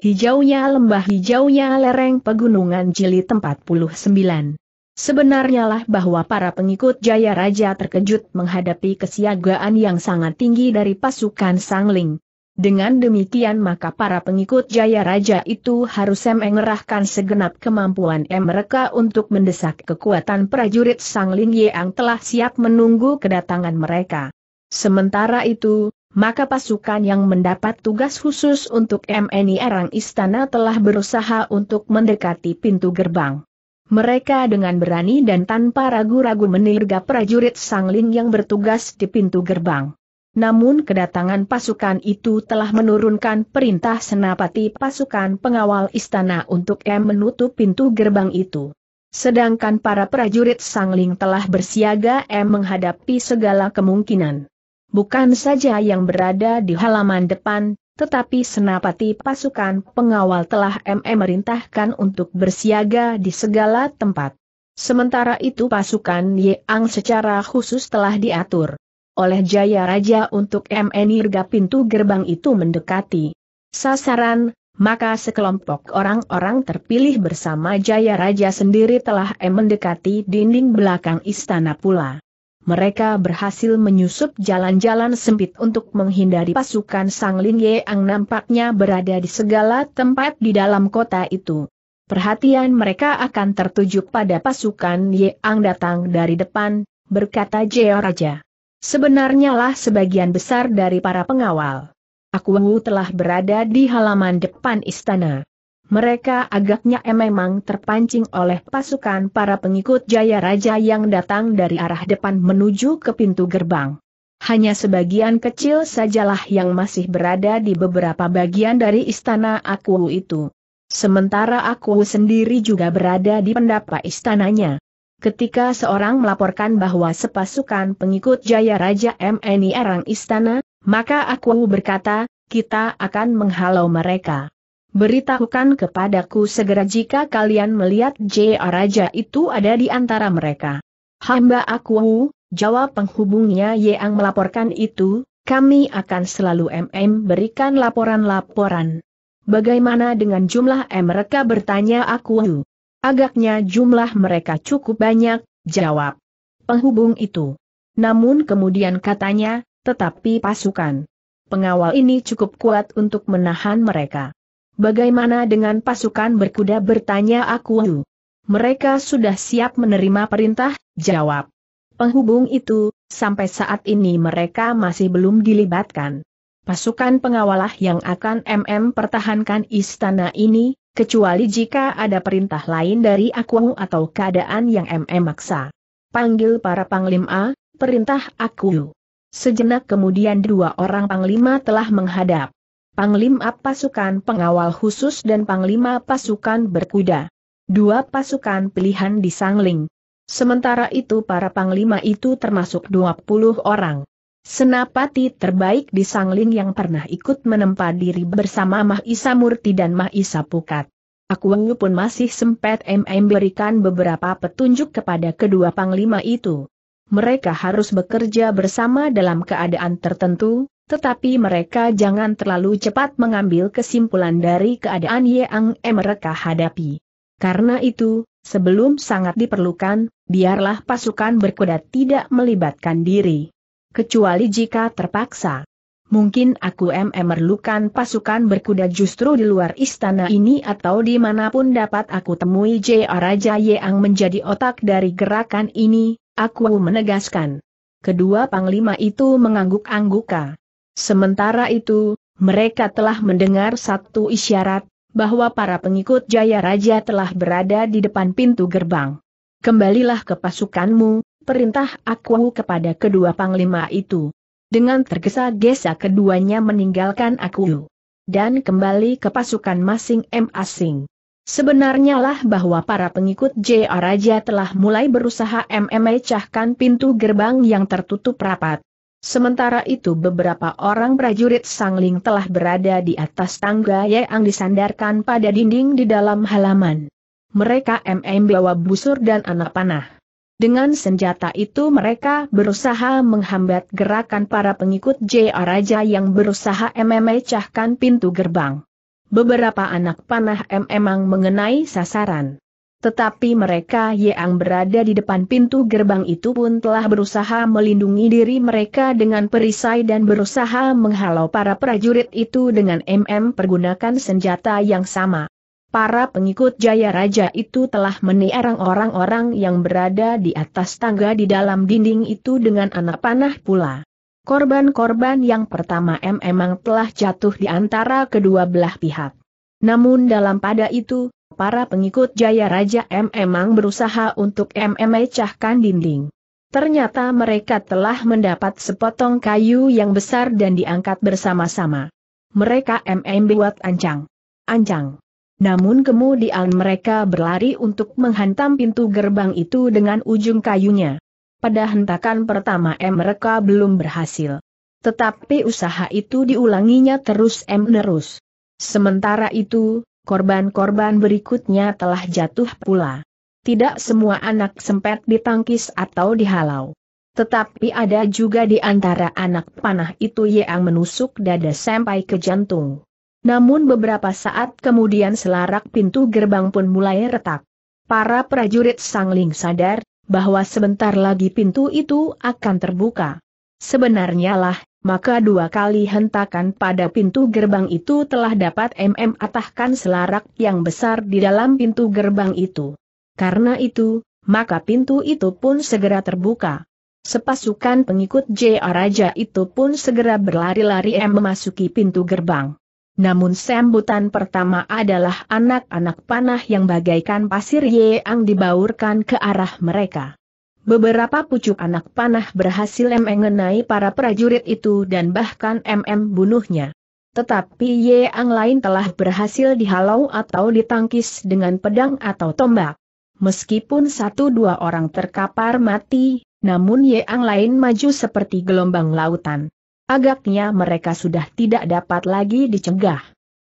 Hijaunya lembah hijaunya lereng pegunungan Jili 49. Sebenarnya lah bahwa para pengikut Jaya Raja terkejut menghadapi kesiagaan yang sangat tinggi dari pasukan Sangling. Dengan demikian maka para pengikut Jaya Raja itu harus mengerahkan segenap kemampuan mereka untuk mendesak kekuatan prajurit Sangling yang telah siap menunggu kedatangan mereka. Sementara itu, maka pasukan yang mendapat tugas khusus untuk MNI Erang Istana telah berusaha untuk mendekati pintu gerbang. Mereka dengan berani dan tanpa ragu-ragu menirga prajurit Sangling yang bertugas di pintu gerbang. Namun kedatangan pasukan itu telah menurunkan perintah senapati pasukan pengawal istana untuk M menutup pintu gerbang itu. Sedangkan para prajurit Sangling telah bersiaga M menghadapi segala kemungkinan bukan saja yang berada di halaman depan, tetapi senapati pasukan pengawal telah MM merintahkan untuk bersiaga di segala tempat. Sementara itu pasukan Yeang secara khusus telah diatur oleh Jaya Raja untuk MNirga pintu gerbang itu mendekati sasaran, maka sekelompok orang-orang terpilih bersama Jaya Raja sendiri telah M mendekati dinding belakang istana pula mereka berhasil menyusup jalan-jalan sempit untuk menghindari pasukan Sang Lin Ye yang nampaknya berada di segala tempat di dalam kota itu. Perhatian mereka akan tertuju pada pasukan Ye yang datang dari depan, berkata Jeo Raja. Sebenarnya lah sebagian besar dari para pengawal. Aku telah berada di halaman depan istana. Mereka agaknya memang terpancing oleh pasukan para pengikut Jaya Raja yang datang dari arah depan menuju ke pintu gerbang. Hanya sebagian kecil sajalah yang masih berada di beberapa bagian dari istana aku itu. Sementara aku sendiri juga berada di pendapa istananya. Ketika seorang melaporkan bahwa sepasukan pengikut Jaya Raja MNI arang istana, maka aku berkata, kita akan menghalau mereka. Beritahukan kepadaku segera jika kalian melihat J Raja itu ada di antara mereka. Hamba aku, jawab penghubungnya yang melaporkan itu, kami akan selalu MM berikan laporan-laporan. Bagaimana dengan jumlah M mereka bertanya aku? Agaknya jumlah mereka cukup banyak, jawab penghubung itu. Namun kemudian katanya, tetapi pasukan pengawal ini cukup kuat untuk menahan mereka. Bagaimana dengan pasukan berkuda bertanya aku? Mereka sudah siap menerima perintah, jawab. Penghubung itu, sampai saat ini mereka masih belum dilibatkan. Pasukan pengawalah yang akan MM pertahankan istana ini, kecuali jika ada perintah lain dari aku atau keadaan yang MM maksa. Panggil para panglima, perintah aku. Sejenak kemudian dua orang panglima telah menghadap. Panglima Pasukan Pengawal Khusus dan Panglima Pasukan Berkuda. Dua pasukan pilihan di Sangling. Sementara itu para panglima itu termasuk 20 orang. Senapati terbaik di Sangling yang pernah ikut menempa diri bersama Mahisa Murti dan Mahisa Pukat. Akuang pun masih sempat MM berikan beberapa petunjuk kepada kedua panglima itu. Mereka harus bekerja bersama dalam keadaan tertentu, tetapi mereka jangan terlalu cepat mengambil kesimpulan dari keadaan yang mereka hadapi. Karena itu, sebelum sangat diperlukan, biarlah pasukan berkuda tidak melibatkan diri. Kecuali jika terpaksa. Mungkin aku mm memerlukan pasukan berkuda justru di luar istana ini atau dimanapun dapat aku temui J.A. Raja yang menjadi otak dari gerakan ini, aku menegaskan. Kedua panglima itu mengangguk-angguka. Sementara itu, mereka telah mendengar satu isyarat, bahwa para pengikut Jaya Raja telah berada di depan pintu gerbang. Kembalilah ke pasukanmu, perintah aku kepada kedua panglima itu. Dengan tergesa-gesa keduanya meninggalkan aku dan kembali ke pasukan masing-masing. Sebenarnya lah bahwa para pengikut Jaya Raja telah mulai berusaha memecahkan pintu gerbang yang tertutup rapat, Sementara itu beberapa orang prajurit sangling telah berada di atas tangga yang disandarkan pada dinding di dalam halaman. Mereka MM bawa busur dan anak panah. Dengan senjata itu mereka berusaha menghambat gerakan para pengikut J.R. Raja yang berusaha memecahkan pintu gerbang. Beberapa anak panah memang mengenai sasaran. Tetapi mereka yang berada di depan pintu gerbang itu pun telah berusaha melindungi diri mereka dengan perisai dan berusaha menghalau para prajurit itu dengan MM pergunakan senjata yang sama. Para pengikut Jaya Raja itu telah meniarang orang-orang yang berada di atas tangga di dalam dinding itu dengan anak panah pula. Korban-korban yang pertama M memang telah jatuh di antara kedua belah pihak. Namun dalam pada itu, Para pengikut Jaya Raja M memang berusaha untuk M mecahkan dinding. Ternyata mereka telah mendapat sepotong kayu yang besar dan diangkat bersama-sama. Mereka MM buat ancang. Ancang. Namun kemudian mereka berlari untuk menghantam pintu gerbang itu dengan ujung kayunya. Pada hentakan pertama M mereka belum berhasil. Tetapi usaha itu diulanginya terus M nerus. Sementara itu, korban-korban berikutnya telah jatuh pula. Tidak semua anak sempat ditangkis atau dihalau. Tetapi ada juga di antara anak panah itu yang menusuk dada sampai ke jantung. Namun beberapa saat kemudian selarak pintu gerbang pun mulai retak. Para prajurit sangling sadar, bahwa sebentar lagi pintu itu akan terbuka. Sebenarnya lah, maka dua kali hentakan pada pintu gerbang itu telah dapat MM atahkan selarak yang besar di dalam pintu gerbang itu. Karena itu, maka pintu itu pun segera terbuka. Sepasukan pengikut J.A. Raja itu pun segera berlari-lari M memasuki pintu gerbang. Namun sambutan pertama adalah anak-anak panah yang bagaikan pasir yang dibaurkan ke arah mereka. Beberapa pucuk anak panah berhasil mengenai para prajurit itu dan bahkan MM bunuhnya. Tetapi Ang lain telah berhasil dihalau atau ditangkis dengan pedang atau tombak. Meskipun satu dua orang terkapar mati, namun Ye Ang lain maju seperti gelombang lautan. Agaknya mereka sudah tidak dapat lagi dicegah.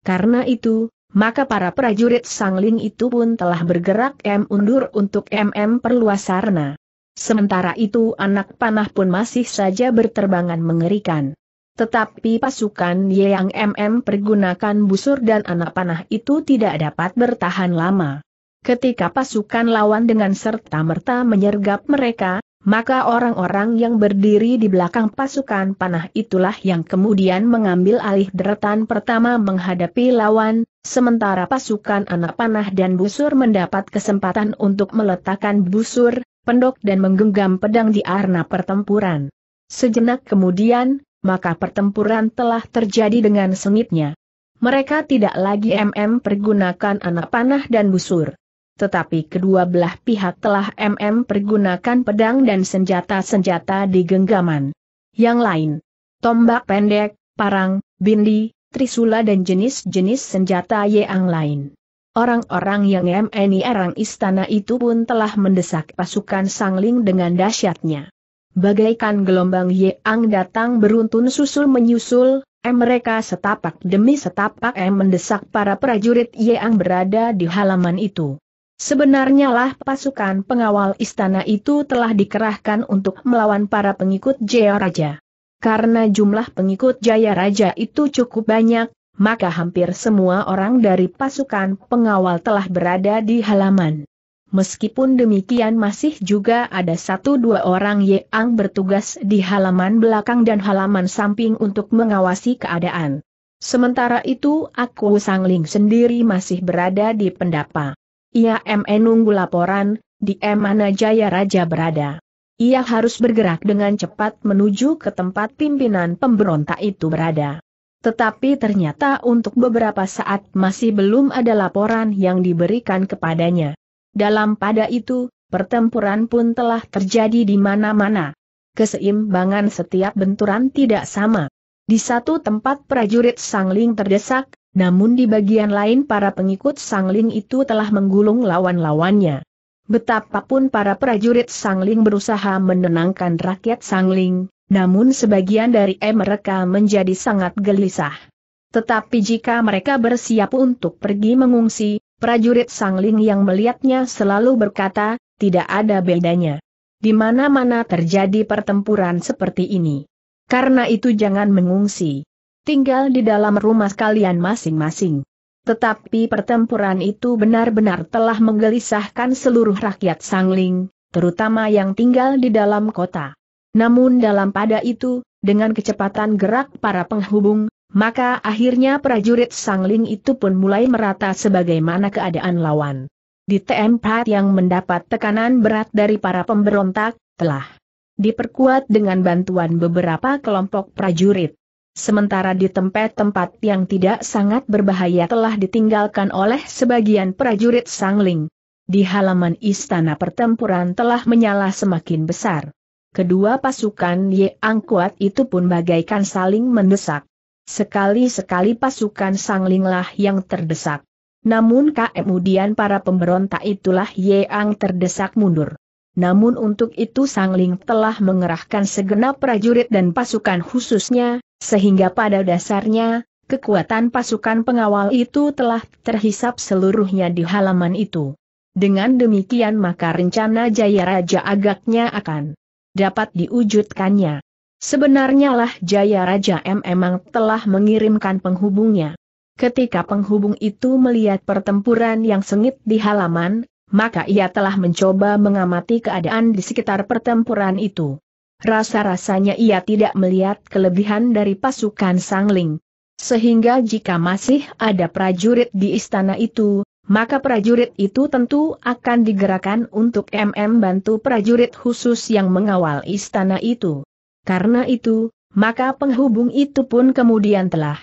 Karena itu, maka para prajurit sangling itu pun telah bergerak M untuk MM perluas sarna. Sementara itu anak panah pun masih saja berterbangan mengerikan. Tetapi pasukan Yeang MM pergunakan busur dan anak panah itu tidak dapat bertahan lama. Ketika pasukan lawan dengan serta-merta menyergap mereka, maka orang-orang yang berdiri di belakang pasukan panah itulah yang kemudian mengambil alih deretan pertama menghadapi lawan, sementara pasukan anak panah dan busur mendapat kesempatan untuk meletakkan busur, pendok dan menggenggam pedang di arena pertempuran. Sejenak kemudian, maka pertempuran telah terjadi dengan sengitnya. Mereka tidak lagi MM pergunakan anak panah dan busur. Tetapi kedua belah pihak telah MM pergunakan pedang dan senjata-senjata di genggaman. Yang lain, tombak pendek, parang, bindi, trisula dan jenis-jenis senjata yang lain. Orang-orang yang MNI erang istana itu pun telah mendesak pasukan sangling dengan dahsyatnya. Bagaikan gelombang Yang datang beruntun susul menyusul, M eh, mereka setapak demi setapak M eh, mendesak para prajurit yang berada di halaman itu. Sebenarnya lah pasukan pengawal istana itu telah dikerahkan untuk melawan para pengikut Jaya Raja. Karena jumlah pengikut Jaya Raja itu cukup banyak, maka hampir semua orang dari pasukan pengawal telah berada di halaman. Meskipun demikian masih juga ada satu dua orang yang bertugas di halaman belakang dan halaman samping untuk mengawasi keadaan. Sementara itu aku sangling sendiri masih berada di pendapa. Ia menunggu laporan, di mana Jaya Raja berada. Ia harus bergerak dengan cepat menuju ke tempat pimpinan pemberontak itu berada. Tetapi ternyata untuk beberapa saat masih belum ada laporan yang diberikan kepadanya. Dalam pada itu, pertempuran pun telah terjadi di mana-mana. Keseimbangan setiap benturan tidak sama. Di satu tempat prajurit Sangling terdesak, namun di bagian lain para pengikut Sangling itu telah menggulung lawan-lawannya. Betapapun para prajurit Sangling berusaha menenangkan rakyat Sangling, namun sebagian dari mereka menjadi sangat gelisah. Tetapi jika mereka bersiap untuk pergi mengungsi, prajurit Sangling yang melihatnya selalu berkata, tidak ada bedanya. Di mana-mana terjadi pertempuran seperti ini. Karena itu jangan mengungsi. Tinggal di dalam rumah kalian masing-masing. Tetapi pertempuran itu benar-benar telah menggelisahkan seluruh rakyat Sangling, terutama yang tinggal di dalam kota. Namun dalam pada itu, dengan kecepatan gerak para penghubung, maka akhirnya prajurit sangling itu pun mulai merata sebagaimana keadaan lawan. Di tempat yang mendapat tekanan berat dari para pemberontak, telah diperkuat dengan bantuan beberapa kelompok prajurit. Sementara di tempat-tempat yang tidak sangat berbahaya telah ditinggalkan oleh sebagian prajurit sangling. Di halaman istana pertempuran telah menyala semakin besar. Kedua pasukan Ye kuat itu pun bagaikan saling mendesak. Sekali-sekali pasukan Sanglinglah yang terdesak. Namun kemudian para pemberontak itulah Ye Ang terdesak mundur. Namun untuk itu Sangling telah mengerahkan segenap prajurit dan pasukan khususnya, sehingga pada dasarnya, kekuatan pasukan pengawal itu telah terhisap seluruhnya di halaman itu. Dengan demikian maka rencana Jaya Raja agaknya akan dapat diwujudkannya. Sebenarnya lah Jaya Raja M memang telah mengirimkan penghubungnya. Ketika penghubung itu melihat pertempuran yang sengit di halaman, maka ia telah mencoba mengamati keadaan di sekitar pertempuran itu. Rasa-rasanya ia tidak melihat kelebihan dari pasukan Sangling. Sehingga jika masih ada prajurit di istana itu, maka prajurit itu tentu akan digerakkan untuk MM bantu prajurit khusus yang mengawal istana itu. Karena itu, maka penghubung itu pun kemudian telah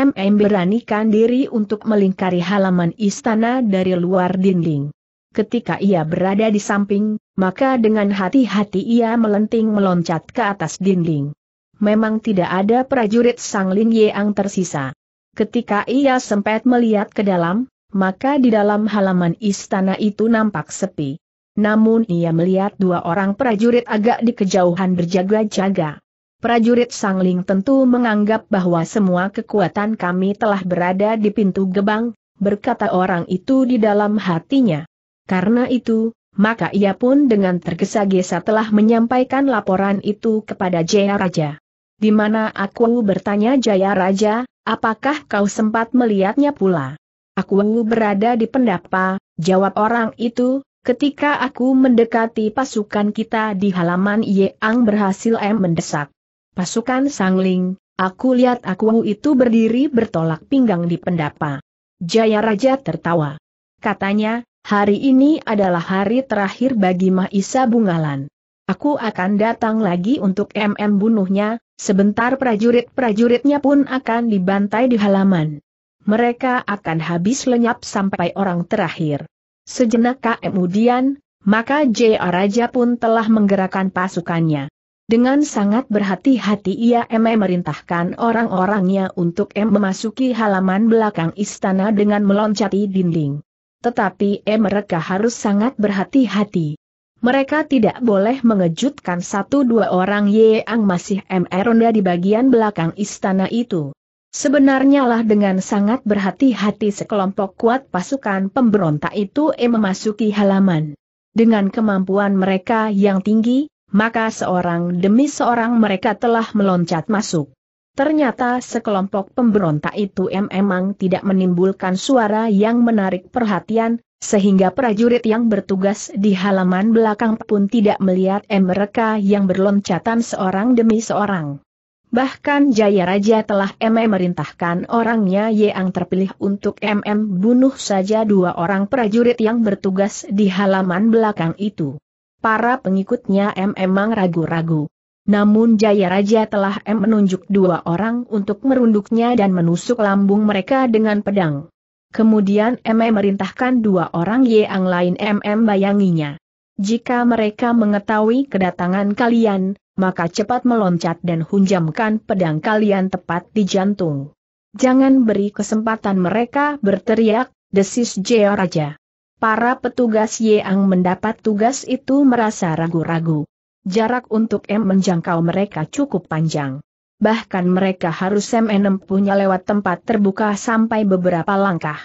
MM beranikan diri untuk melingkari halaman istana dari luar dinding. Ketika ia berada di samping, maka dengan hati-hati ia melenting meloncat ke atas dinding. Memang tidak ada prajurit Sang Ye Yang tersisa. Ketika ia sempat melihat ke dalam, maka di dalam halaman istana itu nampak sepi. Namun ia melihat dua orang prajurit agak di kejauhan berjaga-jaga. Prajurit Sangling tentu menganggap bahwa semua kekuatan kami telah berada di pintu gebang, berkata orang itu di dalam hatinya. Karena itu, maka ia pun dengan tergesa-gesa telah menyampaikan laporan itu kepada Jaya Raja. Di mana aku bertanya Jaya Raja, apakah kau sempat melihatnya pula? Aku berada di pendapa, jawab orang itu, ketika aku mendekati pasukan kita di halaman Yeang berhasil M mendesak. Pasukan Sangling, aku lihat aku itu berdiri bertolak pinggang di pendapa. Jaya Raja tertawa. Katanya, hari ini adalah hari terakhir bagi Mahisa Bungalan. Aku akan datang lagi untuk MM bunuhnya, sebentar prajurit-prajuritnya pun akan dibantai di halaman mereka akan habis lenyap sampai orang terakhir. Sejenak kemudian, maka J.A. Raja pun telah menggerakkan pasukannya. Dengan sangat berhati-hati ia memerintahkan orang-orangnya untuk M memasuki halaman belakang istana dengan meloncati dinding. Tetapi M mereka harus sangat berhati-hati. Mereka tidak boleh mengejutkan satu dua orang yang masih M ronda di bagian belakang istana itu. Sebenarnya lah dengan sangat berhati-hati sekelompok kuat pasukan pemberontak itu e memasuki halaman. Dengan kemampuan mereka yang tinggi, maka seorang demi seorang mereka telah meloncat masuk. Ternyata sekelompok pemberontak itu memang tidak menimbulkan suara yang menarik perhatian, sehingga prajurit yang bertugas di halaman belakang pun tidak melihat mereka yang berloncatan seorang demi seorang. Bahkan Jaya Raja telah MM merintahkan orangnya yang terpilih untuk MM bunuh saja dua orang prajurit yang bertugas di halaman belakang itu. Para pengikutnya MM emang ragu-ragu. Namun Jaya Raja telah M menunjuk dua orang untuk merunduknya dan menusuk lambung mereka dengan pedang. Kemudian M merintahkan dua orang yang lain MM bayanginya. Jika mereka mengetahui kedatangan kalian, maka cepat meloncat dan hunjamkan pedang kalian tepat di jantung. Jangan beri kesempatan mereka berteriak, desis Jeo Raja. Para petugas Yeang mendapat tugas itu merasa ragu-ragu. Jarak untuk M menjangkau mereka cukup panjang. Bahkan mereka harus M punya lewat tempat terbuka sampai beberapa langkah.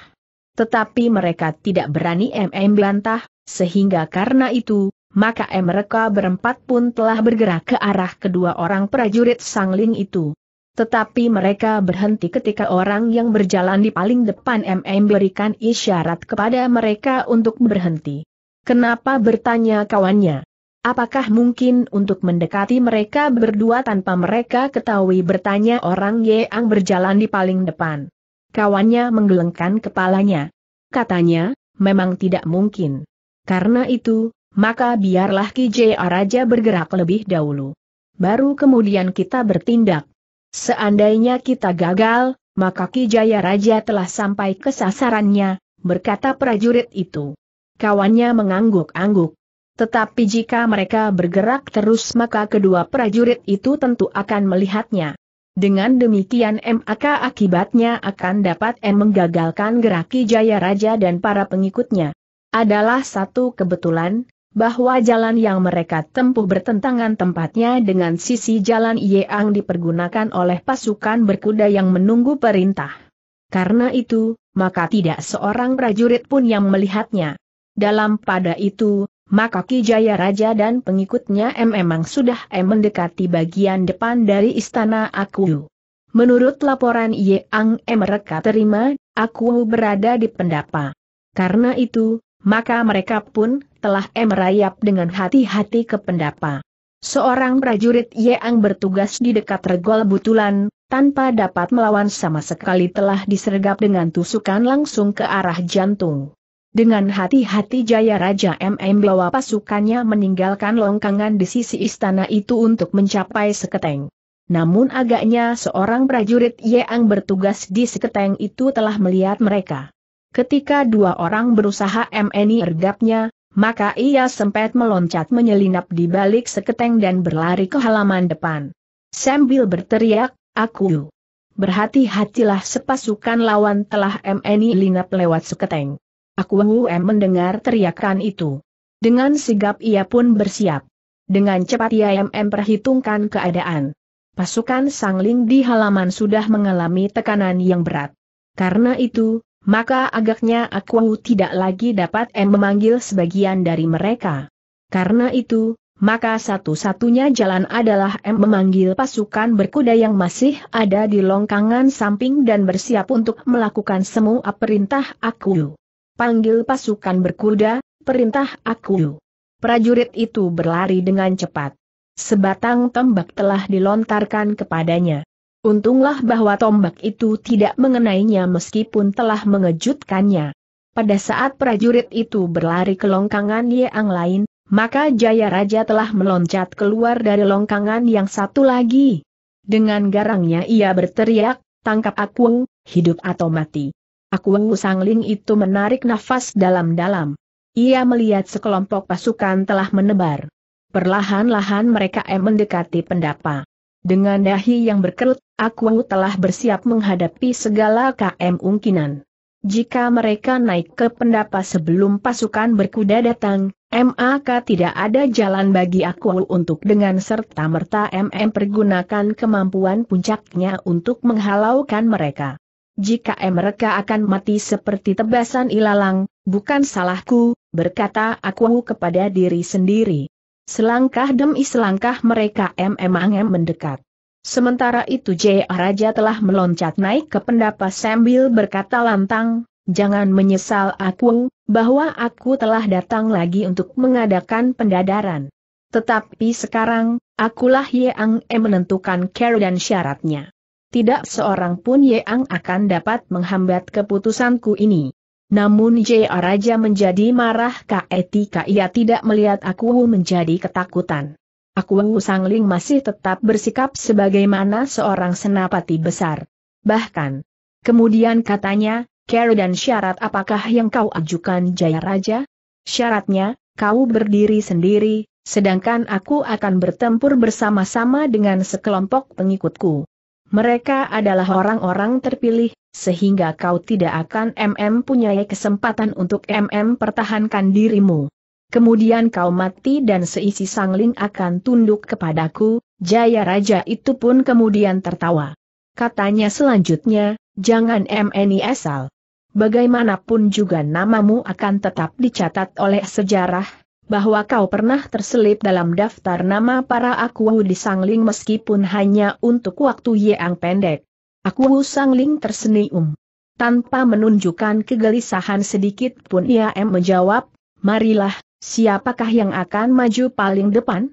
Tetapi mereka tidak berani M bantah, sehingga karena itu, maka mereka berempat pun telah bergerak ke arah kedua orang prajurit sangling itu. Tetapi mereka berhenti ketika orang yang berjalan di paling depan MM berikan isyarat kepada mereka untuk berhenti. Kenapa bertanya kawannya? Apakah mungkin untuk mendekati mereka berdua tanpa mereka ketahui bertanya orang yang berjalan di paling depan? Kawannya menggelengkan kepalanya. Katanya, memang tidak mungkin. Karena itu, maka biarlah Ki Jaya Raja bergerak lebih dahulu. Baru kemudian kita bertindak. Seandainya kita gagal, maka Ki Jaya Raja telah sampai ke sasarannya, berkata prajurit itu. Kawannya mengangguk-angguk. Tetapi jika mereka bergerak terus maka kedua prajurit itu tentu akan melihatnya. Dengan demikian maka akibatnya akan dapat M menggagalkan gerak Ki Jaya Raja dan para pengikutnya. Adalah satu kebetulan, bahwa jalan yang mereka tempuh bertentangan tempatnya dengan sisi jalan Yeang dipergunakan oleh pasukan berkuda yang menunggu perintah. Karena itu, maka tidak seorang prajurit pun yang melihatnya. Dalam pada itu, maka Ki Jaya Raja dan pengikutnya M memang sudah M mendekati bagian depan dari istana Aku. Menurut laporan Yeang M mereka terima, Aku berada di pendapa. Karena itu, maka mereka pun telah M merayap dengan hati-hati ke pendapa. Seorang prajurit yang bertugas di dekat regol butulan, tanpa dapat melawan sama sekali telah disergap dengan tusukan langsung ke arah jantung. Dengan hati-hati Jaya Raja MM bawa pasukannya meninggalkan longkangan di sisi istana itu untuk mencapai seketeng. Namun agaknya seorang prajurit yang bertugas di seketeng itu telah melihat mereka. Ketika dua orang berusaha MNI ergapnya, maka ia sempat meloncat menyelinap di balik seketeng dan berlari ke halaman depan. Sambil berteriak, aku. Berhati-hatilah sepasukan lawan telah MNI linap lewat seketeng. Aku M mendengar teriakan itu. Dengan sigap ia pun bersiap. Dengan cepat ia perhitungkan keadaan. Pasukan Sangling di halaman sudah mengalami tekanan yang berat. Karena itu, maka agaknya aku tidak lagi dapat M memanggil sebagian dari mereka. Karena itu, maka satu-satunya jalan adalah M memanggil pasukan berkuda yang masih ada di longkangan samping dan bersiap untuk melakukan semua perintah aku. Panggil pasukan berkuda, perintah aku. Prajurit itu berlari dengan cepat. Sebatang tembak telah dilontarkan kepadanya. Untunglah bahwa tombak itu tidak mengenainya meskipun telah mengejutkannya. Pada saat prajurit itu berlari ke longkangan Yang lain, maka Jaya Raja telah meloncat keluar dari longkangan yang satu lagi. Dengan garangnya ia berteriak, tangkap aku, hidup atau mati. Aku Sangling itu menarik nafas dalam-dalam. Ia melihat sekelompok pasukan telah menebar. Perlahan-lahan mereka mendekati pendapa. Dengan dahi yang berkerut, aku telah bersiap menghadapi segala kemungkinan. Jika mereka naik ke pendapa sebelum pasukan berkuda datang, maka tidak ada jalan bagi aku untuk dengan serta-merta MM pergunakan kemampuan puncaknya untuk menghalaukan mereka. Jika mereka akan mati seperti tebasan ilalang, bukan salahku, berkata aku kepada diri sendiri. Selangkah demi selangkah mereka memang mendekat. Sementara itu J Raja telah meloncat naik ke pendapa sambil berkata lantang, jangan menyesal aku, bahwa aku telah datang lagi untuk mengadakan pendadaran. Tetapi sekarang, akulah Yang E menentukan care dan syaratnya. Tidak seorang pun Yang akan dapat menghambat keputusanku ini. Namun J.A. Raja menjadi marah ketika ia tidak melihat aku menjadi ketakutan. Aku Ling masih tetap bersikap sebagaimana seorang senapati besar. Bahkan, kemudian katanya, Carol dan syarat apakah yang kau ajukan Jaya Raja? Syaratnya, kau berdiri sendiri, sedangkan aku akan bertempur bersama-sama dengan sekelompok pengikutku. Mereka adalah orang-orang terpilih, sehingga kau tidak akan MM punyai kesempatan untuk MM pertahankan dirimu. Kemudian kau mati dan seisi sangling akan tunduk kepadaku, Jaya Raja itu pun kemudian tertawa. Katanya selanjutnya, jangan MNI asal. Bagaimanapun juga namamu akan tetap dicatat oleh sejarah, bahwa kau pernah terselip dalam daftar nama para aku di sangling meskipun hanya untuk waktu yang pendek. Aku Wu ling tersenyum. Tanpa menunjukkan kegelisahan sedikit pun em menjawab, marilah, siapakah yang akan maju paling depan?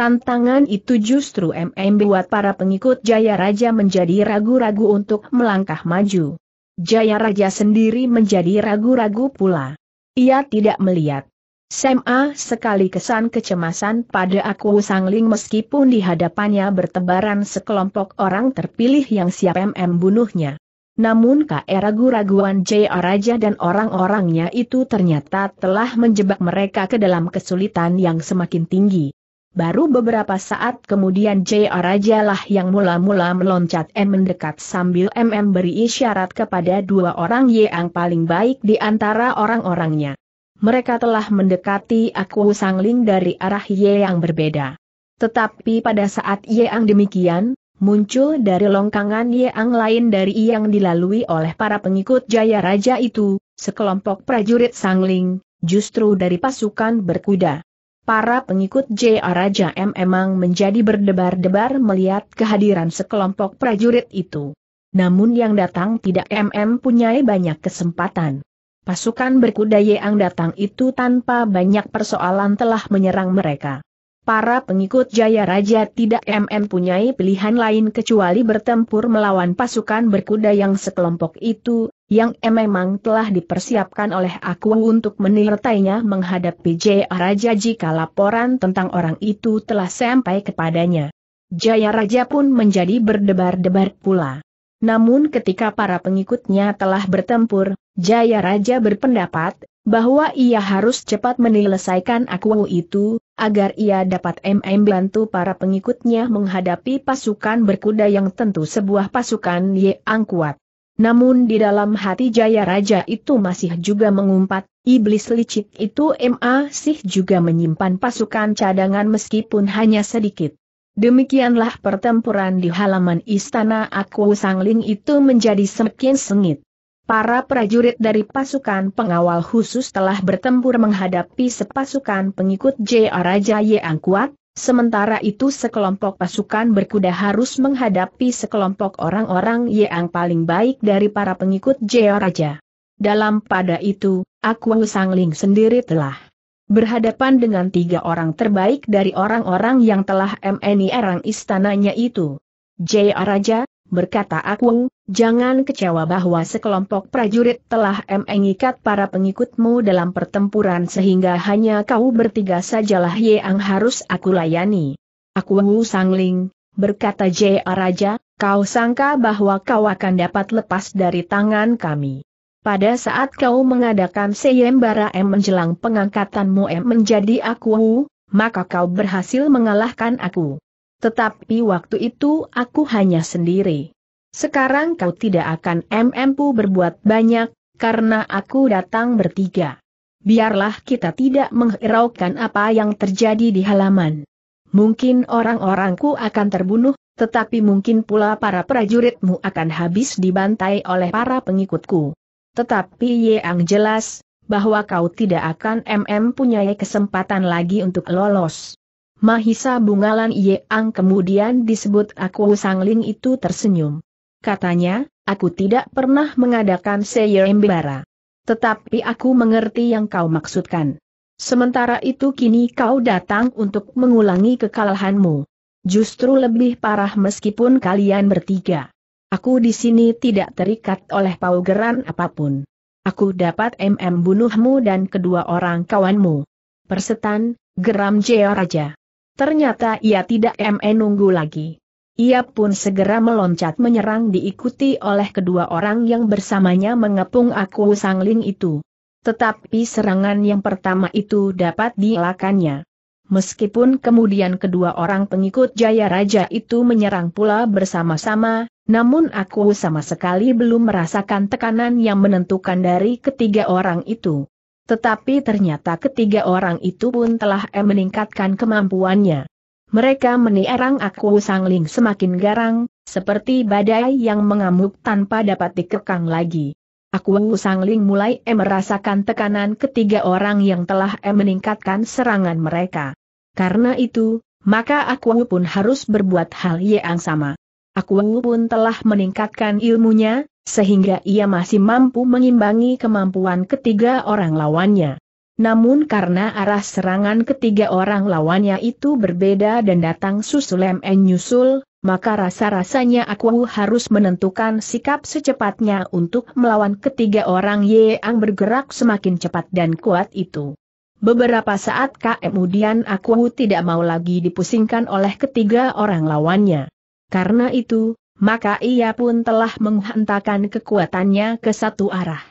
Tantangan itu justru MM buat para pengikut Jaya Raja menjadi ragu-ragu untuk melangkah maju. Jaya Raja sendiri menjadi ragu-ragu pula. Ia tidak melihat SMA sekali kesan kecemasan pada aku Sangling meskipun di hadapannya bertebaran sekelompok orang terpilih yang siap MM bunuhnya. Namun KR ragu-raguan J.A. Raja dan orang-orangnya itu ternyata telah menjebak mereka ke dalam kesulitan yang semakin tinggi. Baru beberapa saat kemudian J.A. Raja lah yang mula-mula meloncat M mendekat sambil MM beri isyarat kepada dua orang yang paling baik di antara orang-orangnya mereka telah mendekati aku Sang Ling dari arah Ye yang berbeda. Tetapi pada saat Ye yang demikian, muncul dari longkangan Ye yang lain dari yang dilalui oleh para pengikut Jaya Raja itu, sekelompok prajurit Sang Ling, justru dari pasukan berkuda. Para pengikut Jaya Raja M emang menjadi berdebar-debar melihat kehadiran sekelompok prajurit itu. Namun yang datang tidak MM punya banyak kesempatan. Pasukan berkuda yang datang itu tanpa banyak persoalan telah menyerang mereka. Para pengikut Jaya Raja tidak mm punyai pilihan lain kecuali bertempur melawan pasukan berkuda yang sekelompok itu, yang memang telah dipersiapkan oleh aku untuk menirtainya menghadapi Jaya Raja jika laporan tentang orang itu telah sampai kepadanya. Jaya Raja pun menjadi berdebar-debar pula. Namun ketika para pengikutnya telah bertempur, Jaya Raja berpendapat, bahwa ia harus cepat menyelesaikan Akuwu itu, agar ia dapat MM bantu para pengikutnya menghadapi pasukan berkuda yang tentu sebuah pasukan yang kuat. Namun di dalam hati Jaya Raja itu masih juga mengumpat, iblis licik itu masih juga menyimpan pasukan cadangan meskipun hanya sedikit. Demikianlah pertempuran di halaman istana Aku Sangling itu menjadi semakin sengit. Para prajurit dari pasukan pengawal khusus telah bertempur menghadapi sepasukan pengikut J.A. Raja Yeang kuat, sementara itu sekelompok pasukan berkuda harus menghadapi sekelompok orang-orang Yeang paling baik dari para pengikut J Raja. Dalam pada itu, Aku Sangling sendiri telah berhadapan dengan tiga orang terbaik dari orang-orang yang telah MNI erang istananya itu. Jaya Raja, berkata Akweng, jangan kecewa bahwa sekelompok prajurit telah mengikat para pengikutmu dalam pertempuran sehingga hanya kau bertiga sajalah yang harus aku layani. Aku Akweng Sangling, berkata Jaya Raja, kau sangka bahwa kau akan dapat lepas dari tangan kami. Pada saat kau mengadakan Seyembara M menjelang pengangkatanmu M menjadi aku, maka kau berhasil mengalahkan aku. Tetapi waktu itu aku hanya sendiri. Sekarang kau tidak akan MMpu berbuat banyak, karena aku datang bertiga. Biarlah kita tidak menghiraukan apa yang terjadi di halaman. Mungkin orang-orangku akan terbunuh, tetapi mungkin pula para prajuritmu akan habis dibantai oleh para pengikutku. Tetapi Ye Ang jelas, bahwa kau tidak akan MM punyai kesempatan lagi untuk lolos. Mahisa Bungalan Ang kemudian disebut aku Sangling itu tersenyum. Katanya, aku tidak pernah mengadakan Seyembara. Tetapi aku mengerti yang kau maksudkan. Sementara itu kini kau datang untuk mengulangi kekalahanmu. Justru lebih parah meskipun kalian bertiga. Aku di sini tidak terikat oleh paugeran apapun. Aku dapat MM bunuhmu dan kedua orang kawanmu. Persetan, geram Jaya Raja. Ternyata ia tidak MM nunggu lagi. Ia pun segera meloncat menyerang diikuti oleh kedua orang yang bersamanya mengepung aku sangling itu. Tetapi serangan yang pertama itu dapat dielakannya. Meskipun kemudian kedua orang pengikut Jaya Raja itu menyerang pula bersama-sama, namun aku sama sekali belum merasakan tekanan yang menentukan dari ketiga orang itu. Tetapi ternyata ketiga orang itu pun telah meningkatkan kemampuannya. Mereka menierang aku sangling semakin garang, seperti badai yang mengamuk tanpa dapat dikekang lagi. Aku sangling mulai merasakan tekanan ketiga orang yang telah meningkatkan serangan mereka. Karena itu, maka aku pun harus berbuat hal yang sama. Akuengu pun telah meningkatkan ilmunya, sehingga ia masih mampu mengimbangi kemampuan ketiga orang lawannya. Namun karena arah serangan ketiga orang lawannya itu berbeda dan datang susul dan nyusul, maka rasa-rasanya aku harus menentukan sikap secepatnya untuk melawan ketiga orang yang bergerak semakin cepat dan kuat itu. Beberapa saat kemudian aku tidak mau lagi dipusingkan oleh ketiga orang lawannya. Karena itu, maka ia pun telah menghentakkan kekuatannya ke satu arah.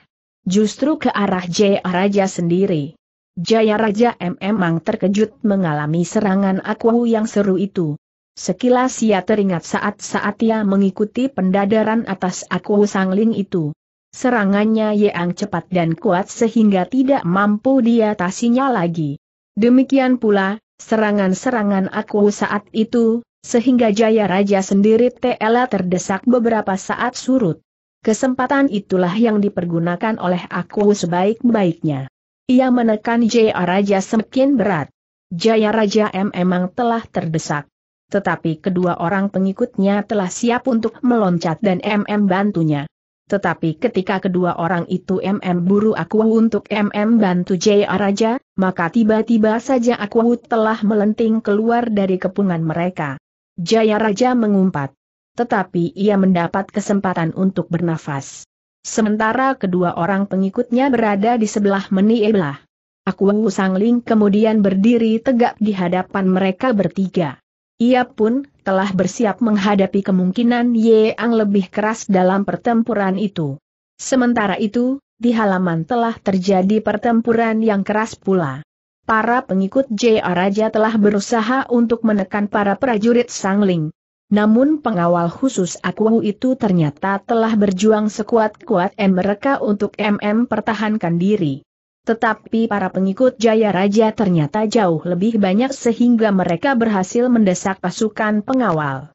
Justru ke arah Jaya Raja sendiri. Jaya Raja memang terkejut mengalami serangan Akwahu yang seru itu. Sekilas ia teringat saat-saat ia mengikuti pendadaran atas Akwahu Sangling itu. Serangannya yang cepat dan kuat sehingga tidak mampu diatasinya lagi. Demikian pula, serangan-serangan Akwahu saat itu, sehingga Jaya Raja sendiri TLA terdesak beberapa saat surut. Kesempatan itulah yang dipergunakan oleh aku sebaik-baiknya. Ia menekan Jaya Raja semakin berat. Jaya Raja M memang telah terdesak. Tetapi kedua orang pengikutnya telah siap untuk meloncat dan MM bantunya. Tetapi ketika kedua orang itu MM buru aku untuk MM bantu Jaya Raja, maka tiba-tiba saja aku telah melenting keluar dari kepungan mereka. Jaya Raja mengumpat. Tetapi ia mendapat kesempatan untuk bernafas. Sementara kedua orang pengikutnya berada di sebelah Meni Ebelah. Akuang Ling kemudian berdiri tegak di hadapan mereka bertiga. Ia pun telah bersiap menghadapi kemungkinan Ye Ang lebih keras dalam pertempuran itu. Sementara itu, di halaman telah terjadi pertempuran yang keras pula para pengikut J.A. Raja telah berusaha untuk menekan para prajurit Sangling. Namun pengawal khusus Aku itu ternyata telah berjuang sekuat-kuat dan mereka untuk MM pertahankan diri. Tetapi para pengikut Jaya Raja ternyata jauh lebih banyak sehingga mereka berhasil mendesak pasukan pengawal.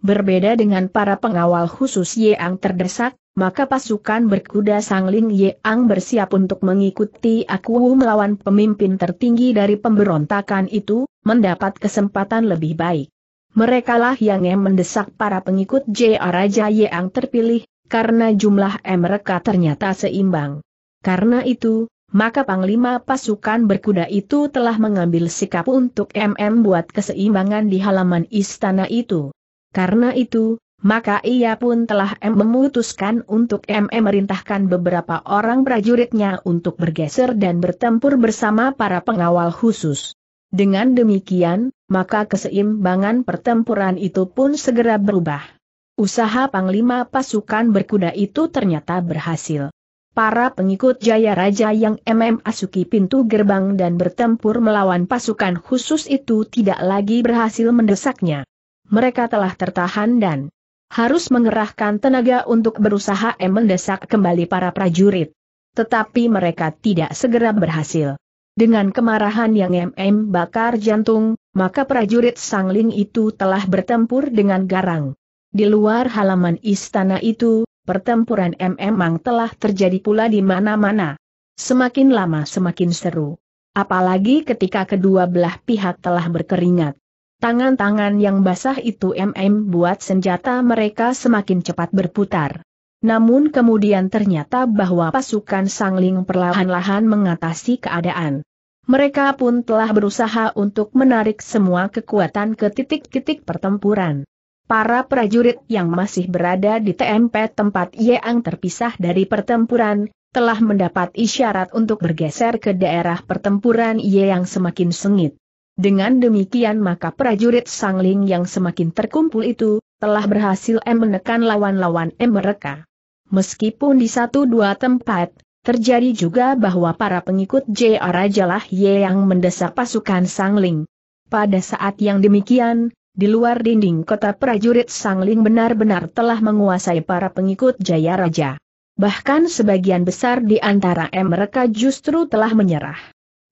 Berbeda dengan para pengawal khusus Ye Ang terdesak, maka pasukan berkuda Sangling Ang bersiap untuk mengikuti aku melawan pemimpin tertinggi dari pemberontakan itu, mendapat kesempatan lebih baik. Merekalah yang mendesak para pengikut J.A. Raja Ang terpilih, karena jumlah M mereka ternyata seimbang. Karena itu, maka Panglima pasukan berkuda itu telah mengambil sikap untuk MM buat keseimbangan di halaman istana itu. Karena itu, maka ia pun telah memutuskan untuk M merintahkan beberapa orang prajuritnya untuk bergeser dan bertempur bersama para pengawal khusus. Dengan demikian, maka keseimbangan pertempuran itu pun segera berubah. Usaha Panglima pasukan berkuda itu ternyata berhasil. Para pengikut Jaya Raja yang MM asuki pintu gerbang dan bertempur melawan pasukan khusus itu tidak lagi berhasil mendesaknya mereka telah tertahan dan harus mengerahkan tenaga untuk berusaha mendesak kembali para prajurit. Tetapi mereka tidak segera berhasil. Dengan kemarahan yang MM bakar jantung, maka prajurit sangling itu telah bertempur dengan garang. Di luar halaman istana itu, pertempuran MM telah terjadi pula di mana-mana. Semakin lama semakin seru. Apalagi ketika kedua belah pihak telah berkeringat. Tangan-tangan yang basah itu MM buat senjata mereka semakin cepat berputar. Namun kemudian ternyata bahwa pasukan Sangling perlahan-lahan mengatasi keadaan. Mereka pun telah berusaha untuk menarik semua kekuatan ke titik-titik pertempuran. Para prajurit yang masih berada di TMP tempat Yeang terpisah dari pertempuran, telah mendapat isyarat untuk bergeser ke daerah pertempuran Yeang semakin sengit. Dengan demikian maka prajurit sangling yang semakin terkumpul itu, telah berhasil M menekan lawan-lawan M mereka. Meskipun di satu dua tempat, terjadi juga bahwa para pengikut J.A. Rajalah Ye yang mendesak pasukan Sangling. Pada saat yang demikian, di luar dinding kota prajurit Sangling benar-benar telah menguasai para pengikut Jaya Raja. Bahkan sebagian besar di antara mereka justru telah menyerah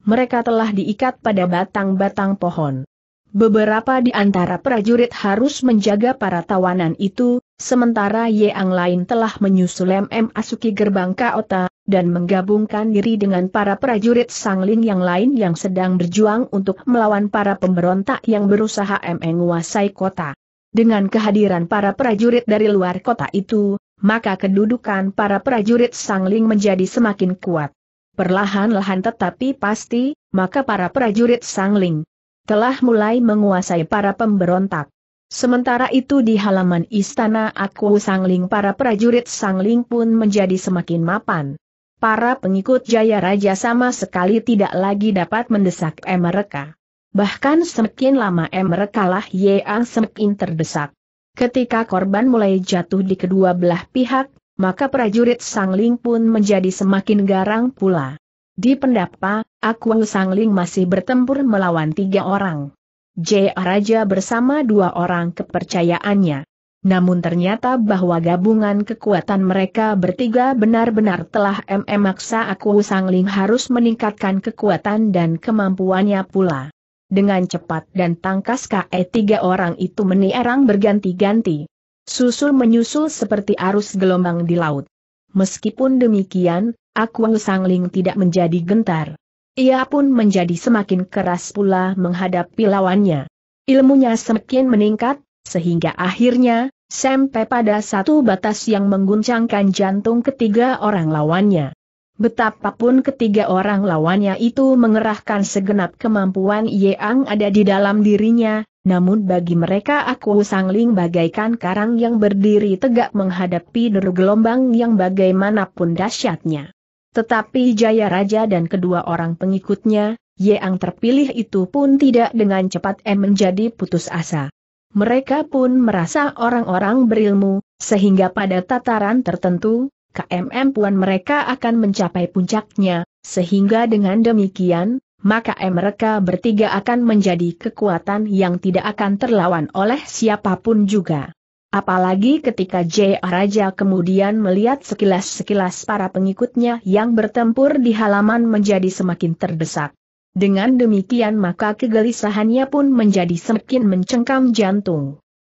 mereka telah diikat pada batang-batang pohon. Beberapa di antara prajurit harus menjaga para tawanan itu, sementara Yeang lain telah menyusul MM Asuki gerbang Kaota, dan menggabungkan diri dengan para prajurit sangling yang lain yang sedang berjuang untuk melawan para pemberontak yang berusaha menguasai kota. Dengan kehadiran para prajurit dari luar kota itu, maka kedudukan para prajurit sangling menjadi semakin kuat. Perlahan-lahan tetapi pasti, maka para prajurit sangling telah mulai menguasai para pemberontak. Sementara itu di halaman istana Aku Sangling para prajurit Sangling pun menjadi semakin mapan. Para pengikut Jaya Raja sama sekali tidak lagi dapat mendesak mereka. Bahkan semakin lama mereka lah Yang semakin terdesak. Ketika korban mulai jatuh di kedua belah pihak, maka prajurit Sangling pun menjadi semakin garang pula. Di pendapa, Akuang Sangling masih bertempur melawan tiga orang. J. Raja bersama dua orang kepercayaannya. Namun ternyata bahwa gabungan kekuatan mereka bertiga benar-benar telah MM maksa Aku Sangling harus meningkatkan kekuatan dan kemampuannya pula. Dengan cepat dan tangkas KE tiga orang itu menierang berganti-ganti. Susul menyusul seperti arus gelombang di laut. Meskipun demikian, Akuang Sangling tidak menjadi gentar. Ia pun menjadi semakin keras pula menghadapi lawannya. Ilmunya semakin meningkat, sehingga akhirnya, sampai pada satu batas yang mengguncangkan jantung ketiga orang lawannya. Betapapun ketiga orang lawannya itu mengerahkan segenap kemampuan yang ada di dalam dirinya, namun bagi mereka aku sangling bagaikan karang yang berdiri tegak menghadapi deru gelombang yang bagaimanapun dahsyatnya. Tetapi Jaya Raja dan kedua orang pengikutnya, yang terpilih itu pun tidak dengan cepat M menjadi putus asa. Mereka pun merasa orang-orang berilmu, sehingga pada tataran tertentu, KMM puan mereka akan mencapai puncaknya, sehingga dengan demikian, maka mereka bertiga akan menjadi kekuatan yang tidak akan terlawan oleh siapapun juga. Apalagi ketika J Raja kemudian melihat sekilas-sekilas para pengikutnya yang bertempur di halaman menjadi semakin terdesak. Dengan demikian maka kegelisahannya pun menjadi semakin mencengkam jantung.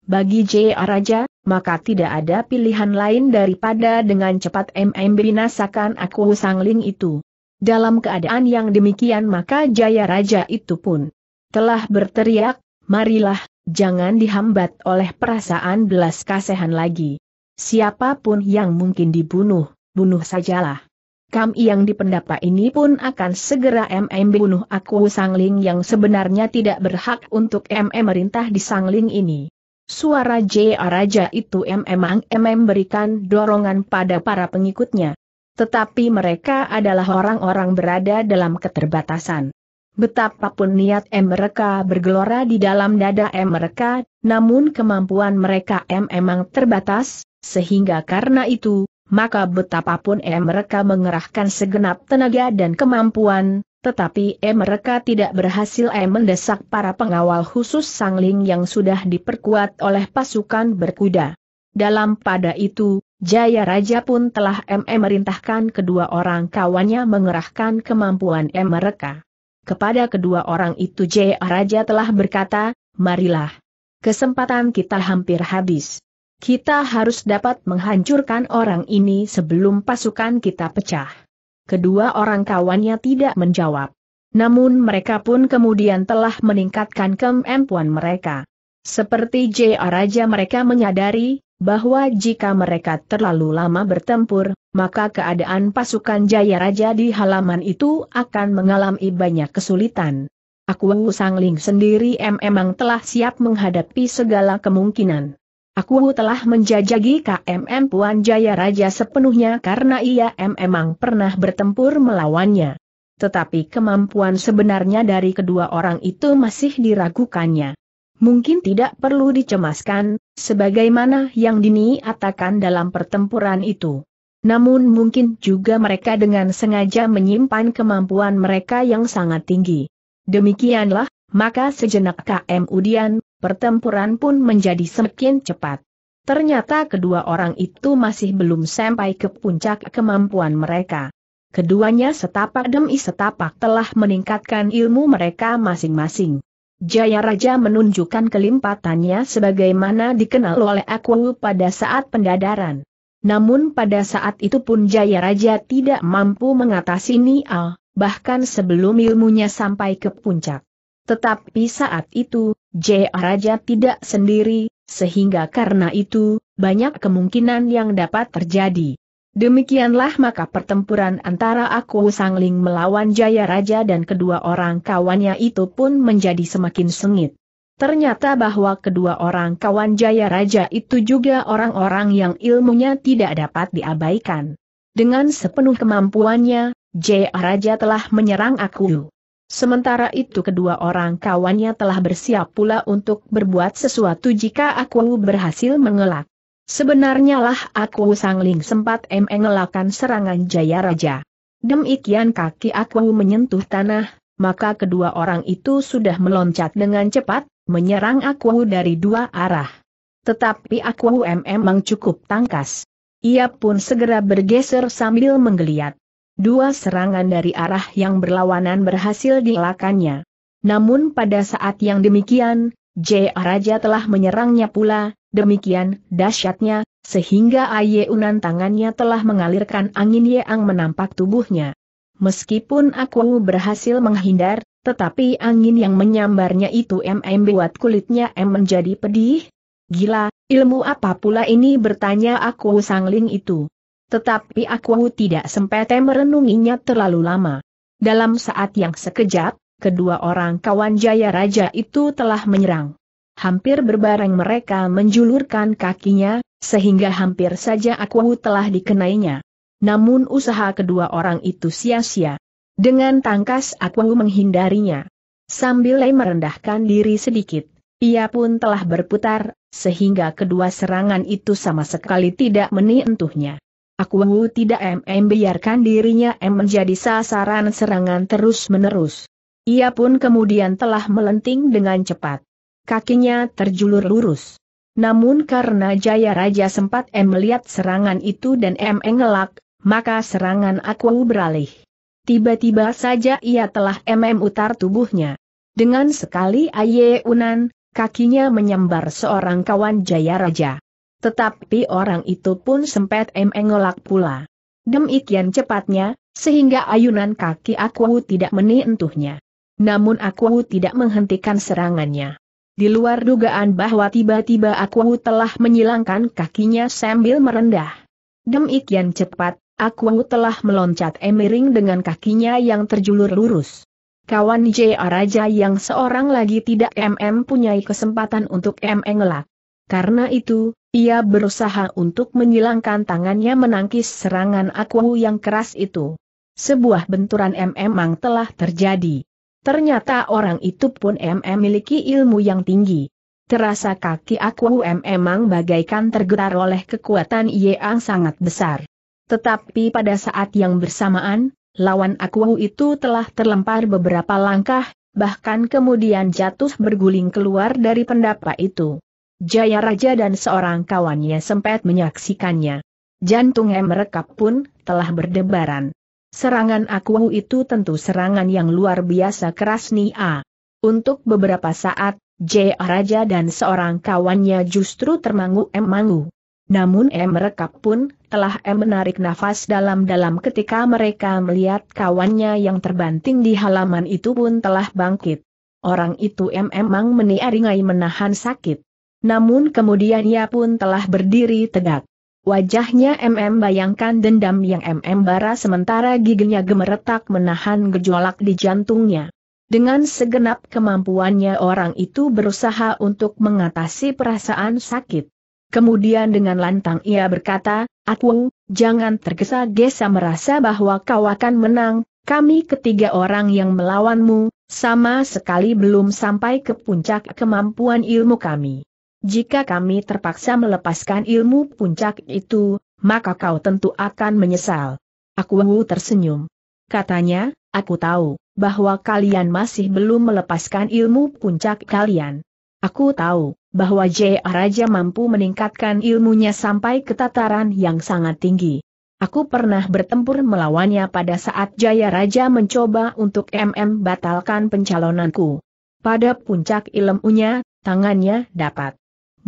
Bagi J Raja, maka tidak ada pilihan lain daripada dengan cepat MM binasakan aku Sangling itu. Dalam keadaan yang demikian maka Jaya Raja itu pun telah berteriak, marilah, jangan dihambat oleh perasaan belas kasihan lagi. Siapapun yang mungkin dibunuh, bunuh sajalah. Kami yang dipendapa ini pun akan segera MM bunuh aku Sangling yang sebenarnya tidak berhak untuk MM merintah di Sangling ini. Suara J.A. Raja itu MM MM berikan dorongan pada para pengikutnya. Tetapi mereka adalah orang-orang berada dalam keterbatasan. Betapapun niat M mereka bergelora di dalam dada M mereka, namun kemampuan mereka M emang terbatas, sehingga karena itu, maka betapapun M mereka mengerahkan segenap tenaga dan kemampuan, tetapi M mereka tidak berhasil M mendesak para pengawal khusus Sangling yang sudah diperkuat oleh pasukan berkuda. Dalam pada itu, Jaya Raja pun telah merintahkan kedua orang kawannya mengerahkan kemampuan M mereka. Kepada kedua orang itu Jaya Raja telah berkata, marilah. Kesempatan kita hampir habis. Kita harus dapat menghancurkan orang ini sebelum pasukan kita pecah. Kedua orang kawannya tidak menjawab. Namun mereka pun kemudian telah meningkatkan kemampuan mereka. Seperti J.A. Raja mereka menyadari, bahwa jika mereka terlalu lama bertempur, maka keadaan pasukan Jaya Raja di halaman itu akan mengalami banyak kesulitan. Aku Ling sendiri memang telah siap menghadapi segala kemungkinan. Aku telah menjajagi KMM Puan Jaya Raja sepenuhnya karena ia memang pernah bertempur melawannya. Tetapi kemampuan sebenarnya dari kedua orang itu masih diragukannya mungkin tidak perlu dicemaskan, sebagaimana yang dini diniatakan dalam pertempuran itu. Namun mungkin juga mereka dengan sengaja menyimpan kemampuan mereka yang sangat tinggi. Demikianlah, maka sejenak KM Udian, pertempuran pun menjadi semakin cepat. Ternyata kedua orang itu masih belum sampai ke puncak kemampuan mereka. Keduanya setapak demi setapak telah meningkatkan ilmu mereka masing-masing. Jaya Raja menunjukkan kelimpatannya sebagaimana dikenal oleh aku pada saat pendadaran. Namun pada saat itu pun Jaya Raja tidak mampu mengatasi Nial, bahkan sebelum ilmunya sampai ke puncak. Tetapi saat itu, Jaya Raja tidak sendiri, sehingga karena itu, banyak kemungkinan yang dapat terjadi. Demikianlah maka pertempuran antara aku Sangling melawan Jaya Raja dan kedua orang kawannya itu pun menjadi semakin sengit. Ternyata bahwa kedua orang kawan Jaya Raja itu juga orang-orang yang ilmunya tidak dapat diabaikan. Dengan sepenuh kemampuannya, Jaya Raja telah menyerang aku. Sementara itu kedua orang kawannya telah bersiap pula untuk berbuat sesuatu jika aku berhasil mengelak. Sebenarnya lah aku sangling sempat mengelakkan serangan Jaya Raja. Demikian kaki aku menyentuh tanah, maka kedua orang itu sudah meloncat dengan cepat, menyerang aku dari dua arah. Tetapi aku memang cukup tangkas. Ia pun segera bergeser sambil menggeliat. Dua serangan dari arah yang berlawanan berhasil dielakannya. Namun pada saat yang demikian, J.A. Raja telah menyerangnya pula, demikian dahsyatnya, sehingga Unan tangannya telah mengalirkan angin ye ang menampak tubuhnya. Meskipun aku berhasil menghindar, tetapi angin yang menyambarnya itu MM buat kulitnya M menjadi pedih. Gila, ilmu apa pula ini bertanya aku sangling itu. Tetapi aku tidak sempat merenunginya terlalu lama. Dalam saat yang sekejap, kedua orang kawan Jaya Raja itu telah menyerang. Hampir berbareng mereka menjulurkan kakinya, sehingga hampir saja Akwahu telah dikenainya. Namun usaha kedua orang itu sia-sia. Dengan tangkas Akwahu menghindarinya. Sambil merendahkan diri sedikit, ia pun telah berputar, sehingga kedua serangan itu sama sekali tidak menientuhnya. Akwahu tidak mm biarkan dirinya M menjadi sasaran serangan terus-menerus. Ia pun kemudian telah melenting dengan cepat. Kakinya terjulur lurus. Namun karena Jaya Raja sempat M melihat serangan itu dan M engelak, maka serangan aku beralih. Tiba-tiba saja ia telah MM utar tubuhnya. Dengan sekali Aye Unan, kakinya menyambar seorang kawan Jaya Raja. Tetapi orang itu pun sempat M engelak pula. Demikian cepatnya, sehingga ayunan kaki aku tidak menentuhnya. Namun aku tidak menghentikan serangannya. Di luar dugaan bahwa tiba-tiba aku telah menyilangkan kakinya sambil merendah. Demikian cepat, aku telah meloncat emiring dengan kakinya yang terjulur lurus. Kawan J.A. Raja yang seorang lagi tidak MM punyai kesempatan untuk M ngelak. Karena itu, ia berusaha untuk menyilangkan tangannya menangkis serangan aku yang keras itu. Sebuah benturan MM telah terjadi. Ternyata orang itu pun MM miliki ilmu yang tinggi. Terasa kaki aku um memang bagaikan tergetar oleh kekuatan yang sangat besar. Tetapi pada saat yang bersamaan, lawan aku itu telah terlempar beberapa langkah, bahkan kemudian jatuh berguling keluar dari pendapa itu. Jaya Raja dan seorang kawannya sempat menyaksikannya. Jantung mereka pun telah berdebaran. Serangan aku itu tentu serangan yang luar biasa keras nih A. Untuk beberapa saat, J. Raja dan seorang kawannya justru termangu Mangu. Namun M Rekap pun, telah M menarik nafas dalam-dalam ketika mereka melihat kawannya yang terbanting di halaman itu pun telah bangkit. Orang itu M memang meniaringai menahan sakit. Namun kemudian ia pun telah berdiri tegak. Wajahnya MM bayangkan dendam yang MM bara sementara giginya gemeretak menahan gejolak di jantungnya. Dengan segenap kemampuannya orang itu berusaha untuk mengatasi perasaan sakit. Kemudian dengan lantang ia berkata, Aku, jangan tergesa-gesa merasa bahwa kau akan menang, kami ketiga orang yang melawanmu, sama sekali belum sampai ke puncak kemampuan ilmu kami. Jika kami terpaksa melepaskan ilmu puncak itu, maka kau tentu akan menyesal. Aku tersenyum. Katanya, aku tahu bahwa kalian masih belum melepaskan ilmu puncak kalian. Aku tahu bahwa J.A. Raja mampu meningkatkan ilmunya sampai ke tataran yang sangat tinggi. Aku pernah bertempur melawannya pada saat Jaya Raja mencoba untuk MM batalkan pencalonanku. Pada puncak ilmunya, tangannya dapat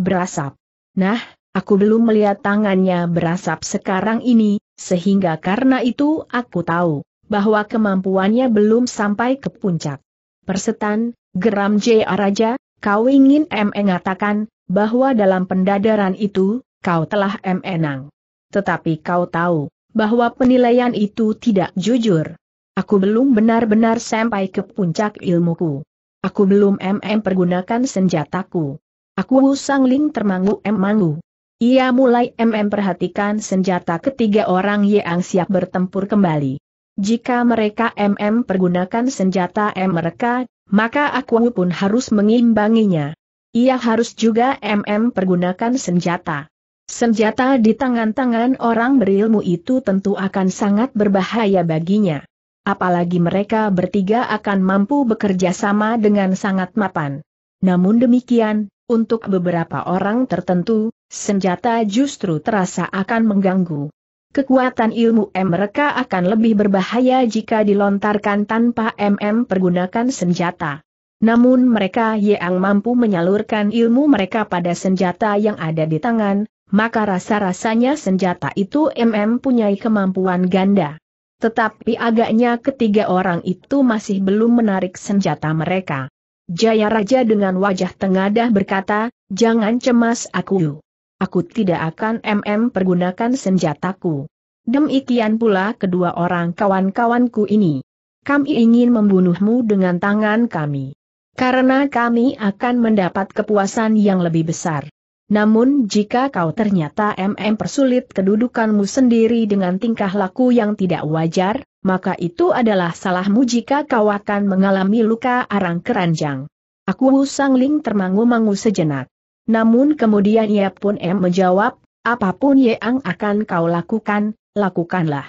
berasap. Nah, aku belum melihat tangannya berasap sekarang ini, sehingga karena itu aku tahu bahwa kemampuannya belum sampai ke puncak. Persetan, geram J. Raja, kau ingin M. E. mengatakan bahwa dalam pendadaran itu, kau telah M enang. Tetapi kau tahu, bahwa penilaian itu tidak jujur. Aku belum benar-benar sampai ke puncak ilmuku. Aku belum MM pergunakan senjataku. Aku Wu Ling termangu-emangu. Ia mulai mm perhatikan senjata ketiga orang yang siap bertempur kembali. Jika mereka mm pergunakan senjata M mereka, maka aku Wu pun harus mengimbanginya. Ia harus juga mm pergunakan senjata. Senjata di tangan-tangan orang berilmu itu tentu akan sangat berbahaya baginya. Apalagi mereka bertiga akan mampu bekerja sama dengan sangat mapan. Namun demikian, untuk beberapa orang tertentu, senjata justru terasa akan mengganggu. Kekuatan ilmu M mereka akan lebih berbahaya jika dilontarkan tanpa MM pergunakan senjata. Namun mereka yang mampu menyalurkan ilmu mereka pada senjata yang ada di tangan, maka rasa-rasanya senjata itu MM punyai kemampuan ganda. Tetapi agaknya ketiga orang itu masih belum menarik senjata mereka. Jaya Raja dengan wajah tengadah berkata, jangan cemas aku. Aku tidak akan MM pergunakan senjataku. Demikian pula kedua orang kawan-kawanku ini. Kami ingin membunuhmu dengan tangan kami. Karena kami akan mendapat kepuasan yang lebih besar. Namun jika kau ternyata MM persulit kedudukanmu sendiri dengan tingkah laku yang tidak wajar, maka itu adalah salahmu jika kau akan mengalami luka arang keranjang. Aku Ling termangu-mangu sejenak. Namun kemudian ia pun em menjawab, apapun yang akan kau lakukan, lakukanlah.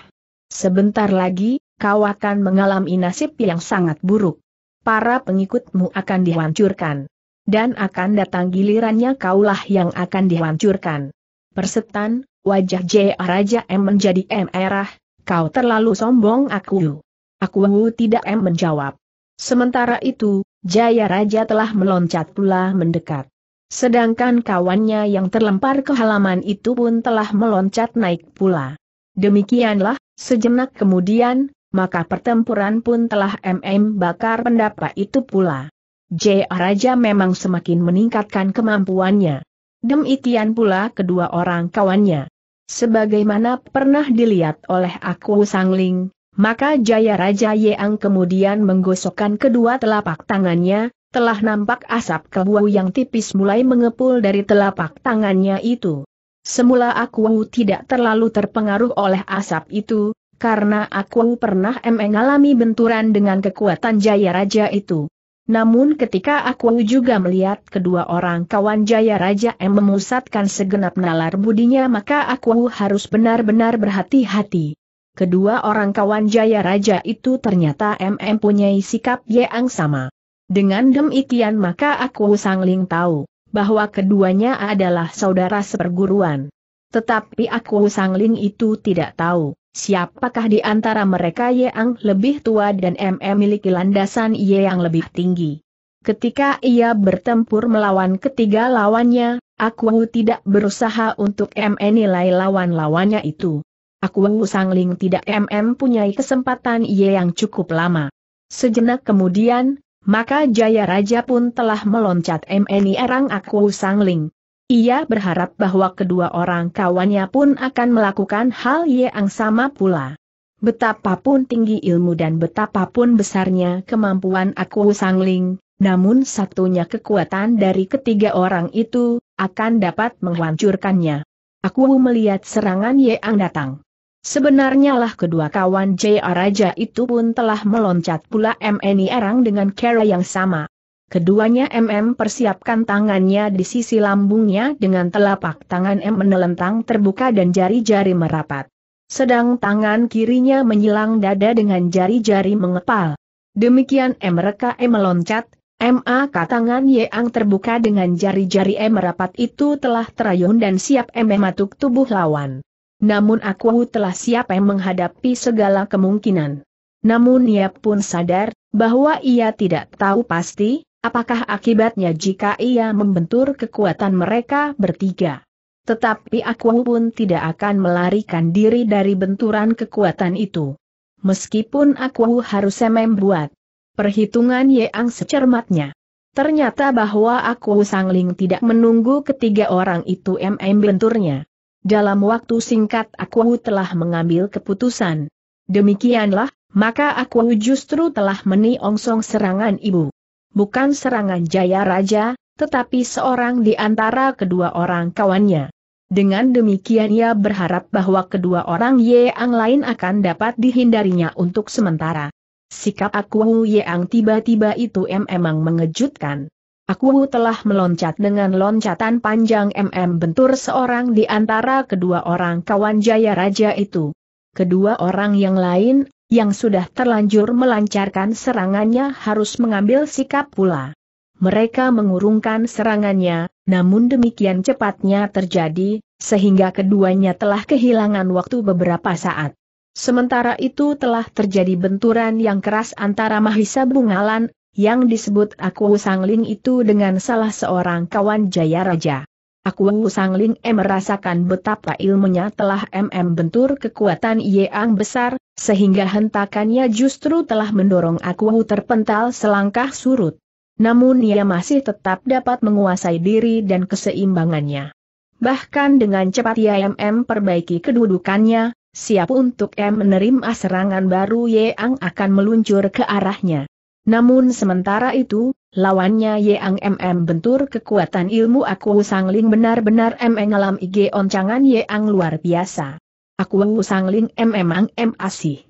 Sebentar lagi, kau akan mengalami nasib yang sangat buruk. Para pengikutmu akan dihancurkan. Dan akan datang gilirannya kaulah yang akan dihancurkan. Persetan, wajah J. Raja M menjadi M erah, Kau terlalu sombong aku. Aku tidak em menjawab. Sementara itu, Jaya Raja telah meloncat pula mendekat. Sedangkan kawannya yang terlempar ke halaman itu pun telah meloncat naik pula. Demikianlah, sejenak kemudian, maka pertempuran pun telah MM bakar pendapat itu pula. Jaya Raja memang semakin meningkatkan kemampuannya. Demikian pula kedua orang kawannya. Sebagaimana pernah dilihat oleh aku Sangling, maka Jaya Raja Yeang kemudian menggosokkan kedua telapak tangannya, telah nampak asap kebu yang tipis mulai mengepul dari telapak tangannya itu. Semula aku tidak terlalu terpengaruh oleh asap itu, karena aku pernah mengalami benturan dengan kekuatan Jaya Raja itu. Namun ketika aku juga melihat kedua orang kawan Jaya Raja M memusatkan segenap nalar budinya maka aku harus benar-benar berhati-hati. Kedua orang kawan Jaya Raja itu ternyata MM punya sikap yang sama. Dengan demikian maka aku sangling tahu bahwa keduanya adalah saudara seperguruan. Tetapi aku sangling itu tidak tahu Siapakah di antara mereka yang lebih tua dan MM miliki landasan Ye yang lebih tinggi? Ketika ia bertempur melawan ketiga lawannya, aku tidak berusaha untuk MM nilai lawan-lawannya itu. Aku sangling tidak MM punyai kesempatan Ye yang cukup lama. Sejenak kemudian, maka Jaya Raja pun telah meloncat MNI erang aku sangling. Ia berharap bahwa kedua orang kawannya pun akan melakukan hal yang sama pula. Betapapun tinggi ilmu dan betapapun besarnya kemampuan aku sangling, namun satunya kekuatan dari ketiga orang itu, akan dapat menghancurkannya. Aku melihat serangan yang datang. Sebenarnya lah kedua kawan J.A. Raja itu pun telah meloncat pula MNI Erang dengan cara yang sama. Keduanya MM persiapkan tangannya di sisi lambungnya dengan telapak tangan M menelentang terbuka dan jari-jari merapat. Sedang tangan kirinya menyilang dada dengan jari-jari mengepal. Demikian M reka e M meloncat, MA kata tangan yang terbuka dengan jari-jari M e merapat itu telah terayun dan siap M e matuk tubuh lawan. Namun aku telah siap M menghadapi segala kemungkinan. Namun ia pun sadar, bahwa ia tidak tahu pasti, Apakah akibatnya jika ia membentur kekuatan mereka bertiga? Tetapi aku pun tidak akan melarikan diri dari benturan kekuatan itu. Meskipun aku harus membuat perhitungan yeang secermatnya. Ternyata bahwa aku sangling tidak menunggu ketiga orang itu MM benturnya. Dalam waktu singkat aku telah mengambil keputusan. Demikianlah, maka aku justru telah meniongsong serangan ibu bukan serangan Jaya Raja, tetapi seorang di antara kedua orang kawannya. Dengan demikian ia berharap bahwa kedua orang Yeang lain akan dapat dihindarinya untuk sementara. Sikap Aku Yeang tiba-tiba itu memang mengejutkan. Aku telah meloncat dengan loncatan panjang MM bentur seorang di antara kedua orang kawan Jaya Raja itu. Kedua orang yang lain yang sudah terlanjur melancarkan serangannya harus mengambil sikap pula. Mereka mengurungkan serangannya, namun demikian cepatnya terjadi, sehingga keduanya telah kehilangan waktu beberapa saat. Sementara itu telah terjadi benturan yang keras antara Mahisa Bungalan, yang disebut Aku Sangling itu dengan salah seorang kawan Jaya Raja. Aku Wu Sangling M merasakan betapa ilmunya telah MM bentur kekuatan yang besar, sehingga hentakannya justru telah mendorong aku Wu terpental selangkah surut. Namun ia masih tetap dapat menguasai diri dan keseimbangannya. Bahkan dengan cepat ia mm perbaiki kedudukannya, siap untuk M menerima serangan baru Yang akan meluncur ke arahnya. Namun sementara itu, Lawannya Yeang MM bentur kekuatan ilmu aku Sangling benar-benar MM ngalam IG oncangan Yang luar biasa. Aku Sangling MM ang M asih.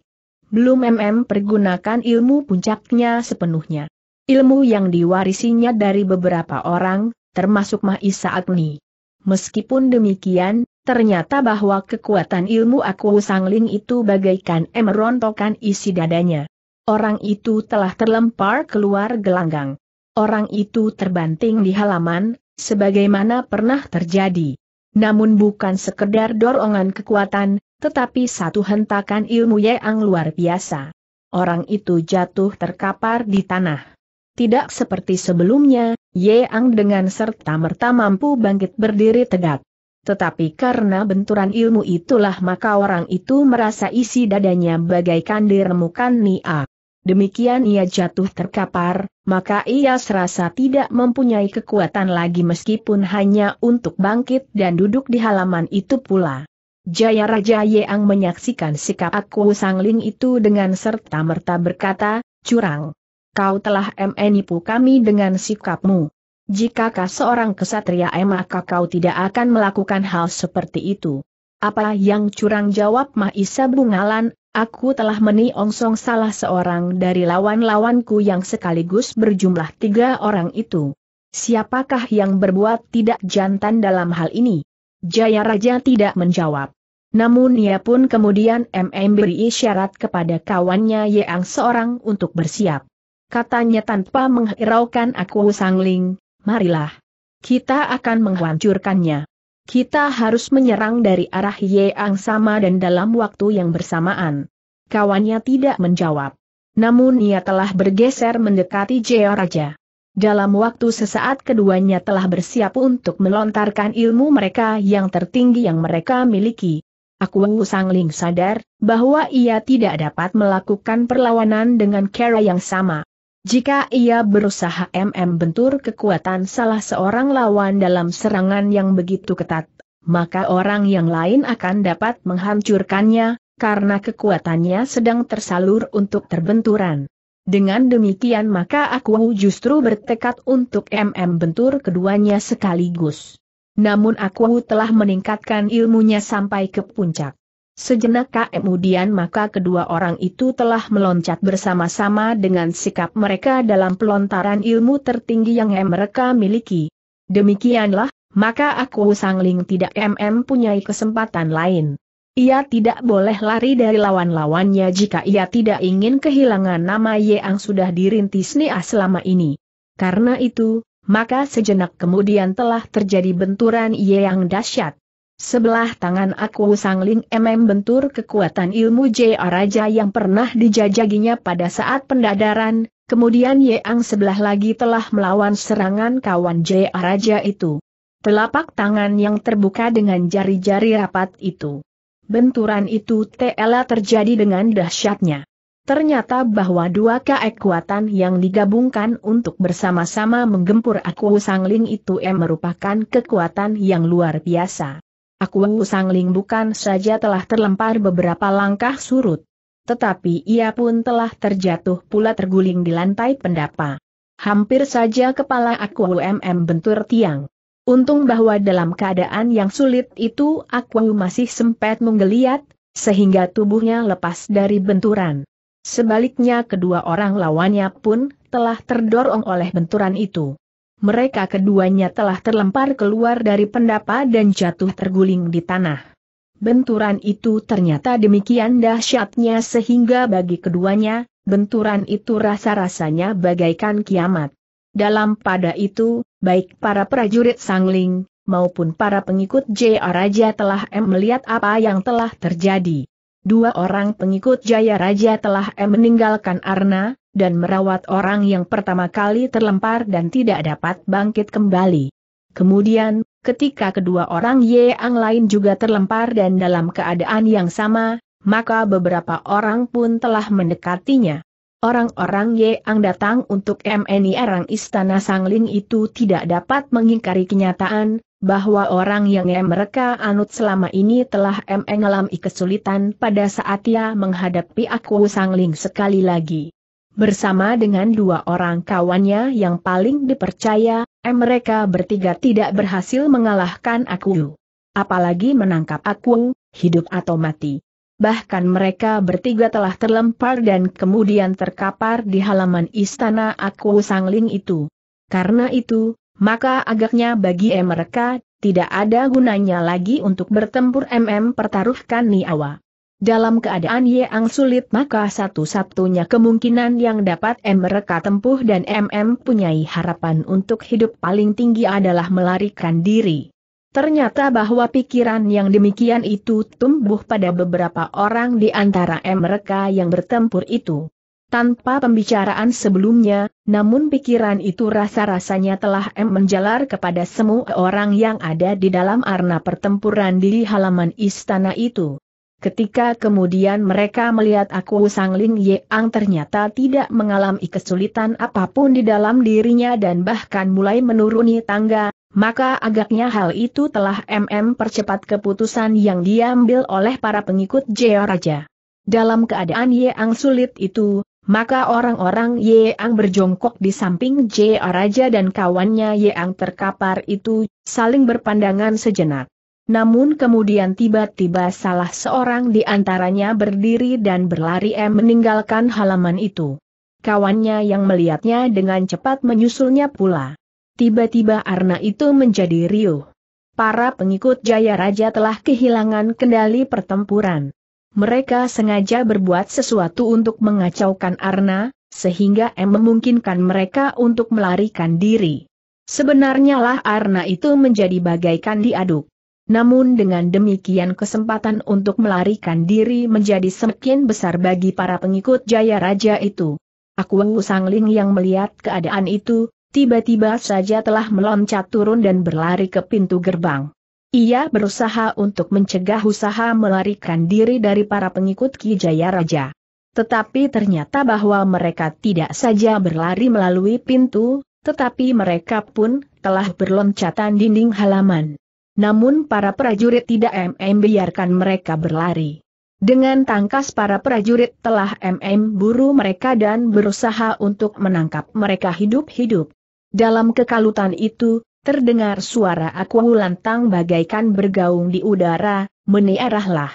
Belum MM pergunakan ilmu puncaknya sepenuhnya. Ilmu yang diwarisinya dari beberapa orang, termasuk Mahisa Agni. Meskipun demikian, ternyata bahwa kekuatan ilmu aku Sangling itu bagaikan rontokan isi dadanya. Orang itu telah terlempar keluar gelanggang orang itu terbanting di halaman, sebagaimana pernah terjadi. Namun bukan sekedar dorongan kekuatan, tetapi satu hentakan ilmu yang luar biasa. Orang itu jatuh terkapar di tanah. Tidak seperti sebelumnya, Yeang dengan serta-merta mampu bangkit berdiri tegak. Tetapi karena benturan ilmu itulah maka orang itu merasa isi dadanya bagaikan diremukan Nia. Demikian ia jatuh terkapar, maka ia serasa tidak mempunyai kekuatan lagi meskipun hanya untuk bangkit dan duduk di halaman itu pula. Jaya Raja Yeang menyaksikan sikap aku Sangling itu dengan serta-merta berkata, curang. Kau telah menipu kami dengan sikapmu. Jika kau seorang kesatria maka kau tidak akan melakukan hal seperti itu. Apa yang curang jawab Mahisa Bungalan, Aku telah meniongsong salah seorang dari lawan-lawanku yang sekaligus berjumlah tiga orang itu. Siapakah yang berbuat tidak jantan dalam hal ini? Jaya Raja tidak menjawab. Namun ia pun kemudian MM beri isyarat kepada kawannya yang seorang untuk bersiap. Katanya tanpa menghiraukan aku sangling, marilah. Kita akan menghancurkannya. Kita harus menyerang dari arah Yeang sama dan dalam waktu yang bersamaan. Kawannya tidak menjawab. Namun ia telah bergeser mendekati Jeo Raja. Dalam waktu sesaat keduanya telah bersiap untuk melontarkan ilmu mereka yang tertinggi yang mereka miliki. Aku Ling sadar bahwa ia tidak dapat melakukan perlawanan dengan cara yang sama. Jika ia berusaha MM bentur kekuatan salah seorang lawan dalam serangan yang begitu ketat, maka orang yang lain akan dapat menghancurkannya, karena kekuatannya sedang tersalur untuk terbenturan. Dengan demikian maka aku justru bertekad untuk MM bentur keduanya sekaligus. Namun aku telah meningkatkan ilmunya sampai ke puncak. Sejenak kemudian maka kedua orang itu telah meloncat bersama-sama dengan sikap mereka dalam pelontaran ilmu tertinggi yang mereka miliki. Demikianlah, maka aku sangling tidak MM punyai kesempatan lain. Ia tidak boleh lari dari lawan-lawannya jika ia tidak ingin kehilangan nama yang sudah dirintis Nia selama ini. Karena itu, maka sejenak kemudian telah terjadi benturan yang dahsyat. Sebelah tangan aku sangling MM bentur kekuatan ilmu J.A. Raja yang pernah dijajaginya pada saat pendadaran, kemudian Yeang sebelah lagi telah melawan serangan kawan J.A. Raja itu. Telapak tangan yang terbuka dengan jari-jari rapat itu. Benturan itu TLA terjadi dengan dahsyatnya. Ternyata bahwa dua kekuatan yang digabungkan untuk bersama-sama menggempur aku sangling itu em merupakan kekuatan yang luar biasa. Aku Wu Ling bukan saja telah terlempar beberapa langkah surut. Tetapi ia pun telah terjatuh pula terguling di lantai pendapa. Hampir saja kepala aku UMM bentur tiang. Untung bahwa dalam keadaan yang sulit itu aku masih sempat menggeliat, sehingga tubuhnya lepas dari benturan. Sebaliknya kedua orang lawannya pun telah terdorong oleh benturan itu mereka keduanya telah terlempar keluar dari pendapa dan jatuh terguling di tanah. Benturan itu ternyata demikian dahsyatnya sehingga bagi keduanya, benturan itu rasa-rasanya bagaikan kiamat. Dalam pada itu, baik para prajurit Sangling, maupun para pengikut Jaya Raja telah M melihat apa yang telah terjadi. Dua orang pengikut Jaya Raja telah M meninggalkan Arna, dan merawat orang yang pertama kali terlempar dan tidak dapat bangkit kembali. Kemudian, ketika kedua orang Yang lain juga terlempar dan dalam keadaan yang sama, maka beberapa orang pun telah mendekatinya. Orang-orang Yang datang untuk MNI Arang Istana Sangling itu tidak dapat mengingkari kenyataan, bahwa orang yang mereka anut selama ini telah mengalami kesulitan pada saat ia menghadapi aku Sangling sekali lagi. Bersama dengan dua orang kawannya yang paling dipercaya, mereka bertiga tidak berhasil mengalahkan aku. Apalagi menangkap aku, hidup atau mati. Bahkan mereka bertiga telah terlempar dan kemudian terkapar di halaman istana aku sangling itu. Karena itu, maka agaknya bagi mereka, tidak ada gunanya lagi untuk bertempur MM pertaruhkan Niawa. Dalam keadaan yang sulit maka satu-satunya kemungkinan yang dapat M mereka tempuh dan MM punyai harapan untuk hidup paling tinggi adalah melarikan diri. Ternyata bahwa pikiran yang demikian itu tumbuh pada beberapa orang di antara M mereka yang bertempur itu. Tanpa pembicaraan sebelumnya, namun pikiran itu rasa-rasanya telah M menjalar kepada semua orang yang ada di dalam arena pertempuran di halaman istana itu. Ketika kemudian mereka melihat aku Sang Ling Ang ternyata tidak mengalami kesulitan apapun di dalam dirinya dan bahkan mulai menuruni tangga, maka agaknya hal itu telah MM percepat keputusan yang diambil oleh para pengikut Jeo Raja. Dalam keadaan Ang sulit itu, maka orang-orang Ang berjongkok di samping Jeo Raja dan kawannya Ang terkapar itu saling berpandangan sejenak. Namun kemudian tiba-tiba salah seorang di antaranya berdiri dan berlari M meninggalkan halaman itu. Kawannya yang melihatnya dengan cepat menyusulnya pula. Tiba-tiba Arna itu menjadi riuh. Para pengikut Jaya Raja telah kehilangan kendali pertempuran. Mereka sengaja berbuat sesuatu untuk mengacaukan Arna, sehingga M memungkinkan mereka untuk melarikan diri. Sebenarnya lah Arna itu menjadi bagaikan diaduk. Namun dengan demikian kesempatan untuk melarikan diri menjadi semakin besar bagi para pengikut Jaya Raja itu. Aku Wu Sangling yang melihat keadaan itu, tiba-tiba saja telah meloncat turun dan berlari ke pintu gerbang. Ia berusaha untuk mencegah usaha melarikan diri dari para pengikut Ki Jaya Raja. Tetapi ternyata bahwa mereka tidak saja berlari melalui pintu, tetapi mereka pun telah berloncatan dinding halaman. Namun para prajurit tidak MM biarkan mereka berlari. Dengan tangkas para prajurit telah MM buru mereka dan berusaha untuk menangkap mereka hidup-hidup. Dalam kekalutan itu, terdengar suara aku lantang bagaikan bergaung di udara, meniarahlah.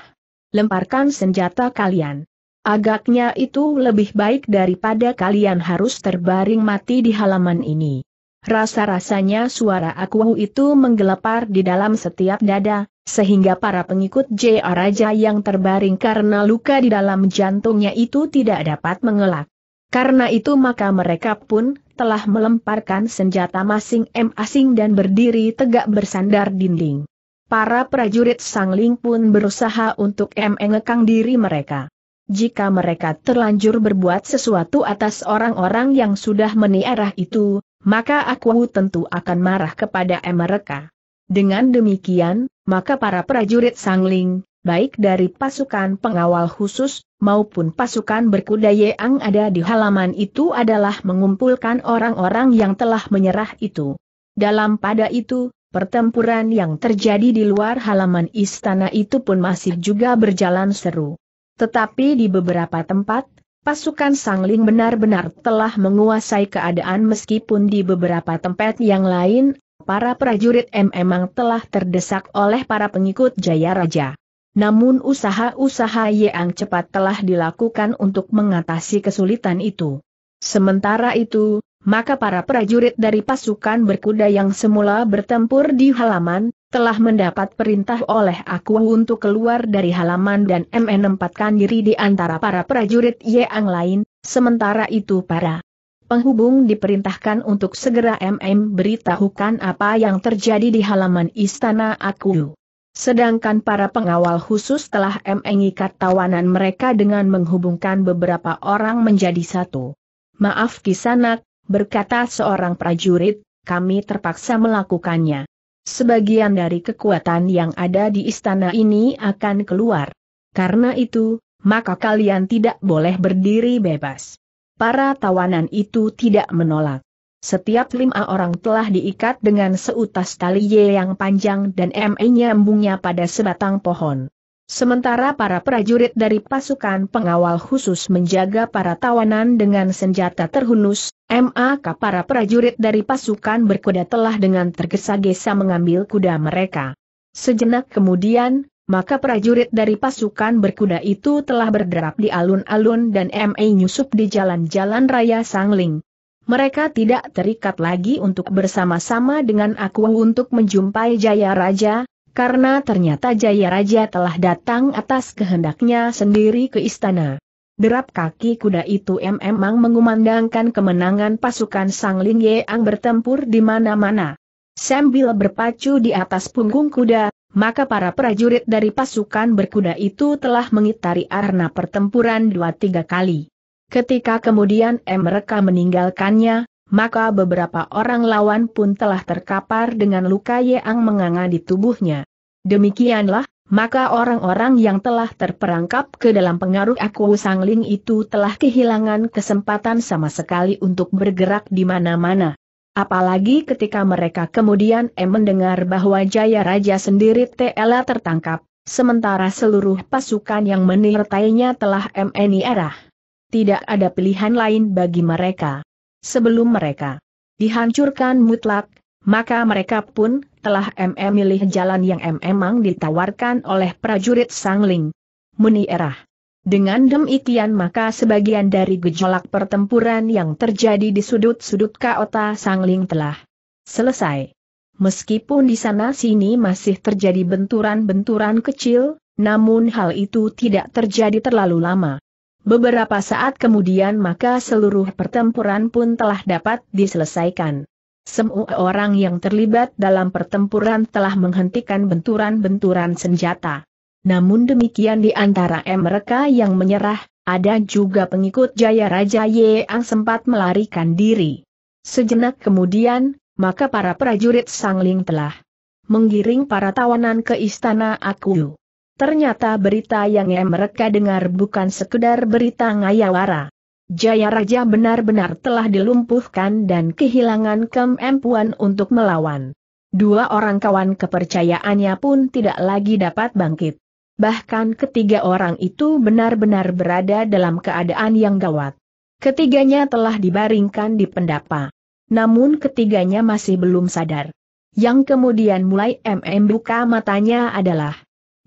Lemparkan senjata kalian. Agaknya itu lebih baik daripada kalian harus terbaring mati di halaman ini. Rasa-rasanya suara aku itu menggelepar di dalam setiap dada, sehingga para pengikut J.R. Raja yang terbaring karena luka di dalam jantungnya itu tidak dapat mengelak. Karena itu maka mereka pun telah melemparkan senjata masing-masing dan berdiri tegak bersandar dinding. Para prajurit sang Ling pun berusaha untuk mengekang diri mereka jika mereka terlanjur berbuat sesuatu atas orang-orang yang sudah meniarah itu, maka aku tentu akan marah kepada mereka. Dengan demikian, maka para prajurit sangling, baik dari pasukan pengawal khusus, maupun pasukan berkuda yang ada di halaman itu adalah mengumpulkan orang-orang yang telah menyerah itu. Dalam pada itu, pertempuran yang terjadi di luar halaman istana itu pun masih juga berjalan seru. Tetapi di beberapa tempat, Pasukan Sangling benar-benar telah menguasai keadaan meskipun di beberapa tempat yang lain, para prajurit M memang telah terdesak oleh para pengikut Jaya Raja. Namun usaha-usaha yang cepat telah dilakukan untuk mengatasi kesulitan itu. Sementara itu, maka para prajurit dari pasukan berkuda yang semula bertempur di halaman, telah mendapat perintah oleh aku untuk keluar dari halaman dan menempatkan diri di antara para prajurit yang lain, sementara itu para penghubung diperintahkan untuk segera MM beritahukan apa yang terjadi di halaman istana aku. Sedangkan para pengawal khusus telah mengikat tawanan mereka dengan menghubungkan beberapa orang menjadi satu. Maaf kisanak, berkata seorang prajurit, kami terpaksa melakukannya. Sebagian dari kekuatan yang ada di istana ini akan keluar. Karena itu, maka kalian tidak boleh berdiri bebas. Para tawanan itu tidak menolak. Setiap lima orang telah diikat dengan seutas tali Y yang panjang dan ME nyambungnya pada sebatang pohon. Sementara para prajurit dari pasukan pengawal khusus menjaga para tawanan dengan senjata terhunus, MAK para prajurit dari pasukan berkuda telah dengan tergesa-gesa mengambil kuda mereka. Sejenak kemudian, maka prajurit dari pasukan berkuda itu telah berderap di alun-alun dan M.A. nyusup di jalan-jalan raya Sangling. Mereka tidak terikat lagi untuk bersama-sama dengan aku untuk menjumpai Jaya Raja, karena ternyata Jaya Raja telah datang atas kehendaknya sendiri ke istana. Derap kaki kuda itu memang mengumandangkan kemenangan pasukan Sang Ling Yang bertempur di mana-mana. Sambil berpacu di atas punggung kuda, maka para prajurit dari pasukan berkuda itu telah mengitari arena pertempuran dua tiga kali. Ketika kemudian m mereka meninggalkannya, maka beberapa orang lawan pun telah terkapar dengan luka yang menganga di tubuhnya. Demikianlah, maka orang-orang yang telah terperangkap ke dalam pengaruh aku sangling itu telah kehilangan kesempatan sama sekali untuk bergerak di mana-mana. Apalagi ketika mereka kemudian em eh, mendengar bahwa Jaya Raja sendiri telah tertangkap, sementara seluruh pasukan yang menirtainya telah MNI eh, arah. Tidak ada pilihan lain bagi mereka. Sebelum mereka dihancurkan mutlak, maka mereka pun telah MM milih jalan yang memang ditawarkan oleh prajurit Sangling. Muni erah. Dengan demikian maka sebagian dari gejolak pertempuran yang terjadi di sudut-sudut kota Sangling telah selesai. Meskipun di sana-sini masih terjadi benturan-benturan kecil, namun hal itu tidak terjadi terlalu lama. Beberapa saat kemudian maka seluruh pertempuran pun telah dapat diselesaikan. Semua orang yang terlibat dalam pertempuran telah menghentikan benturan-benturan senjata. Namun demikian di antara mereka yang menyerah, ada juga pengikut Jaya Raja Ye yang sempat melarikan diri. Sejenak kemudian, maka para prajurit Sangling telah menggiring para tawanan ke istana Aku. Ternyata berita yang mereka dengar bukan sekedar berita ngayawara. Jaya Raja benar-benar telah dilumpuhkan dan kehilangan kemampuan untuk melawan. Dua orang kawan kepercayaannya pun tidak lagi dapat bangkit. Bahkan ketiga orang itu benar-benar berada dalam keadaan yang gawat. Ketiganya telah dibaringkan di pendapa. Namun ketiganya masih belum sadar. Yang kemudian mulai MM buka matanya adalah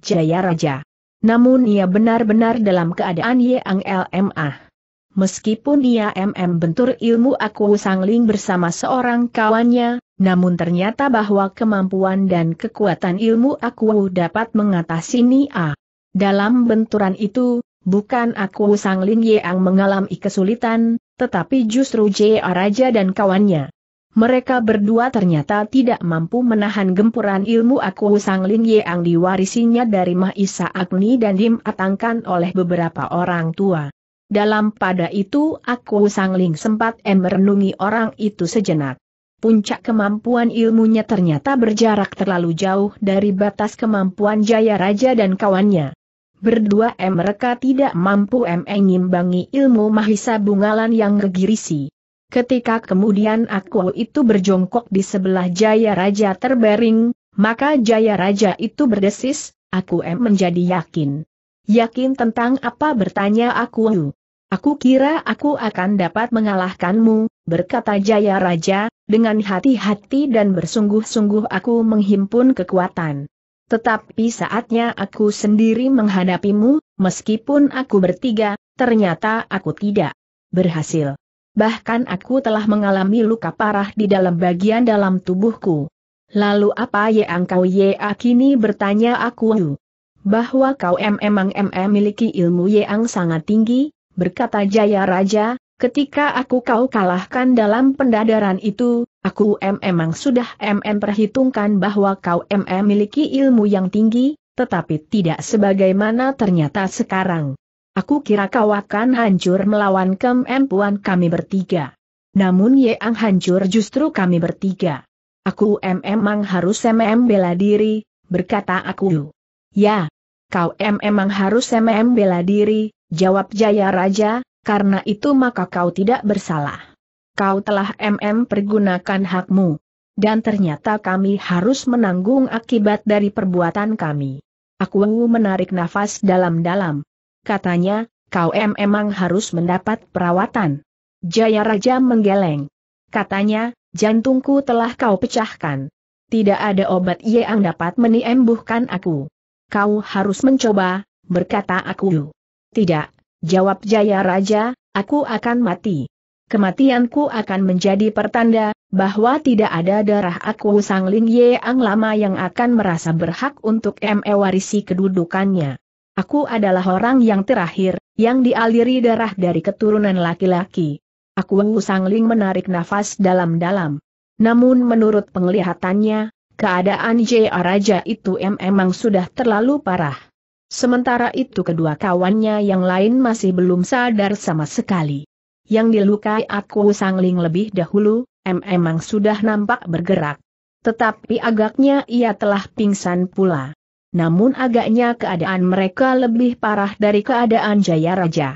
Jaya Raja. Namun ia benar-benar dalam keadaan yang LMA. Meskipun dia MM bentur ilmu aku sangling bersama seorang kawannya, namun ternyata bahwa kemampuan dan kekuatan ilmu aku dapat mengatasi Nia. Dalam benturan itu, bukan aku sangling yang mengalami kesulitan, tetapi justru J.A. Raja dan kawannya. Mereka berdua ternyata tidak mampu menahan gempuran ilmu aku sangling yang diwarisinya dari Mahisa Agni dan dimatangkan oleh beberapa orang tua. Dalam pada itu aku sangling sempat merenungi orang itu sejenak. Puncak kemampuan ilmunya ternyata berjarak terlalu jauh dari batas kemampuan Jaya Raja dan kawannya. Berdua M mereka tidak mampu M mengimbangi ilmu Mahisa Bungalan yang gegirisi. Ketika kemudian aku itu berjongkok di sebelah Jaya Raja terbaring, maka Jaya Raja itu berdesis, aku M menjadi yakin. Yakin tentang apa bertanya aku. Aku kira aku akan dapat mengalahkanmu, berkata Jaya Raja, dengan hati-hati dan bersungguh-sungguh aku menghimpun kekuatan. Tetapi saatnya aku sendiri menghadapimu, meskipun aku bertiga, ternyata aku tidak berhasil. Bahkan aku telah mengalami luka parah di dalam bagian dalam tubuhku. Lalu apa ya kau ya kini bertanya aku? Bahwa kau memang mm miliki ilmu yang sangat tinggi, berkata Jaya Raja, ketika aku kau kalahkan dalam pendadaran itu, aku memang sudah mm perhitungkan bahwa kau mm miliki ilmu yang tinggi, tetapi tidak sebagaimana ternyata sekarang. Aku kira kau akan hancur melawan kemampuan kami bertiga. Namun yang hancur justru kami bertiga. Aku memang harus mm bela diri, berkata aku. Ya, kau memang harus mm bela diri, Jawab Jaya Raja, karena itu maka kau tidak bersalah. Kau telah MM pergunakan hakmu. Dan ternyata kami harus menanggung akibat dari perbuatan kami. Aku menarik nafas dalam-dalam. Katanya, kau em emang harus mendapat perawatan. Jaya Raja menggeleng. Katanya, jantungku telah kau pecahkan. Tidak ada obat yang dapat menyembuhkan aku. Kau harus mencoba, berkata aku. Tidak, jawab Jaya Raja, aku akan mati. Kematianku akan menjadi pertanda bahwa tidak ada darah aku Sang Ling Yeang lama yang akan merasa berhak untuk mewarisi kedudukannya. Aku adalah orang yang terakhir, yang dialiri darah dari keturunan laki-laki. Aku Wu Ling menarik nafas dalam-dalam. Namun menurut penglihatannya, keadaan Jaya Raja itu memang sudah terlalu parah. Sementara itu kedua kawannya yang lain masih belum sadar sama sekali. Yang dilukai aku sangling lebih dahulu, em emang sudah nampak bergerak. Tetapi agaknya ia telah pingsan pula. Namun agaknya keadaan mereka lebih parah dari keadaan Jaya Raja.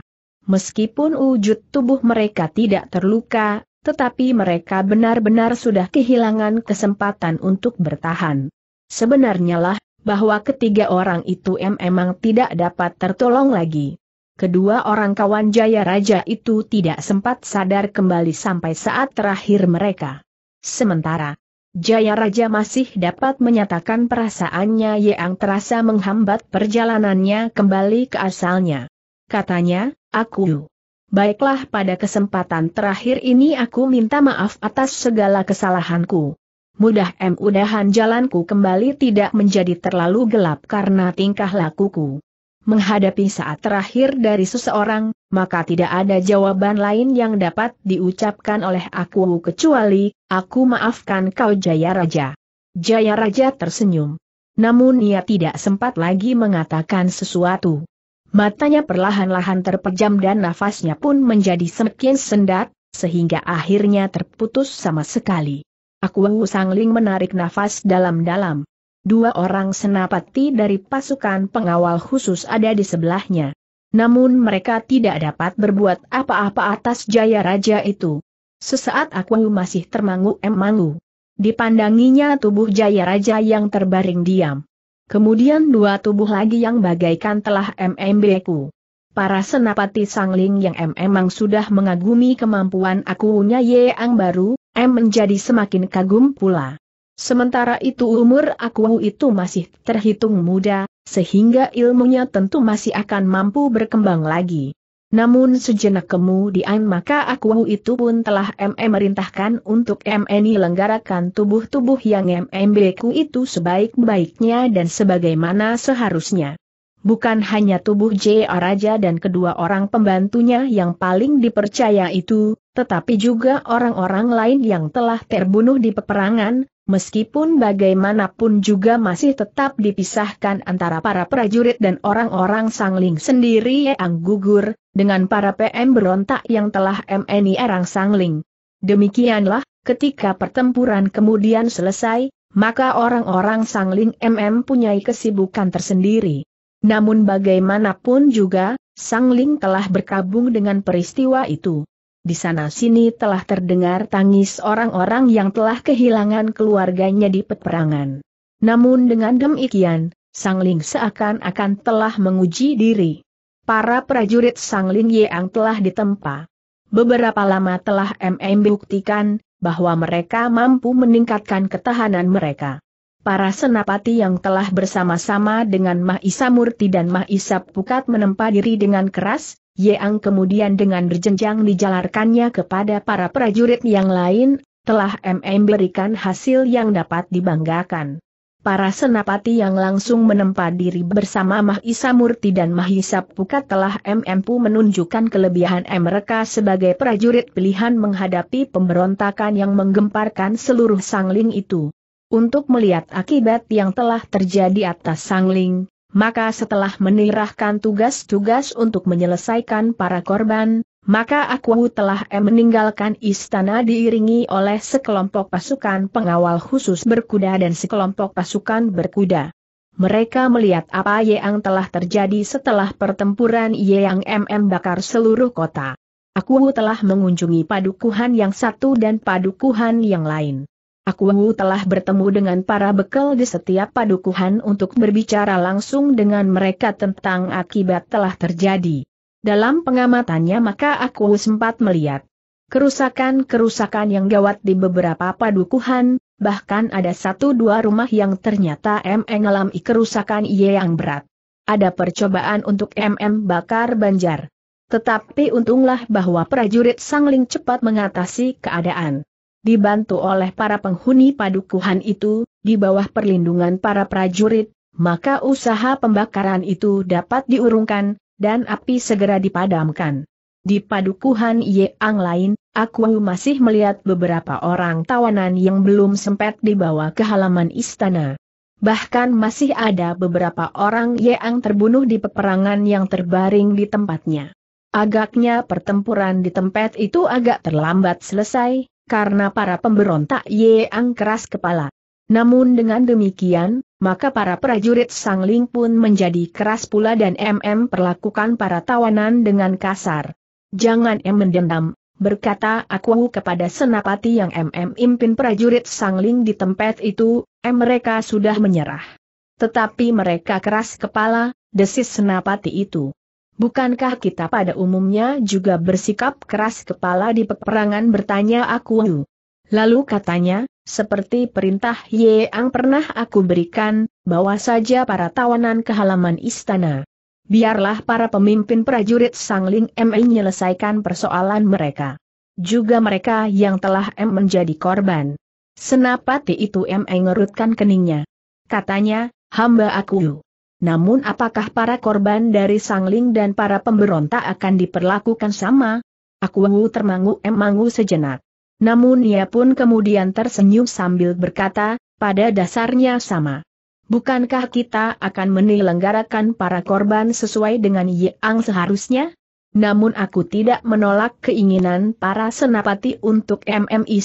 Meskipun wujud tubuh mereka tidak terluka, tetapi mereka benar-benar sudah kehilangan kesempatan untuk bertahan. Sebenarnya lah, bahwa ketiga orang itu memang tidak dapat tertolong lagi. Kedua orang kawan Jaya Raja itu tidak sempat sadar kembali sampai saat terakhir mereka. Sementara, Jaya Raja masih dapat menyatakan perasaannya yang terasa menghambat perjalanannya kembali ke asalnya. Katanya, aku. Baiklah pada kesempatan terakhir ini aku minta maaf atas segala kesalahanku mudah mudahan jalanku kembali tidak menjadi terlalu gelap karena tingkah lakuku. Menghadapi saat terakhir dari seseorang, maka tidak ada jawaban lain yang dapat diucapkan oleh aku kecuali, aku maafkan kau Jaya Raja. Jaya Raja tersenyum. Namun ia tidak sempat lagi mengatakan sesuatu. Matanya perlahan-lahan terpejam dan nafasnya pun menjadi semakin sendat, sehingga akhirnya terputus sama sekali. Aku Wu Sangling menarik nafas dalam-dalam. Dua orang senapati dari pasukan pengawal khusus ada di sebelahnya. Namun mereka tidak dapat berbuat apa-apa atas jaya raja itu. Sesaat aku Wu masih termangu-emangu. Dipandanginya tubuh jaya raja yang terbaring diam. Kemudian dua tubuh lagi yang bagaikan telah MMB ku. Para senapati sangling yang memang sudah mengagumi kemampuan akunya Yeang baru, M menjadi semakin kagum pula. Sementara itu umur aku itu masih terhitung muda, sehingga ilmunya tentu masih akan mampu berkembang lagi. Namun sejenak kemudian maka aku itu pun telah MM merintahkan untuk MNI lenggarakan tubuh-tubuh yang MMBku itu sebaik-baiknya dan sebagaimana seharusnya. Bukan hanya tubuh J Raja dan kedua orang pembantunya yang paling dipercaya itu, tetapi juga orang-orang lain yang telah terbunuh di peperangan, meskipun bagaimanapun juga masih tetap dipisahkan antara para prajurit dan orang-orang sangling sendiri yang gugur, dengan para PM berontak yang telah MNI erang sangling. Demikianlah, ketika pertempuran kemudian selesai, maka orang-orang sangling MM punya kesibukan tersendiri. Namun bagaimanapun juga, Sang Ling telah berkabung dengan peristiwa itu. Di sana-sini telah terdengar tangis orang-orang yang telah kehilangan keluarganya di peperangan. Namun dengan demikian, Sang Ling seakan-akan telah menguji diri. Para prajurit Sang Ling Yang telah ditempa. Beberapa lama telah MM buktikan bahwa mereka mampu meningkatkan ketahanan mereka. Para senapati yang telah bersama-sama dengan Mahisa Murti dan Mahisa Pukat menempa diri dengan keras, Yeang kemudian dengan berjenjang dijalarkannya kepada para prajurit yang lain, telah MM berikan hasil yang dapat dibanggakan. Para senapati yang langsung menempa diri bersama Mahisa Murti dan Mahisa Pukat telah MM pun menunjukkan kelebihan mereka sebagai prajurit pilihan menghadapi pemberontakan yang menggemparkan seluruh sangling itu untuk melihat akibat yang telah terjadi atas sangling, maka setelah menirahkan tugas-tugas untuk menyelesaikan para korban, maka Akwahu telah meninggalkan istana diiringi oleh sekelompok pasukan pengawal khusus berkuda dan sekelompok pasukan berkuda. Mereka melihat apa yang telah terjadi setelah pertempuran yang MM bakar seluruh kota. Aku telah mengunjungi padukuhan yang satu dan padukuhan yang lain. Aku telah bertemu dengan para bekel di setiap padukuhan untuk berbicara langsung dengan mereka tentang akibat telah terjadi. Dalam pengamatannya maka aku sempat melihat kerusakan-kerusakan yang gawat di beberapa padukuhan, bahkan ada satu dua rumah yang ternyata mengalami kerusakan yang berat. Ada percobaan untuk MM bakar banjar. Tetapi untunglah bahwa prajurit Sangling cepat mengatasi keadaan dibantu oleh para penghuni padukuhan itu, di bawah perlindungan para prajurit, maka usaha pembakaran itu dapat diurungkan, dan api segera dipadamkan. Di padukuhan Yeang lain, aku masih melihat beberapa orang tawanan yang belum sempat dibawa ke halaman istana. Bahkan masih ada beberapa orang Yeang terbunuh di peperangan yang terbaring di tempatnya. Agaknya pertempuran di tempat itu agak terlambat selesai, karena para pemberontak Yeang keras kepala. Namun dengan demikian, maka para prajurit Sangling pun menjadi keras pula dan MM perlakukan para tawanan dengan kasar. Jangan M mendendam, berkata aku kepada senapati yang MM impin prajurit Sangling di tempat itu, M mereka sudah menyerah. Tetapi mereka keras kepala, desis senapati itu. Bukankah kita pada umumnya juga bersikap keras kepala di peperangan bertanya aku? Lalu katanya, seperti perintah Ang pernah aku berikan, bawa saja para tawanan ke halaman istana. Biarlah para pemimpin prajurit Sangling M menyelesaikan persoalan mereka. Juga mereka yang telah M menjadi korban. Senapati itu M ngerutkan keningnya. Katanya, hamba aku. Namun apakah para korban dari Sangling dan para pemberontak akan diperlakukan sama? Aku termangu-emangu sejenak. Namun ia pun kemudian tersenyum sambil berkata, pada dasarnya sama. Bukankah kita akan menyelenggarakan para korban sesuai dengan yang seharusnya? Namun aku tidak menolak keinginan para senapati untuk MMI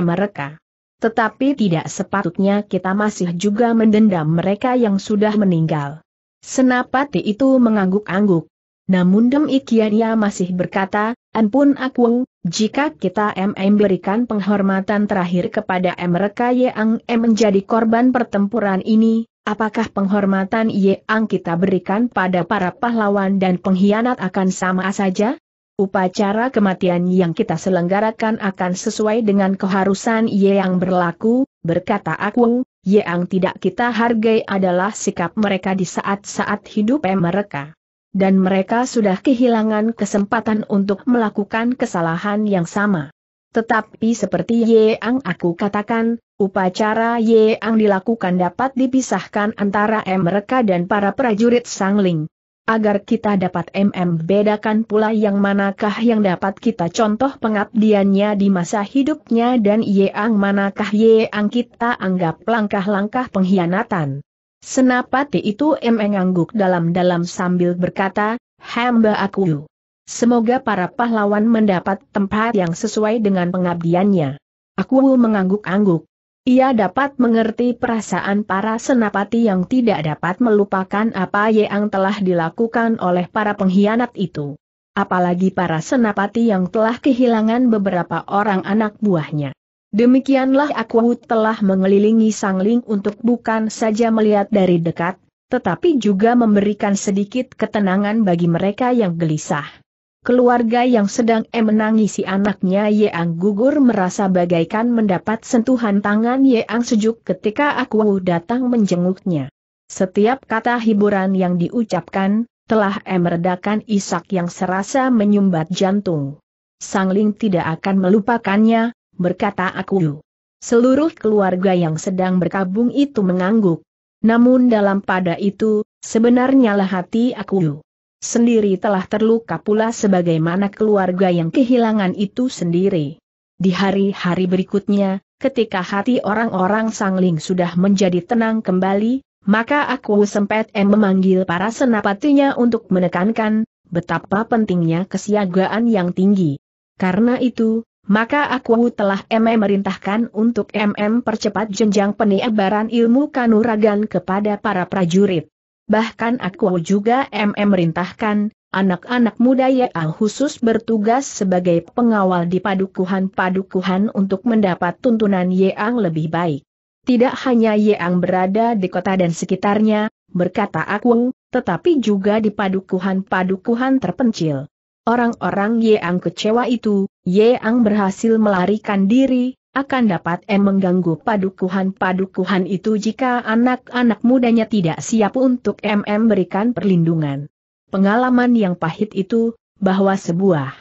mereka. Tetapi tidak sepatutnya kita masih juga mendendam mereka yang sudah meninggal. Senapati itu mengangguk-angguk. Namun demikian ia masih berkata, Ampun aku, jika kita M berikan penghormatan terakhir kepada mereka yang M menjadi korban pertempuran ini, apakah penghormatan yang kita berikan pada para pahlawan dan pengkhianat akan sama saja? Upacara kematian yang kita selenggarakan akan sesuai dengan keharusan Ye yang berlaku, berkata aku, yang tidak kita hargai adalah sikap mereka di saat-saat hidup mereka. Dan mereka sudah kehilangan kesempatan untuk melakukan kesalahan yang sama. Tetapi seperti Ye yang aku katakan, upacara Ye yang dilakukan dapat dipisahkan antara mereka dan para prajurit sangling agar kita dapat mm bedakan pula yang manakah yang dapat kita contoh pengabdiannya di masa hidupnya dan yang manakah yang kita anggap langkah-langkah pengkhianatan. Senapati itu mm mengangguk dalam-dalam sambil berkata, hamba aku. Semoga para pahlawan mendapat tempat yang sesuai dengan pengabdiannya. Aku mengangguk-angguk. Ia dapat mengerti perasaan para senapati yang tidak dapat melupakan apa yang telah dilakukan oleh para pengkhianat itu. Apalagi para senapati yang telah kehilangan beberapa orang anak buahnya. Demikianlah aku telah mengelilingi Sang Ling untuk bukan saja melihat dari dekat, tetapi juga memberikan sedikit ketenangan bagi mereka yang gelisah. Keluarga yang sedang E menangisi anaknya Yeang gugur merasa bagaikan mendapat sentuhan tangan Yeang sejuk ketika aku datang menjenguknya. Setiap kata hiburan yang diucapkan, telah E meredakan isak yang serasa menyumbat jantung. Sangling tidak akan melupakannya, berkata aku. Seluruh keluarga yang sedang berkabung itu mengangguk. Namun dalam pada itu, sebenarnya lah hati aku sendiri telah terluka pula sebagaimana keluarga yang kehilangan itu sendiri. Di hari-hari berikutnya, ketika hati orang-orang sangling sudah menjadi tenang kembali, maka aku sempat em memanggil para senapatinya untuk menekankan betapa pentingnya kesiagaan yang tinggi. Karena itu, maka aku telah MM merintahkan untuk MM percepat jenjang penyebaran ilmu kanuragan kepada para prajurit bahkan aku juga MM merintahkan, anak-anak muda YAL ya khusus bertugas sebagai pengawal di padukuhan-padukuhan untuk mendapat tuntunan yang ya lebih baik. Tidak hanya yang ya berada di kota dan sekitarnya, berkata Akweng, tetapi juga di padukuhan-padukuhan terpencil. Orang-orang Yang kecewa itu, Yang berhasil melarikan diri, akan dapat em mengganggu padukuhan-padukuhan itu jika anak-anak mudanya tidak siap untuk MM berikan perlindungan. Pengalaman yang pahit itu, bahwa sebuah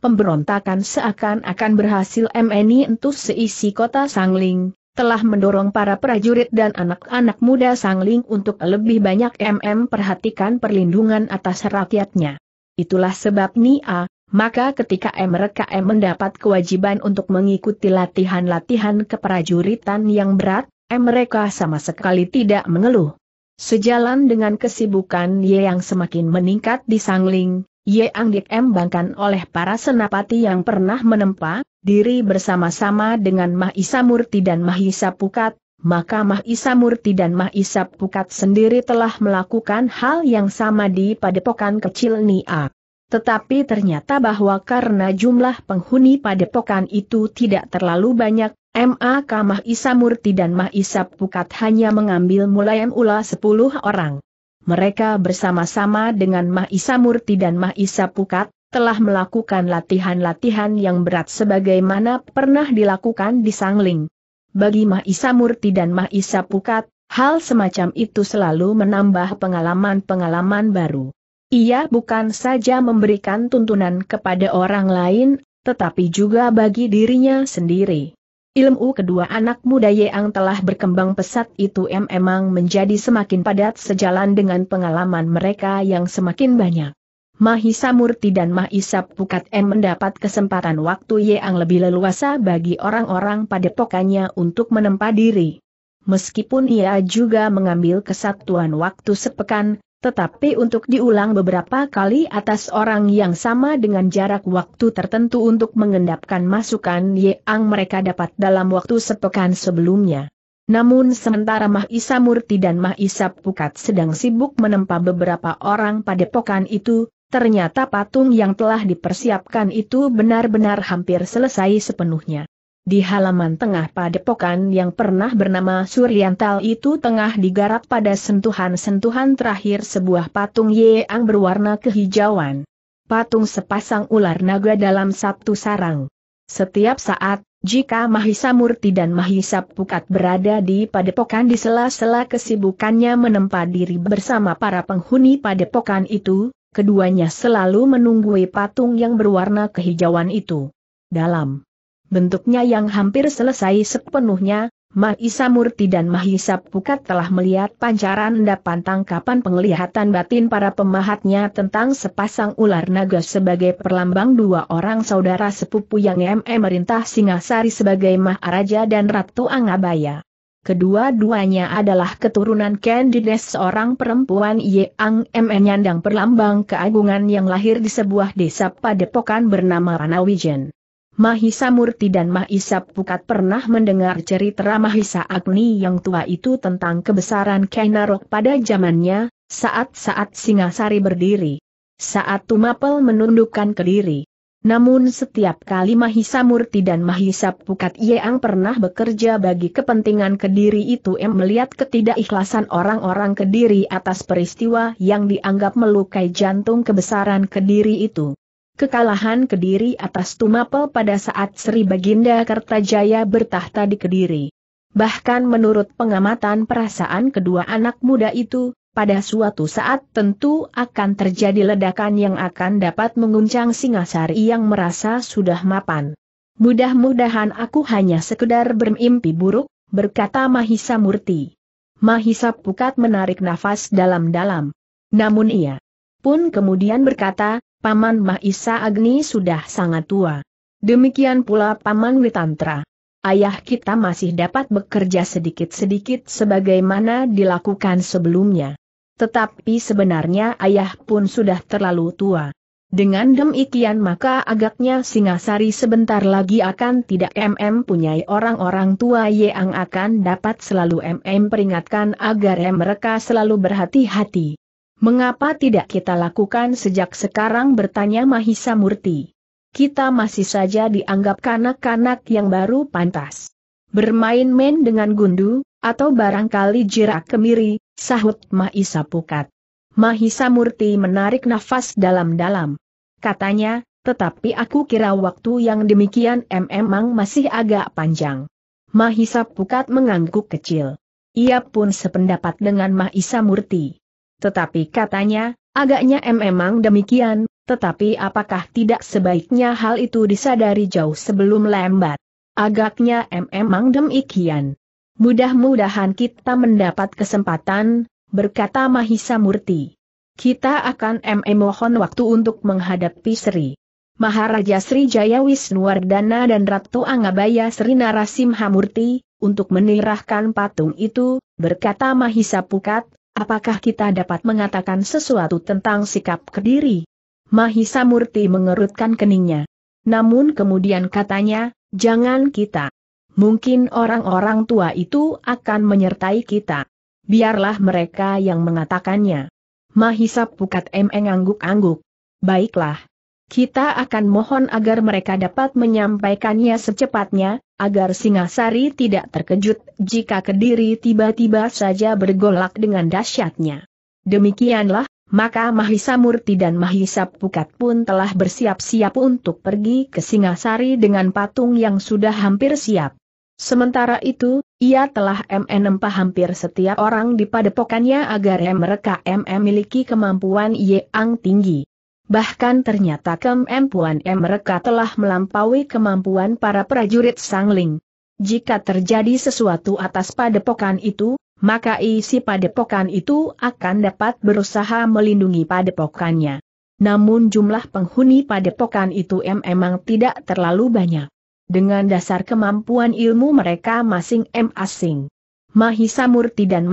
pemberontakan seakan-akan berhasil MNI entus seisi kota Sangling, telah mendorong para prajurit dan anak-anak muda Sangling untuk lebih banyak MM perhatikan perlindungan atas rakyatnya. Itulah sebab Nia, maka ketika MRKM mendapat kewajiban untuk mengikuti latihan-latihan keprajuritan yang berat, mereka sama sekali tidak mengeluh. Sejalan dengan kesibukan Ye yang semakin meningkat di Sangling, Ye yang dikembangkan oleh para senapati yang pernah menempa, diri bersama-sama dengan Mahisa Murti dan Mahisa Pukat, maka Mahisa Murti dan Mahisa Pukat sendiri telah melakukan hal yang sama di padepokan kecil Nia. Tetapi ternyata bahwa karena jumlah penghuni padepokan itu tidak terlalu banyak, M.A. Kamah Murti dan Mah Pukat hanya mengambil mulai M.Ula 10 orang. Mereka bersama-sama dengan Mah Murti dan Mah Pukat, telah melakukan latihan-latihan yang berat sebagaimana pernah dilakukan di Sangling. Bagi Mah Murti dan Mah Pukat, hal semacam itu selalu menambah pengalaman-pengalaman baru. Ia bukan saja memberikan tuntunan kepada orang lain, tetapi juga bagi dirinya sendiri. Ilmu kedua anak muda Yeang telah berkembang pesat itu memang menjadi semakin padat sejalan dengan pengalaman mereka yang semakin banyak. Mahisa Murti dan Mahisa Pukat M mendapat kesempatan waktu Yeang lebih leluasa bagi orang-orang pada padepokannya untuk menempa diri. Meskipun ia juga mengambil kesatuan waktu sepekan, tetapi untuk diulang beberapa kali atas orang yang sama dengan jarak waktu tertentu untuk mengendapkan masukan yang mereka dapat dalam waktu sepekan sebelumnya. Namun sementara Mahisa Murti dan Mahisa Pukat sedang sibuk menempa beberapa orang pada pokan itu, ternyata patung yang telah dipersiapkan itu benar-benar hampir selesai sepenuhnya. Di halaman tengah padepokan yang pernah bernama Suryantal itu tengah digarap pada sentuhan-sentuhan terakhir sebuah patung yang berwarna kehijauan. Patung sepasang ular naga dalam satu sarang. Setiap saat, jika Mahisa Murti dan Mahisa Pukat berada di padepokan di sela-sela kesibukannya menempa diri bersama para penghuni padepokan itu, keduanya selalu menunggui patung yang berwarna kehijauan itu. Dalam bentuknya yang hampir selesai sepenuhnya, Mahisa Murti dan Mahisa Pukat telah melihat pancaran dapan tangkapan penglihatan batin para pemahatnya tentang sepasang ular naga sebagai perlambang dua orang saudara sepupu yang M.E. merintah Singasari sebagai Maharaja dan Ratu Angabaya. Kedua-duanya adalah keturunan Candides seorang perempuan Yang MN Nyandang Perlambang Keagungan yang lahir di sebuah desa padepokan bernama Ranawijen. Mahisa Murti dan Mahisa Pukat pernah mendengar cerita Mahisa Agni yang tua itu tentang kebesaran Kainarok pada zamannya, saat-saat Singasari berdiri. Saat Tumapel menundukkan kediri. Namun setiap kali Mahisa Murti dan Mahisa Pukat Yeang pernah bekerja bagi kepentingan Kediri itu em melihat ketidakikhlasan orang-orang Kediri atas peristiwa yang dianggap melukai jantung kebesaran Kediri itu kekalahan Kediri atas Tumapel pada saat Sri Baginda Kertajaya bertahta di Kediri. Bahkan menurut pengamatan perasaan kedua anak muda itu, pada suatu saat tentu akan terjadi ledakan yang akan dapat menguncang Singasari yang merasa sudah mapan. Mudah-mudahan aku hanya sekedar bermimpi buruk, berkata Mahisa Murti. Mahisa Pukat menarik nafas dalam-dalam. Namun ia pun kemudian berkata, Paman Mahisa Agni sudah sangat tua. Demikian pula Paman Witantra. Ayah kita masih dapat bekerja sedikit-sedikit sebagaimana dilakukan sebelumnya. Tetapi sebenarnya ayah pun sudah terlalu tua. Dengan demikian maka agaknya Singasari sebentar lagi akan tidak MM punyai orang-orang tua yang akan dapat selalu MM peringatkan agar mereka selalu berhati-hati. Mengapa tidak kita lakukan sejak sekarang bertanya Mahisa Murti? Kita masih saja dianggap kanak-kanak yang baru pantas. Bermain-main dengan gundu, atau barangkali jerak kemiri, sahut Mahisa Pukat. Mahisa Murti menarik nafas dalam-dalam. Katanya, tetapi aku kira waktu yang demikian memang masih agak panjang. Mahisa Pukat mengangguk kecil. Ia pun sependapat dengan Mahisa Murti. Tetapi katanya, agaknya memang demikian, tetapi apakah tidak sebaiknya hal itu disadari jauh sebelum lembat? Agaknya memang demikian. Mudah-mudahan kita mendapat kesempatan, berkata Mahisa Murti. Kita akan mohon waktu untuk menghadapi Sri. Maharaja Sri Jaya Wisnuwardana dan Ratu Angabaya Sri Narasimha Murti, untuk menirahkan patung itu, berkata Mahisa Pukat, apakah kita dapat mengatakan sesuatu tentang sikap Kediri? Mahisa Murti mengerutkan keningnya. Namun kemudian katanya, jangan kita. Mungkin orang-orang tua itu akan menyertai kita. Biarlah mereka yang mengatakannya. Mahisa Pukat M. mengangguk-angguk. Baiklah, kita akan mohon agar mereka dapat menyampaikannya secepatnya, agar Singasari tidak terkejut jika Kediri tiba-tiba saja bergolak dengan dahsyatnya. Demikianlah, maka Mahisa Murti dan Mahisa Pukat pun telah bersiap-siap untuk pergi ke Singasari dengan patung yang sudah hampir siap. Sementara itu, ia telah menempa hampir setiap orang di padepokannya agar mereka MM memiliki kemampuan yang tinggi. Bahkan ternyata kemampuan mereka telah melampaui kemampuan para prajurit sangling. Jika terjadi sesuatu atas padepokan itu, maka isi padepokan itu akan dapat berusaha melindungi padepokannya. Namun jumlah penghuni padepokan itu memang tidak terlalu banyak. Dengan dasar kemampuan ilmu mereka masing-masing. Murti dan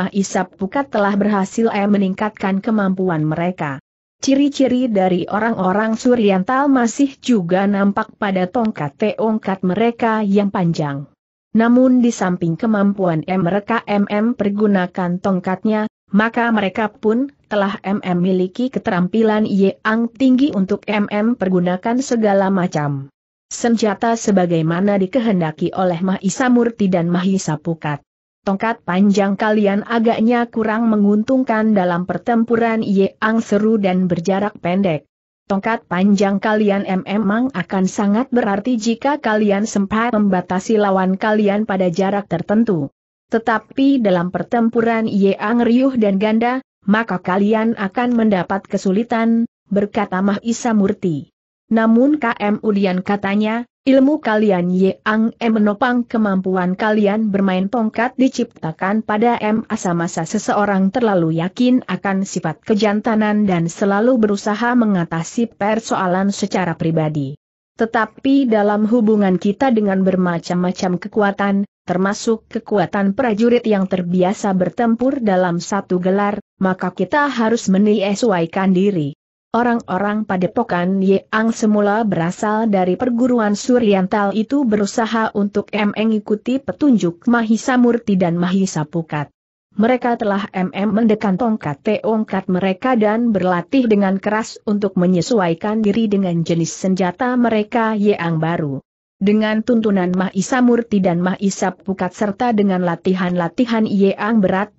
Pukat telah berhasil meningkatkan kemampuan mereka. Ciri-ciri dari orang-orang Suriantal masih juga nampak pada tongkat teongkat mereka yang panjang. Namun di samping kemampuan mereka MM pergunakan tongkatnya, maka mereka pun telah MM miliki keterampilan yang tinggi untuk MM pergunakan segala macam senjata sebagaimana dikehendaki oleh Mahisa Murti dan Mahisa Pukat. Tongkat panjang kalian agaknya kurang menguntungkan dalam pertempuran Yeang seru dan berjarak pendek. Tongkat panjang kalian memang akan sangat berarti jika kalian sempat membatasi lawan kalian pada jarak tertentu. Tetapi dalam pertempuran Yeang riuh dan ganda, maka kalian akan mendapat kesulitan, berkata Mahisa Murti. Namun KM Ulian katanya, ilmu kalian Yang m menopang kemampuan kalian bermain tongkat diciptakan pada M asa masa seseorang terlalu yakin akan sifat kejantanan dan selalu berusaha mengatasi persoalan secara pribadi. Tetapi dalam hubungan kita dengan bermacam-macam kekuatan, termasuk kekuatan prajurit yang terbiasa bertempur dalam satu gelar, maka kita harus menyesuaikan diri. Orang-orang padepokan Yeang semula berasal dari perguruan Suriantal itu berusaha untuk mengikuti petunjuk Mahisa Murti dan Mahisa Pukat. Mereka telah MM mendekan tongkat teongkat mereka dan berlatih dengan keras untuk menyesuaikan diri dengan jenis senjata mereka Yeang baru. Dengan tuntunan Mahisa Murti dan Mahisa Pukat serta dengan latihan-latihan Yeang berat,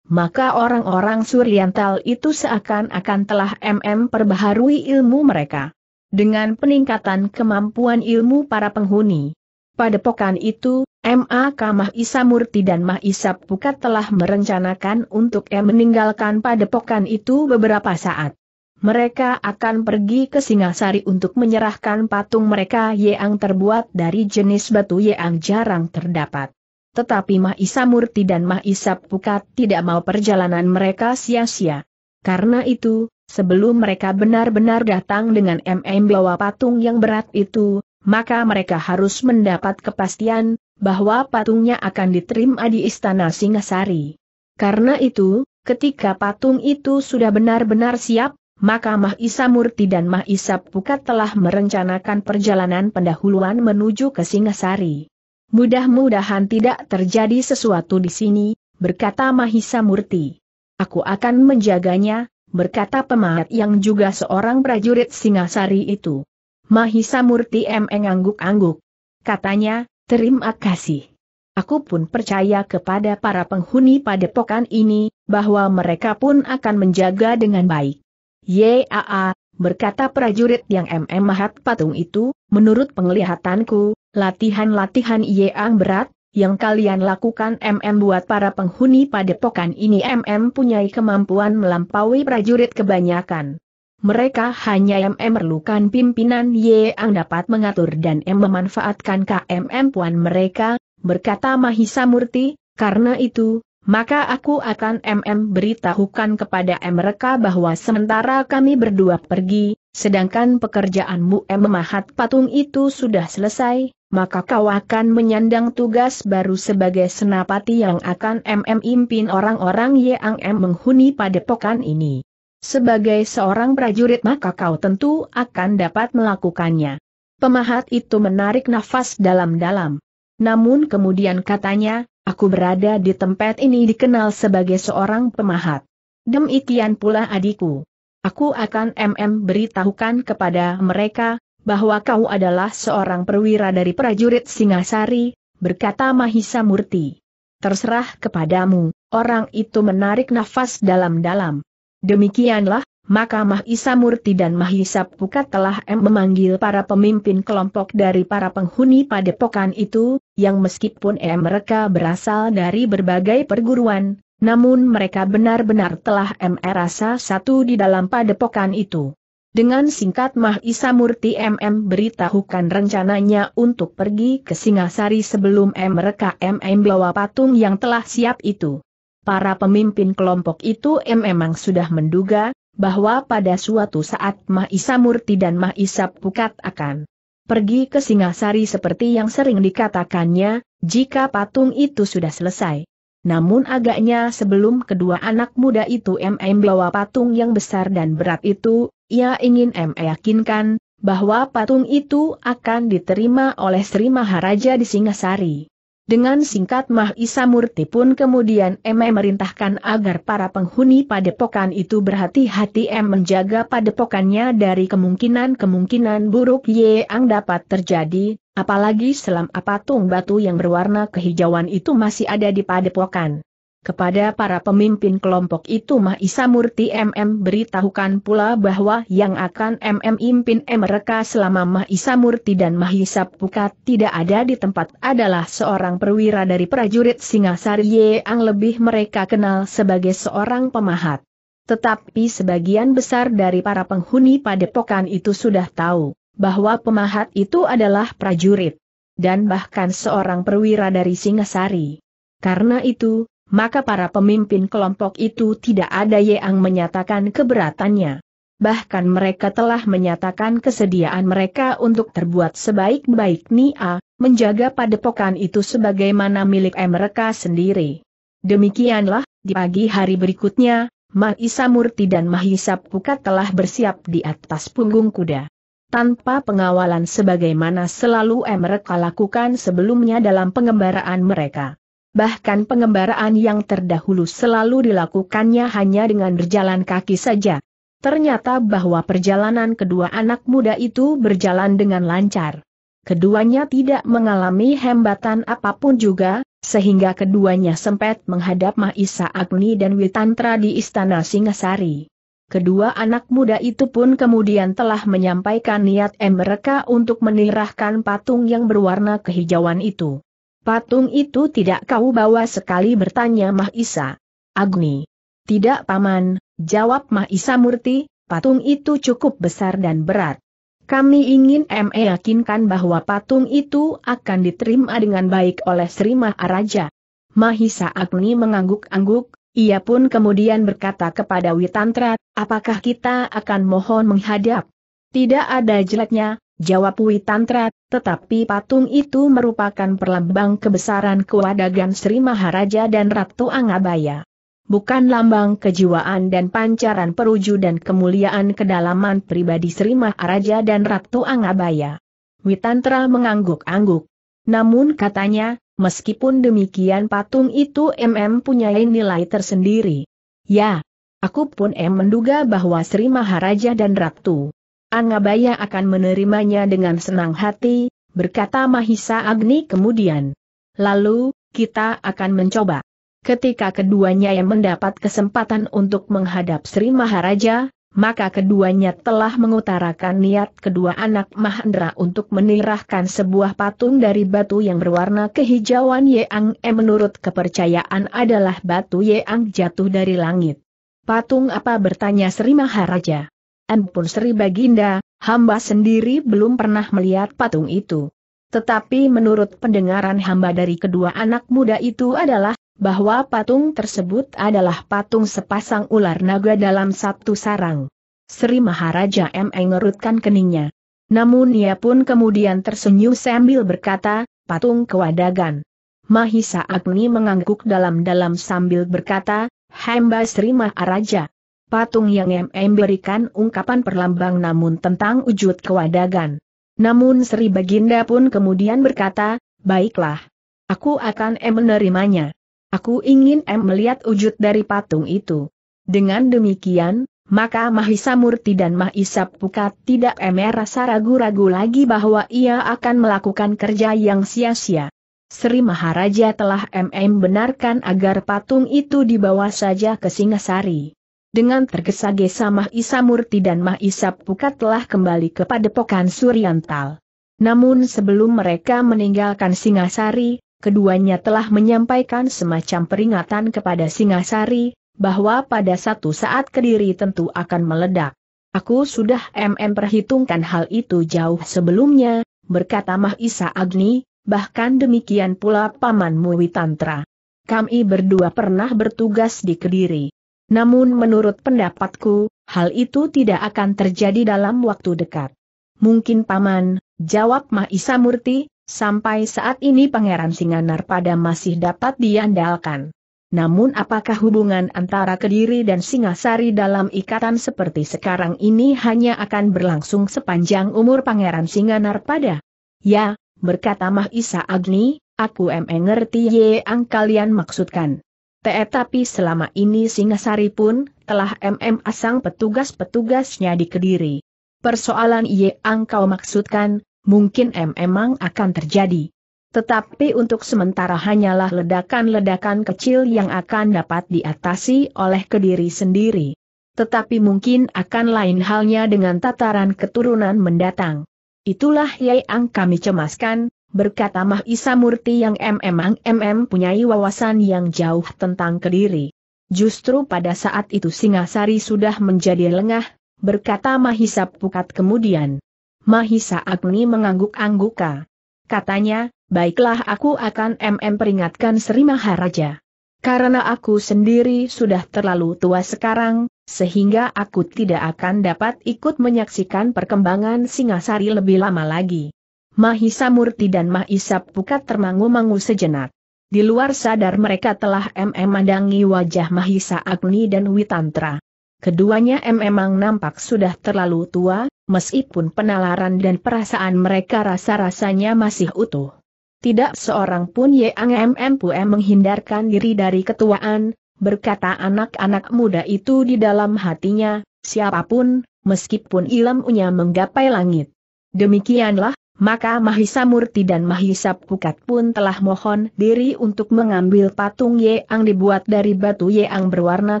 maka orang-orang Suriantal itu seakan-akan telah MM perbaharui ilmu mereka. Dengan peningkatan kemampuan ilmu para penghuni Pada padepokan itu, M.A. Kamah Isamurti dan Mah Isab Pukat telah merencanakan untuk M meninggalkan padepokan itu beberapa saat. Mereka akan pergi ke Singasari untuk menyerahkan patung mereka yang terbuat dari jenis batu yang jarang terdapat tetapi Mahisa Murti dan Mah Pukat tidak mau perjalanan mereka sia-sia. Karena itu, sebelum mereka benar-benar datang dengan MM bawa patung yang berat itu, maka mereka harus mendapat kepastian bahwa patungnya akan diterima di istana Singasari. Karena itu, ketika patung itu sudah benar-benar siap, maka Mahisa Murti dan Mah Pukat telah merencanakan perjalanan pendahuluan menuju ke Singasari. Mudah-mudahan tidak terjadi sesuatu di sini, berkata Mahisa Murti. Aku akan menjaganya, berkata pemahat yang juga seorang prajurit Singasari itu. Mahisa Murti emeng angguk-angguk. Katanya, terima kasih. Aku pun percaya kepada para penghuni padepokan ini, bahwa mereka pun akan menjaga dengan baik. Yaa, ah, ah, berkata prajurit yang MM Mahat Patung itu, menurut penglihatanku, Latihan-latihan yang berat, yang kalian lakukan MM buat para penghuni padepokan ini MM punyai kemampuan melampaui prajurit kebanyakan. Mereka hanya MM merlukan pimpinan yang dapat mengatur dan M memanfaatkan KMM puan mereka, berkata Mahisa Murti, karena itu, maka aku akan MM beritahukan kepada M mereka bahwa sementara kami berdua pergi, sedangkan pekerjaanmu M memahat patung itu sudah selesai, maka kau akan menyandang tugas baru sebagai senapati yang akan MM impin orang-orang yang M menghuni padepokan ini. Sebagai seorang prajurit maka kau tentu akan dapat melakukannya. Pemahat itu menarik nafas dalam-dalam. Namun kemudian katanya, aku berada di tempat ini dikenal sebagai seorang pemahat. Demikian pula adikku. Aku akan MM beritahukan kepada mereka, bahwa kau adalah seorang perwira dari prajurit Singasari, berkata Mahisa Murti. Terserah kepadamu, orang itu menarik nafas dalam-dalam. Demikianlah, maka Mahisa Murti dan Mahisa Pukat telah M memanggil para pemimpin kelompok dari para penghuni padepokan itu, yang meskipun M mereka berasal dari berbagai perguruan, namun mereka benar-benar telah M rasa satu di dalam padepokan itu. Dengan singkat Mahisa Murti MM beritahukan rencananya untuk pergi ke Singasari sebelum M mereka MM bawa patung yang telah siap itu. Para pemimpin kelompok itu M memang sudah menduga, bahwa pada suatu saat Mahisa Murti dan Mahisa Pukat akan pergi ke Singasari seperti yang sering dikatakannya, jika patung itu sudah selesai. Namun agaknya sebelum kedua anak muda itu MM bawa patung yang besar dan berat itu, ia ingin MM yakinkan, bahwa patung itu akan diterima oleh Sri Maharaja di Singasari. Dengan singkat Mahisa Murti pun kemudian M merintahkan agar para penghuni padepokan itu berhati-hati M menjaga padepokannya dari kemungkinan-kemungkinan buruk yang dapat terjadi, Apalagi selam apatung batu yang berwarna kehijauan itu masih ada di padepokan. Kepada para pemimpin kelompok itu Mahisa Murti MM beritahukan pula bahwa yang akan MM impin mereka selama Mahisa Murti dan Mahisa Pukat tidak ada di tempat adalah seorang perwira dari prajurit Singasari yang lebih mereka kenal sebagai seorang pemahat. Tetapi sebagian besar dari para penghuni padepokan itu sudah tahu bahwa pemahat itu adalah prajurit. Dan bahkan seorang perwira dari Singasari. Karena itu, maka para pemimpin kelompok itu tidak ada yang menyatakan keberatannya. Bahkan mereka telah menyatakan kesediaan mereka untuk terbuat sebaik-baik Nia, menjaga padepokan itu sebagaimana milik mereka sendiri. Demikianlah, di pagi hari berikutnya, Mahisa Murti dan Mahisa Pukat telah bersiap di atas punggung kuda tanpa pengawalan sebagaimana selalu mereka lakukan sebelumnya dalam pengembaraan mereka. Bahkan pengembaraan yang terdahulu selalu dilakukannya hanya dengan berjalan kaki saja. Ternyata bahwa perjalanan kedua anak muda itu berjalan dengan lancar. Keduanya tidak mengalami hambatan apapun juga, sehingga keduanya sempat menghadap Mahisa Agni dan Witantra di Istana Singasari. Kedua anak muda itu pun kemudian telah menyampaikan niat mereka untuk menirahkan patung yang berwarna kehijauan itu. Patung itu tidak kau bawa sekali bertanya Mahisa. Agni. Tidak paman, jawab Mahisa Murti, patung itu cukup besar dan berat. Kami ingin ME yakinkan bahwa patung itu akan diterima dengan baik oleh Sri Maharaja. Mahisa Agni mengangguk-angguk, ia pun kemudian berkata kepada Witantra, apakah kita akan mohon menghadap? Tidak ada jeleknya, jawab Witantra, tetapi patung itu merupakan perlambang kebesaran kewadagan Sri Maharaja dan Ratu Angabaya. Bukan lambang kejiwaan dan pancaran peruju dan kemuliaan kedalaman pribadi Sri Maharaja dan Ratu Angabaya. Witantra mengangguk-angguk. Namun katanya, meskipun demikian patung itu MM punya nilai tersendiri. Ya, aku pun M menduga bahwa Sri Maharaja dan Ratu Angabaya akan menerimanya dengan senang hati, berkata Mahisa Agni kemudian. Lalu, kita akan mencoba. Ketika keduanya yang mendapat kesempatan untuk menghadap Sri Maharaja, maka keduanya telah mengutarakan niat kedua anak Mahendra untuk menirahkan sebuah patung dari batu yang berwarna kehijauan Yeang E menurut kepercayaan adalah batu Yeang jatuh dari langit. Patung apa bertanya Sri Maharaja. Ampun Sri Baginda, hamba sendiri belum pernah melihat patung itu. Tetapi menurut pendengaran hamba dari kedua anak muda itu adalah bahwa patung tersebut adalah patung sepasang ular naga dalam satu sarang. Sri Maharaja M. mengerutkan keningnya. Namun ia pun kemudian tersenyum sambil berkata, patung kewadagan. Mahisa Agni mengangguk dalam-dalam sambil berkata, hamba Sri Maharaja. Patung yang M berikan ungkapan perlambang namun tentang wujud kewadagan. Namun Sri Baginda pun kemudian berkata, baiklah. Aku akan menerimanya. Aku ingin em melihat wujud dari patung itu. Dengan demikian, maka Mahisa Murti dan Mahisa Pukat tidak M rasa ragu-ragu lagi bahwa ia akan melakukan kerja yang sia-sia. Sri Maharaja telah MM benarkan agar patung itu dibawa saja ke Singasari. Dengan tergesa-gesa Mahisa Murti dan Mahisa Pukat telah kembali kepada padepokan Suryantal. Namun sebelum mereka meninggalkan Singasari, keduanya telah menyampaikan semacam peringatan kepada Singasari, bahwa pada satu saat Kediri tentu akan meledak. Aku sudah MM perhitungkan hal itu jauh sebelumnya, berkata Mahisa Agni, bahkan demikian pula paman Muwitantra. Kami berdua pernah bertugas di Kediri. Namun menurut pendapatku, hal itu tidak akan terjadi dalam waktu dekat. Mungkin paman, jawab Mahisa Murti, Sampai saat ini Pangeran Singanar pada masih dapat diandalkan. Namun apakah hubungan antara Kediri dan Singasari dalam ikatan seperti sekarang ini hanya akan berlangsung sepanjang umur Pangeran Singanar pada? Ya, berkata Mahisa Agni, aku mengerti ye ang kalian maksudkan. Tetapi selama ini Singasari pun telah mm asang petugas-petugasnya di Kediri. Persoalan ye ang kau maksudkan, mungkin em emang akan terjadi. Tetapi untuk sementara hanyalah ledakan-ledakan kecil yang akan dapat diatasi oleh kediri sendiri. Tetapi mungkin akan lain halnya dengan tataran keturunan mendatang. Itulah yang kami cemaskan, berkata Mahisa Murti yang memang MM punyai wawasan yang jauh tentang kediri. Justru pada saat itu Singasari sudah menjadi lengah, berkata Mahisa Pukat kemudian. Mahisa Agni mengangguk-angguka. Katanya, baiklah aku akan MM peringatkan Sri Maharaja. Karena aku sendiri sudah terlalu tua sekarang, sehingga aku tidak akan dapat ikut menyaksikan perkembangan Singasari lebih lama lagi. Mahisa Murti dan Mahisa Pukat termangu-mangu sejenak. Di luar sadar mereka telah MM mandangi wajah Mahisa Agni dan Witantra. Keduanya memang nampak sudah terlalu tua, meskipun penalaran dan perasaan mereka rasa-rasanya masih utuh. Tidak seorang pun Yang MMPUM menghindarkan diri dari ketuaan, berkata anak-anak muda itu di dalam hatinya, siapapun, meskipun ilmunya menggapai langit. Demikianlah, maka Mahisa Murti dan Mahisa Pukat pun telah mohon diri untuk mengambil patung Yang dibuat dari batu Yang berwarna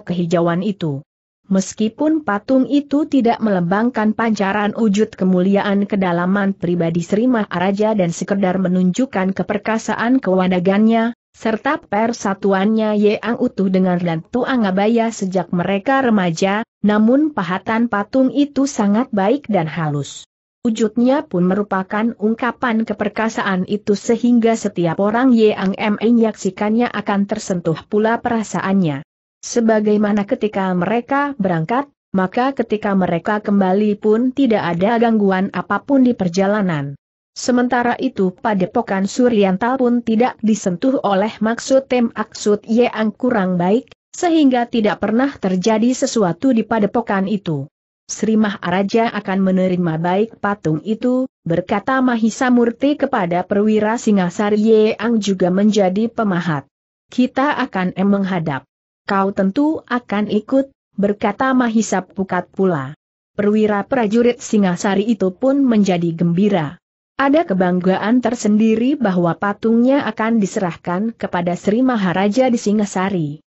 kehijauan itu. Meskipun patung itu tidak melembangkan pancaran wujud kemuliaan kedalaman pribadi Sri Maharaja dan sekedar menunjukkan keperkasaan kewanagannya, serta persatuannya yang utuh dengan Lantu Angabaya sejak mereka remaja, namun pahatan patung itu sangat baik dan halus. Wujudnya pun merupakan ungkapan keperkasaan itu sehingga setiap orang yang menyaksikannya akan tersentuh pula perasaannya. Sebagaimana ketika mereka berangkat, maka ketika mereka kembali pun tidak ada gangguan apapun di perjalanan. Sementara itu padepokan Suryanta pun tidak disentuh oleh maksud tem aksud yang kurang baik, sehingga tidak pernah terjadi sesuatu di padepokan itu. Sri Maharaja akan menerima baik patung itu, berkata Mahisa Murti kepada perwira Singasari yang juga menjadi pemahat. Kita akan menghadap. Kau tentu akan ikut, berkata Mahisa Pukat pula. Perwira prajurit Singasari itu pun menjadi gembira. Ada kebanggaan tersendiri bahwa patungnya akan diserahkan kepada Sri Maharaja di Singasari.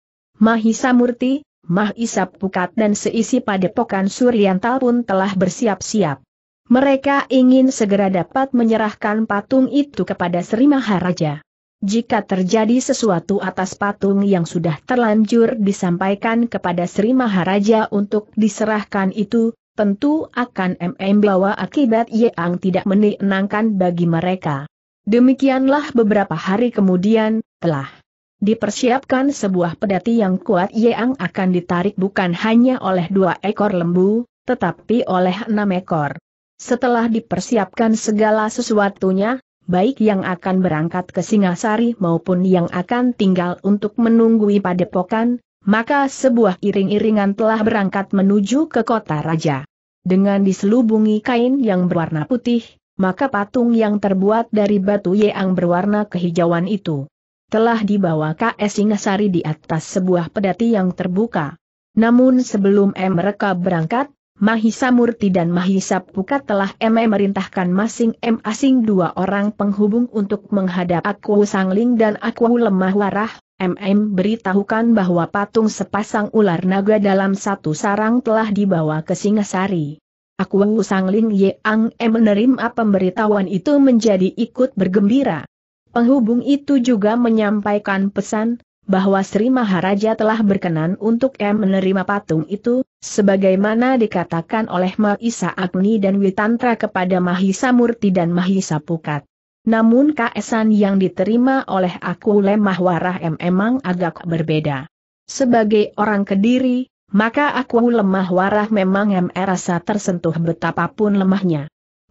Mahisa Murti, Mahisa Pukat dan seisi padepokan Suryantal pun telah bersiap-siap. Mereka ingin segera dapat menyerahkan patung itu kepada Sri Maharaja. Jika terjadi sesuatu atas patung yang sudah terlanjur disampaikan kepada Sri Maharaja untuk diserahkan itu, tentu akan MM bawa akibat yang tidak menenangkan bagi mereka. Demikianlah beberapa hari kemudian, telah dipersiapkan sebuah pedati yang kuat yang akan ditarik bukan hanya oleh dua ekor lembu, tetapi oleh enam ekor. Setelah dipersiapkan segala sesuatunya, baik yang akan berangkat ke Singasari maupun yang akan tinggal untuk menunggui padepokan, maka sebuah iring-iringan telah berangkat menuju ke kota raja. Dengan diselubungi kain yang berwarna putih, maka patung yang terbuat dari batu yang berwarna kehijauan itu telah dibawa ke Singasari di atas sebuah pedati yang terbuka. Namun sebelum mereka berangkat, Mahisa Murti dan Mahisa Pukat telah ME merintahkan masing masing dua orang penghubung untuk menghadap aku Sangling dan aku Lemah Warah. MM beritahukan bahwa patung sepasang ular naga dalam satu sarang telah dibawa ke Singasari. Aku Sangling Yeang M menerima pemberitahuan itu menjadi ikut bergembira. Penghubung itu juga menyampaikan pesan, bahwa Sri Maharaja telah berkenan untuk M menerima patung itu, sebagaimana dikatakan oleh Mahisa Agni dan Witantra kepada Mahisa Murti dan Mahisa Pukat. Namun kaesan yang diterima oleh aku lemah warah M emang agak berbeda. Sebagai orang kediri, maka aku lemah warah memang M rasa tersentuh betapapun lemahnya.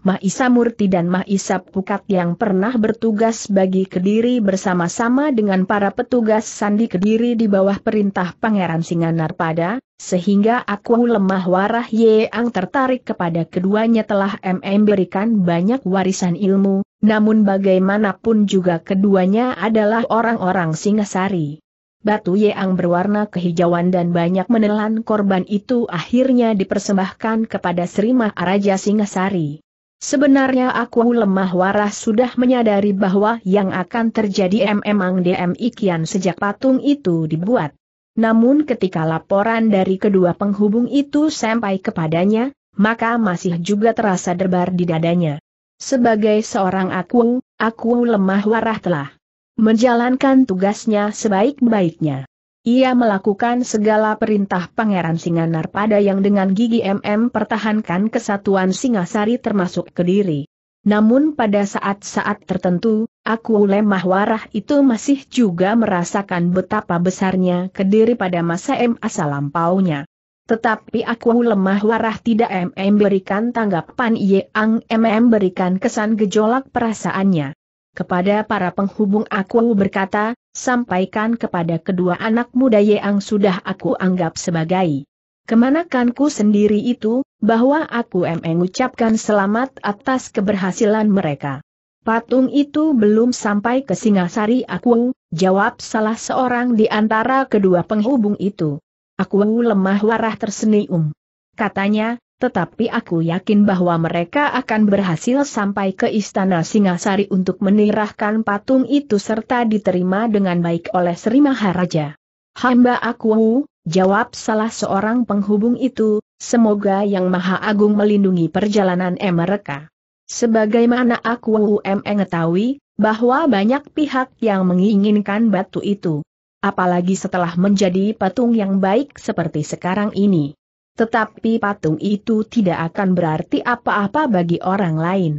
Mahisa Murti dan Mahisa Pukat yang pernah bertugas bagi Kediri bersama-sama dengan para petugas Sandi Kediri di bawah perintah Pangeran Singanar pada, sehingga aku lemah warah Yeang tertarik kepada keduanya telah MM berikan banyak warisan ilmu, namun bagaimanapun juga keduanya adalah orang-orang Singasari. Batu Yeang berwarna kehijauan dan banyak menelan korban itu akhirnya dipersembahkan kepada Sri Maharaja Singasari. Sebenarnya aku lemah waras sudah menyadari bahwa yang akan terjadi memang DM sejak patung itu dibuat. Namun ketika laporan dari kedua penghubung itu sampai kepadanya, maka masih juga terasa derbar di dadanya. Sebagai seorang aku, aku lemah warah telah menjalankan tugasnya sebaik-baiknya. Ia melakukan segala perintah Pangeran Singanar pada yang dengan gigi MM pertahankan kesatuan Singasari termasuk Kediri. Namun pada saat-saat tertentu, aku lemah warah itu masih juga merasakan betapa besarnya Kediri pada masa M asal lampaunya. Tetapi aku lemah warah tidak MM berikan tanggapan ang MM berikan kesan gejolak perasaannya. Kepada para penghubung aku berkata, sampaikan kepada kedua anak muda yang sudah aku anggap sebagai kemanakanku sendiri itu, bahwa aku mengucapkan selamat atas keberhasilan mereka. Patung itu belum sampai ke Singasari aku, jawab salah seorang di antara kedua penghubung itu. Aku lemah warah tersenyum. Katanya, tetapi aku yakin bahwa mereka akan berhasil sampai ke Istana Singasari untuk menirahkan patung itu serta diterima dengan baik oleh Sri Maharaja. Hamba aku, jawab salah seorang penghubung itu, semoga Yang Maha Agung melindungi perjalanan mereka. Sebagaimana aku mengetahui, bahwa banyak pihak yang menginginkan batu itu. Apalagi setelah menjadi patung yang baik seperti sekarang ini. Tetapi patung itu tidak akan berarti apa-apa bagi orang lain.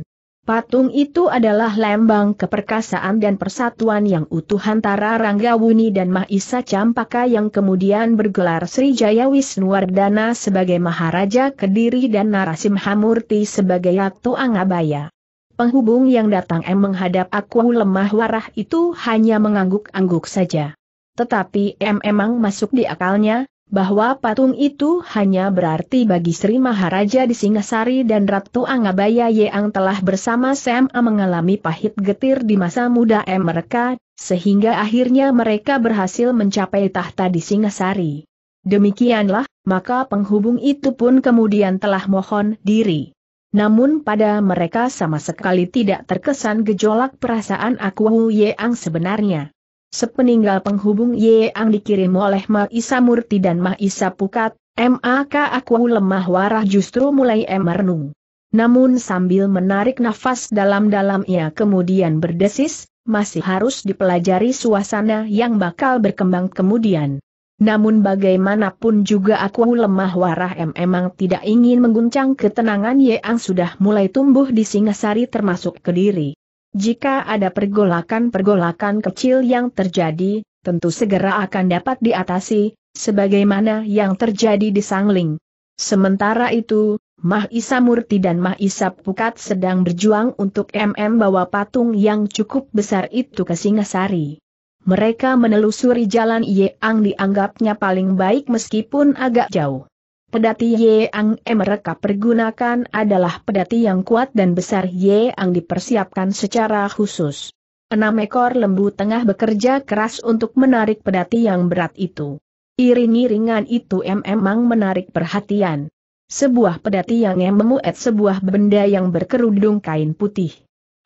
Patung itu adalah lembang keperkasaan dan persatuan yang utuh antara Ranggawuni dan Mahisa Campaka yang kemudian bergelar Sri Jaya Wisnuwardana sebagai Maharaja Kediri dan Narasimhamurti sebagai Ratu Angabaya. Penghubung yang datang em menghadap aku lemah warah itu hanya mengangguk-angguk saja. Tetapi M emang masuk di akalnya, bahwa patung itu hanya berarti bagi Sri Maharaja di Singasari dan Ratu Angabaya yang telah bersama Sam mengalami pahit getir di masa muda mereka, sehingga akhirnya mereka berhasil mencapai tahta di Singasari. Demikianlah, maka penghubung itu pun kemudian telah mohon diri. Namun pada mereka sama sekali tidak terkesan gejolak perasaan aku Yeang sebenarnya. Sepeninggal penghubung Yeang dikirim oleh Ma Isa Murti dan Ma Isa Pukat, MAK aku lemah warah justru mulai emernung. Namun sambil menarik nafas dalam-dalam ia kemudian berdesis, masih harus dipelajari suasana yang bakal berkembang kemudian. Namun bagaimanapun juga aku lemah warah em emang tidak ingin mengguncang ketenangan Yeang sudah mulai tumbuh di Singasari termasuk Kediri. Jika ada pergolakan-pergolakan kecil yang terjadi, tentu segera akan dapat diatasi, sebagaimana yang terjadi di Sangling. Sementara itu, Mah Isa Murti dan Mah Isa Pukat sedang berjuang untuk MM bawa patung yang cukup besar itu ke Singasari. Mereka menelusuri jalan Yeang dianggapnya paling baik meskipun agak jauh. Pedati Yang mereka pergunakan adalah pedati yang kuat dan besar Yang dipersiapkan secara khusus. Enam ekor lembu tengah bekerja keras untuk menarik pedati yang berat itu. Iring-iringan itu memang menarik perhatian. Sebuah pedati yang memuat sebuah benda yang berkerudung kain putih.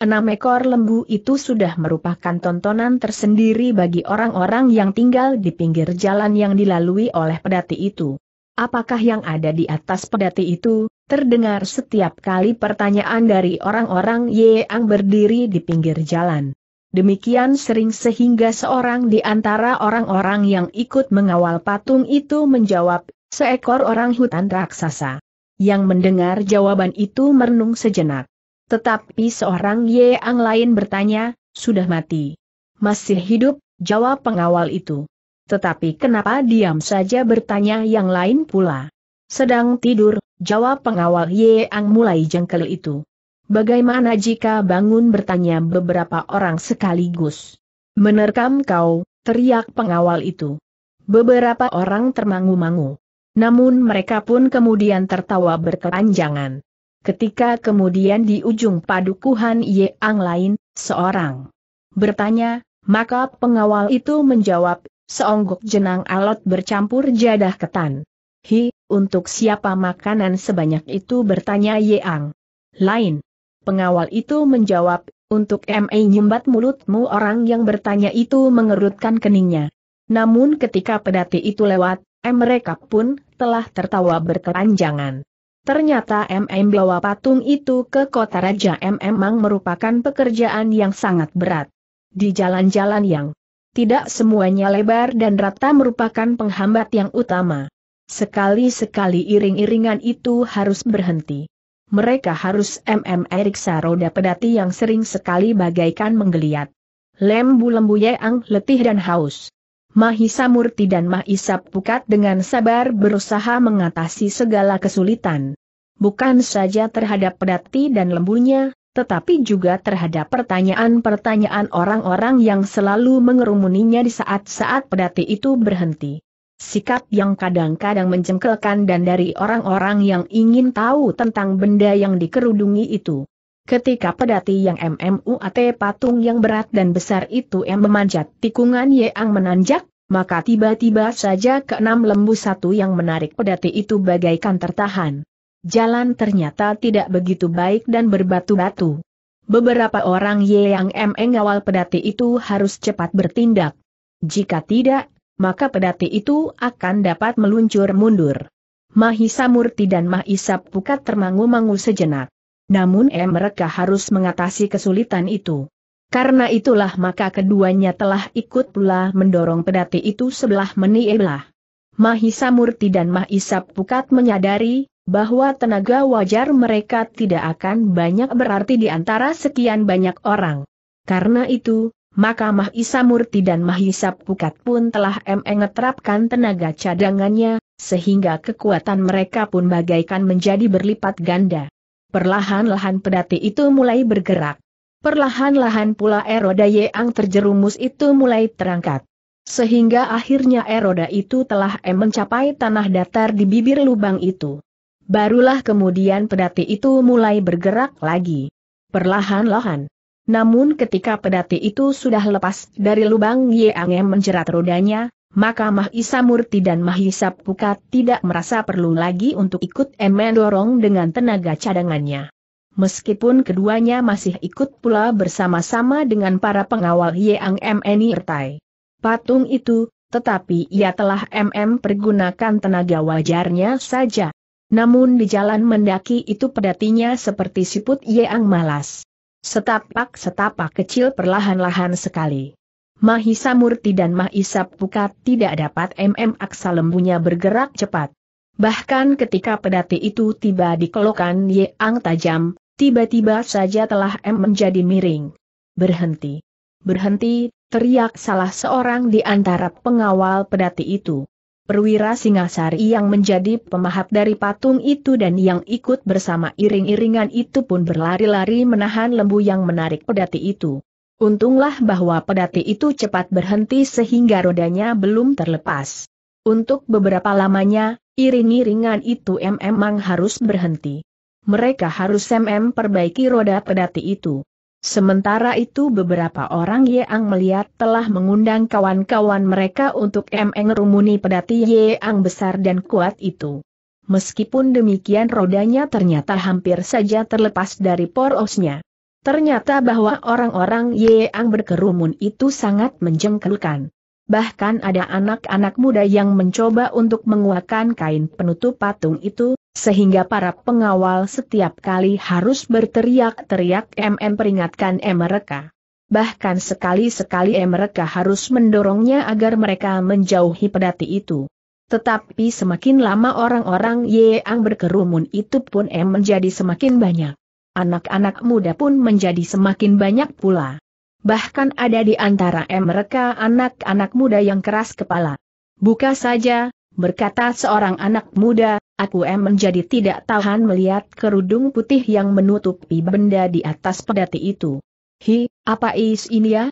Enam ekor lembu itu sudah merupakan tontonan tersendiri bagi orang-orang yang tinggal di pinggir jalan yang dilalui oleh pedati itu apakah yang ada di atas pedati itu, terdengar setiap kali pertanyaan dari orang-orang yang berdiri di pinggir jalan. Demikian sering sehingga seorang di antara orang-orang yang ikut mengawal patung itu menjawab, seekor orang hutan raksasa. Yang mendengar jawaban itu merenung sejenak. Tetapi seorang yang lain bertanya, sudah mati. Masih hidup, jawab pengawal itu. Tetapi kenapa diam saja bertanya yang lain pula? Sedang tidur, jawab pengawal Ye Yeang mulai jengkel itu. Bagaimana jika bangun bertanya beberapa orang sekaligus? Menerkam kau, teriak pengawal itu. Beberapa orang termangu-mangu. Namun mereka pun kemudian tertawa berkepanjangan. Ketika kemudian di ujung padukuhan Ang lain, seorang bertanya, maka pengawal itu menjawab, seonggok jenang alot bercampur jadah ketan. Hi, untuk siapa makanan sebanyak itu bertanya Yeang. Lain. Pengawal itu menjawab, untuk M.A. nyumbat mulutmu orang yang bertanya itu mengerutkan keningnya. Namun ketika pedati itu lewat, M. mereka pun telah tertawa berkepanjangan. Ternyata MM bawa patung itu ke kota raja M memang merupakan pekerjaan yang sangat berat. Di jalan-jalan yang tidak semuanya lebar dan rata merupakan penghambat yang utama. Sekali-sekali iring-iringan itu harus berhenti. Mereka harus MM eriksa roda pedati yang sering sekali bagaikan menggeliat. Lembu-lembu yang letih dan haus. Mahisa Murti dan Mahisa Pukat dengan sabar berusaha mengatasi segala kesulitan. Bukan saja terhadap pedati dan lembunya, tetapi juga terhadap pertanyaan-pertanyaan orang-orang yang selalu mengerumuninya di saat-saat pedati itu berhenti. Sikap yang kadang-kadang menjengkelkan dan dari orang-orang yang ingin tahu tentang benda yang dikerudungi itu. Ketika pedati yang MMUAT patung yang berat dan besar itu yang memanjat tikungan yang menanjak, maka tiba-tiba saja keenam lembu satu yang menarik pedati itu bagaikan tertahan. Jalan ternyata tidak begitu baik dan berbatu-batu. Beberapa orang Ye yang mengawal pedati itu harus cepat bertindak. Jika tidak, maka pedati itu akan dapat meluncur mundur. Mahisamurti dan Mahisa Pukat termangu-mangu sejenak. Namun eh mereka harus mengatasi kesulitan itu. Karena itulah maka keduanya telah ikut pula mendorong pedati itu sebelah Mahisa Mahisamurti dan Mahisa Pukat menyadari bahwa tenaga wajar mereka tidak akan banyak berarti di antara sekian banyak orang. Karena itu, maka Mahisa Murti dan Mahisa Pukat pun telah mengetrapkan tenaga cadangannya, sehingga kekuatan mereka pun bagaikan menjadi berlipat ganda. Perlahan-lahan pedati itu mulai bergerak. Perlahan-lahan pula eroda yang terjerumus itu mulai terangkat. Sehingga akhirnya eroda itu telah mencapai tanah datar di bibir lubang itu. Barulah kemudian pedati itu mulai bergerak lagi. Perlahan-lahan. Namun ketika pedati itu sudah lepas dari lubang Ang Yang menjerat rodanya, maka Mahisa Murti dan Mahisa Pukat tidak merasa perlu lagi untuk ikut emen dorong dengan tenaga cadangannya. Meskipun keduanya masih ikut pula bersama-sama dengan para pengawal Yang MNI Ertai. Patung itu, tetapi ia telah MM pergunakan tenaga wajarnya saja namun di jalan mendaki itu pedatinya seperti siput yang malas. Setapak-setapak kecil perlahan-lahan sekali. Mahisa Murti dan Mahisa Pukat tidak dapat MM aksa lembunya bergerak cepat. Bahkan ketika pedati itu tiba di kelokan yang tajam, tiba-tiba saja telah M menjadi miring. Berhenti. Berhenti, teriak salah seorang di antara pengawal pedati itu perwira Singasari yang menjadi pemahat dari patung itu dan yang ikut bersama iring-iringan itu pun berlari-lari menahan lembu yang menarik pedati itu. Untunglah bahwa pedati itu cepat berhenti sehingga rodanya belum terlepas. Untuk beberapa lamanya, iring-iringan itu memang harus berhenti. Mereka harus memperbaiki roda pedati itu. Sementara itu beberapa orang Yeang melihat telah mengundang kawan-kawan mereka untuk emeng pedati Yeang besar dan kuat itu. Meskipun demikian rodanya ternyata hampir saja terlepas dari porosnya. Ternyata bahwa orang-orang Yeang berkerumun itu sangat menjengkelkan. Bahkan ada anak-anak muda yang mencoba untuk menguakkan kain penutup patung itu, sehingga para pengawal setiap kali harus berteriak-teriak MM peringatkan M mereka. Bahkan sekali-sekali mereka harus mendorongnya agar mereka menjauhi pedati itu. Tetapi semakin lama orang-orang yang berkerumun itu pun M menjadi semakin banyak. Anak-anak muda pun menjadi semakin banyak pula. Bahkan ada di antara M mereka anak-anak muda yang keras kepala. Buka saja, berkata seorang anak muda, aku em menjadi tidak tahan melihat kerudung putih yang menutupi benda di atas pedati itu. Hi, apa is ini ya?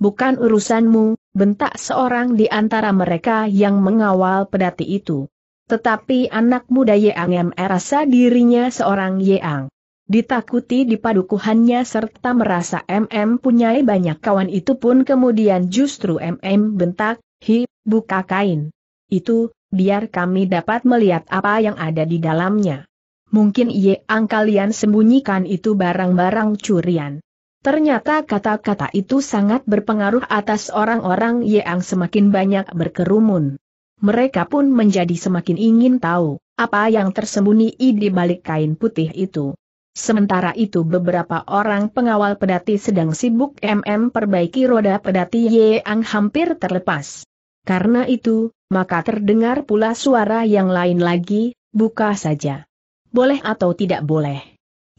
Bukan urusanmu, bentak seorang di antara mereka yang mengawal pedati itu. Tetapi anak muda Yeang Em merasa dirinya seorang Yeang. Ditakuti di padukuhannya serta merasa MM punya banyak kawan itu pun kemudian justru MM bentak, hi, buka kain. Itu, biar kami dapat melihat apa yang ada di dalamnya. Mungkin Ye Ang kalian sembunyikan itu barang-barang curian. Ternyata kata-kata itu sangat berpengaruh atas orang-orang Ye Ang semakin banyak berkerumun. Mereka pun menjadi semakin ingin tahu, apa yang tersembunyi di balik kain putih itu. Sementara itu beberapa orang pengawal pedati sedang sibuk MM perbaiki roda pedati Ye Ang hampir terlepas. Karena itu, maka terdengar pula suara yang lain lagi, buka saja. Boleh atau tidak boleh?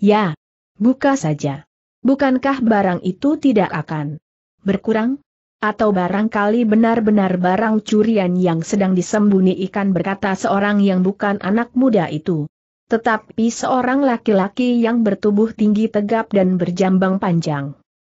Ya, buka saja. Bukankah barang itu tidak akan berkurang? Atau barangkali benar-benar barang curian yang sedang disembunyi? Ikan berkata seorang yang bukan anak muda itu. Tetapi seorang laki-laki yang bertubuh tinggi tegap dan berjambang panjang.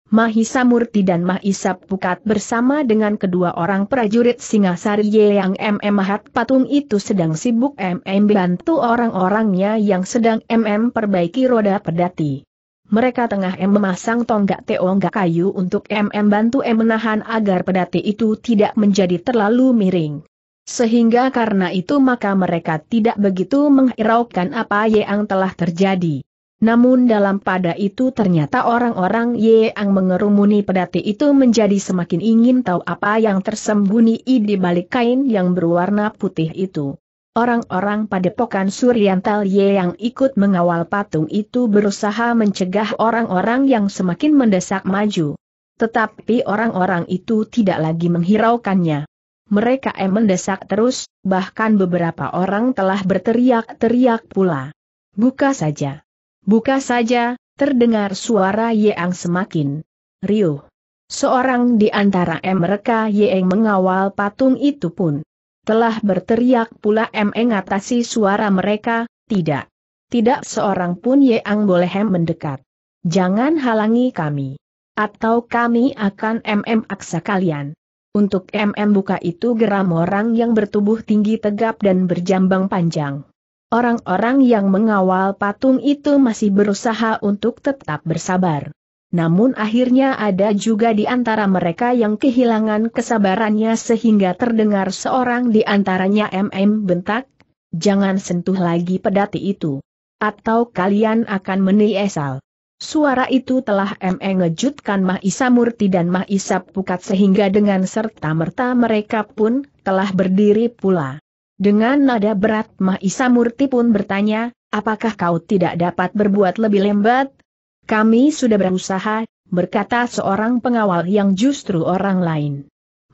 Mahisa Murti dan Mahisa Pukat bersama dengan kedua orang prajurit Singasari yang MM Mahat Patung itu sedang sibuk MM bantu orang-orangnya yang sedang MM perbaiki roda pedati. Mereka tengah M memasang tonggak teonggak kayu untuk MM bantu M menahan agar pedati itu tidak menjadi terlalu miring. Sehingga karena itu maka mereka tidak begitu menghiraukan apa yang telah terjadi. Namun dalam pada itu ternyata orang-orang yang mengerumuni pedati itu menjadi semakin ingin tahu apa yang tersembunyi di balik kain yang berwarna putih itu. Orang-orang pada padepokan Suryantal Ye yang ikut mengawal patung itu berusaha mencegah orang-orang yang semakin mendesak maju. Tetapi orang-orang itu tidak lagi menghiraukannya. Mereka em mendesak terus, bahkan beberapa orang telah berteriak-teriak pula. Buka saja. Buka saja, terdengar suara Yeang semakin riuh. Seorang di antara mereka Yeang mengawal patung itu pun telah berteriak pula M mengatasi suara mereka, tidak. Tidak seorang pun Yeang boleh mendekat. Jangan halangi kami. Atau kami akan MM aksa kalian. Untuk MM buka itu geram orang yang bertubuh tinggi tegap dan berjambang panjang. Orang-orang yang mengawal patung itu masih berusaha untuk tetap bersabar. Namun akhirnya ada juga di antara mereka yang kehilangan kesabarannya sehingga terdengar seorang di antaranya MM bentak, jangan sentuh lagi pedati itu. Atau kalian akan meniesal. Suara itu telah MM ngejutkan Mahisa Murti dan Mahisa Pukat sehingga dengan serta-merta mereka pun telah berdiri pula. Dengan nada berat Mahisa Murti pun bertanya, apakah kau tidak dapat berbuat lebih lembat? Kami sudah berusaha, berkata seorang pengawal yang justru orang lain.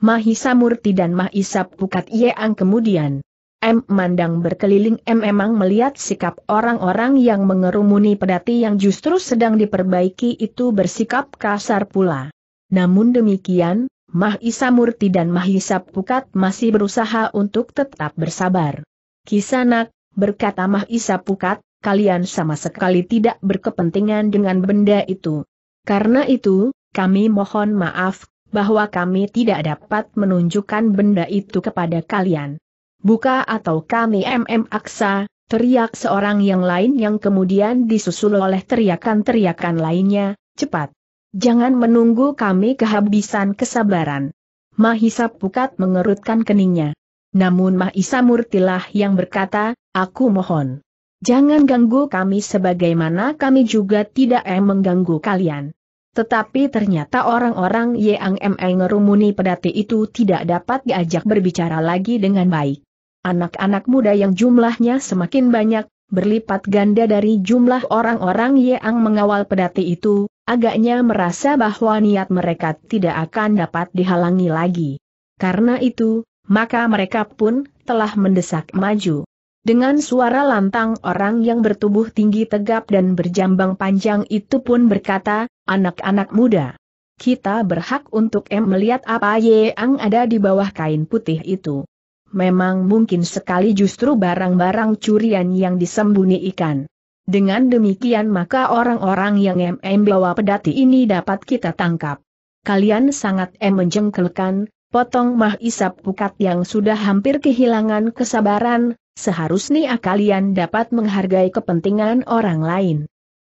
Mahisa Murti dan Mahisa Pukat Yeang kemudian. M. Mandang berkeliling M. Emang melihat sikap orang-orang yang mengerumuni pedati yang justru sedang diperbaiki itu bersikap kasar pula. Namun demikian, Mahisa Murti dan Mahisa Pukat masih berusaha untuk tetap bersabar. Kisanak, berkata Mahisa Pukat, kalian sama sekali tidak berkepentingan dengan benda itu. Karena itu, kami mohon maaf, bahwa kami tidak dapat menunjukkan benda itu kepada kalian. Buka atau kami MM Aksa, teriak seorang yang lain yang kemudian disusul oleh teriakan-teriakan lainnya, cepat. Jangan menunggu kami kehabisan kesabaran. Mahisa Pukat mengerutkan keningnya. Namun Mahisa Murtilah yang berkata, aku mohon. Jangan ganggu kami sebagaimana kami juga tidak em mengganggu kalian. Tetapi ternyata orang-orang yang ME ngerumuni pedati itu tidak dapat diajak berbicara lagi dengan baik. Anak-anak muda yang jumlahnya semakin banyak, berlipat ganda dari jumlah orang-orang yang mengawal pedati itu, Agaknya merasa bahwa niat mereka tidak akan dapat dihalangi lagi. Karena itu, maka mereka pun telah mendesak maju. Dengan suara lantang orang yang bertubuh tinggi tegap dan berjambang panjang itu pun berkata, anak-anak muda. Kita berhak untuk em melihat apa yang ada di bawah kain putih itu. Memang mungkin sekali justru barang-barang curian yang disembunyikan. Dengan demikian maka orang-orang yang MM bawa pedati ini dapat kita tangkap. Kalian sangat M menjengkelkan, potong mah isap pukat yang sudah hampir kehilangan kesabaran, seharusnya kalian dapat menghargai kepentingan orang lain.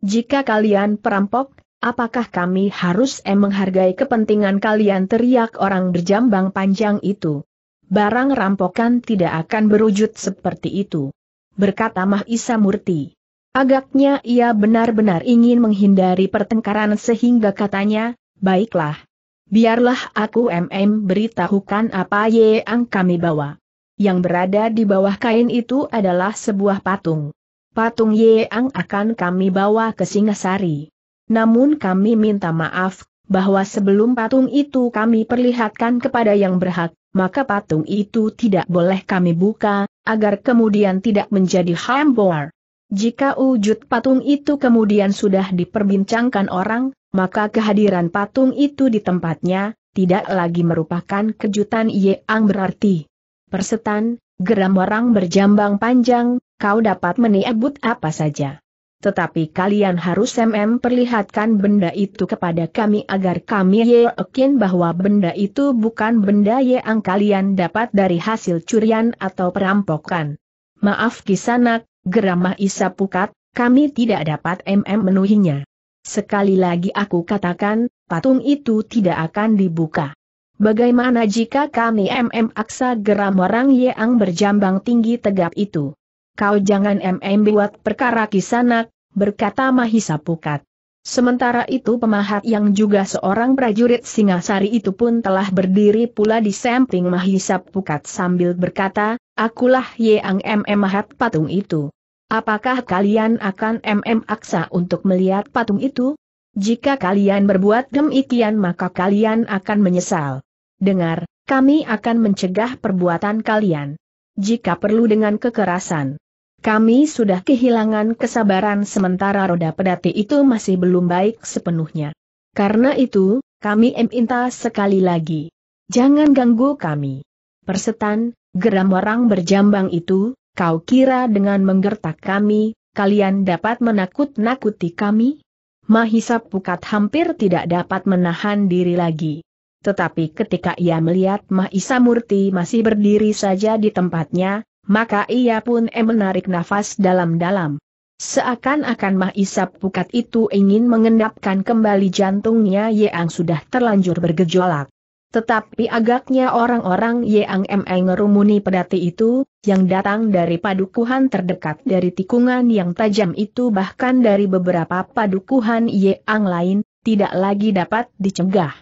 Jika kalian perampok, apakah kami harus M menghargai kepentingan kalian teriak orang berjambang panjang itu. Barang rampokan tidak akan berwujud seperti itu. Berkata Mahisa Murti. Agaknya ia benar-benar ingin menghindari pertengkaran sehingga katanya, baiklah. Biarlah aku MM beritahukan apa yang kami bawa. Yang berada di bawah kain itu adalah sebuah patung. Patung yang akan kami bawa ke Singasari. Namun kami minta maaf bahwa sebelum patung itu kami perlihatkan kepada yang berhak, maka patung itu tidak boleh kami buka, agar kemudian tidak menjadi hambur. Jika wujud patung itu kemudian sudah diperbincangkan orang, maka kehadiran patung itu di tempatnya, tidak lagi merupakan kejutan yang berarti. Persetan, geram orang berjambang panjang, kau dapat meniabut apa saja. Tetapi kalian harus mm perlihatkan benda itu kepada kami agar kami yakin bahwa benda itu bukan benda yang kalian dapat dari hasil curian atau perampokan. Maaf kisanak, Geramah Isa Pukat, kami tidak dapat MM menuhinya. Sekali lagi aku katakan, patung itu tidak akan dibuka. Bagaimana jika kami MM aksa geram orang yang berjambang tinggi tegap itu? Kau jangan MM buat perkara kisanak, berkata Mahisa Pukat. Sementara itu pemahat yang juga seorang prajurit Singasari itu pun telah berdiri pula di samping Mahisa Pukat sambil berkata, Akulah Yang MM Mahat patung itu. Apakah kalian akan MM Aksa untuk melihat patung itu? Jika kalian berbuat demikian maka kalian akan menyesal. Dengar, kami akan mencegah perbuatan kalian. Jika perlu dengan kekerasan. Kami sudah kehilangan kesabaran sementara roda pedati itu masih belum baik sepenuhnya. Karena itu, kami minta sekali lagi. Jangan ganggu kami. Persetan, geram orang berjambang itu, kau kira dengan menggertak kami, kalian dapat menakut-nakuti kami? Mahisa Pukat hampir tidak dapat menahan diri lagi. Tetapi ketika ia melihat Mahisa Murti masih berdiri saja di tempatnya, maka ia pun eh menarik nafas dalam-dalam. Seakan-akan Mah Isap Pukat itu ingin mengendapkan kembali jantungnya yang sudah terlanjur bergejolak. Tetapi agaknya orang-orang yang emeng ngerumuni pedati itu, yang datang dari padukuhan terdekat dari tikungan yang tajam itu bahkan dari beberapa padukuhan yang lain, tidak lagi dapat dicegah.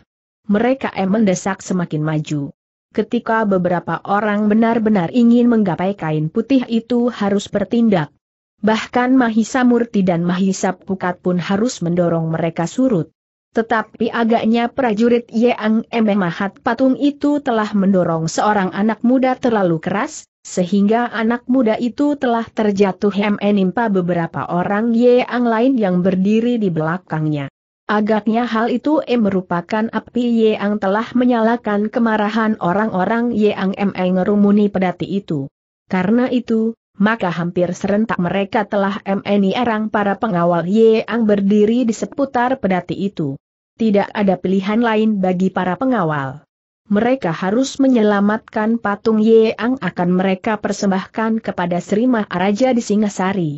Mereka em mendesak semakin maju ketika beberapa orang benar-benar ingin menggapai kain putih itu harus bertindak. Bahkan Mahisa Murti dan Mahisa Pukat pun harus mendorong mereka surut. Tetapi agaknya prajurit Yeang Mahat Patung itu telah mendorong seorang anak muda terlalu keras, sehingga anak muda itu telah terjatuh menimpa beberapa orang Yeang lain yang berdiri di belakangnya. Agaknya hal itu eh merupakan api yang telah menyalakan kemarahan orang-orang yang mengerumuni ngerumuni pedati itu. Karena itu, maka hampir serentak mereka telah MNI erang para pengawal yang berdiri di seputar pedati itu. Tidak ada pilihan lain bagi para pengawal. Mereka harus menyelamatkan patung yang akan mereka persembahkan kepada Sri Maharaja di Singasari.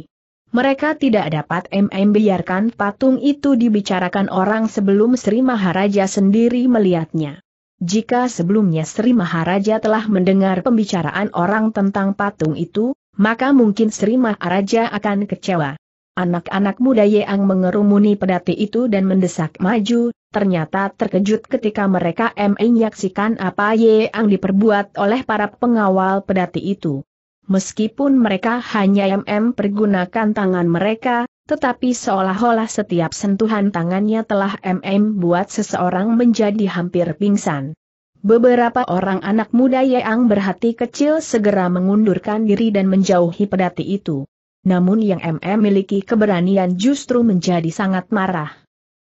Mereka tidak dapat MM biarkan patung itu dibicarakan orang sebelum Sri Maharaja sendiri melihatnya. Jika sebelumnya Sri Maharaja telah mendengar pembicaraan orang tentang patung itu, maka mungkin Sri Maharaja akan kecewa. Anak-anak muda Yeang mengerumuni pedati itu dan mendesak maju, ternyata terkejut ketika mereka menyaksikan apa Yeang diperbuat oleh para pengawal pedati itu. Meskipun mereka hanya MM pergunakan tangan mereka, tetapi seolah-olah setiap sentuhan tangannya telah MM buat seseorang menjadi hampir pingsan. Beberapa orang anak muda yang berhati kecil segera mengundurkan diri dan menjauhi pedati itu. Namun yang MM miliki keberanian justru menjadi sangat marah.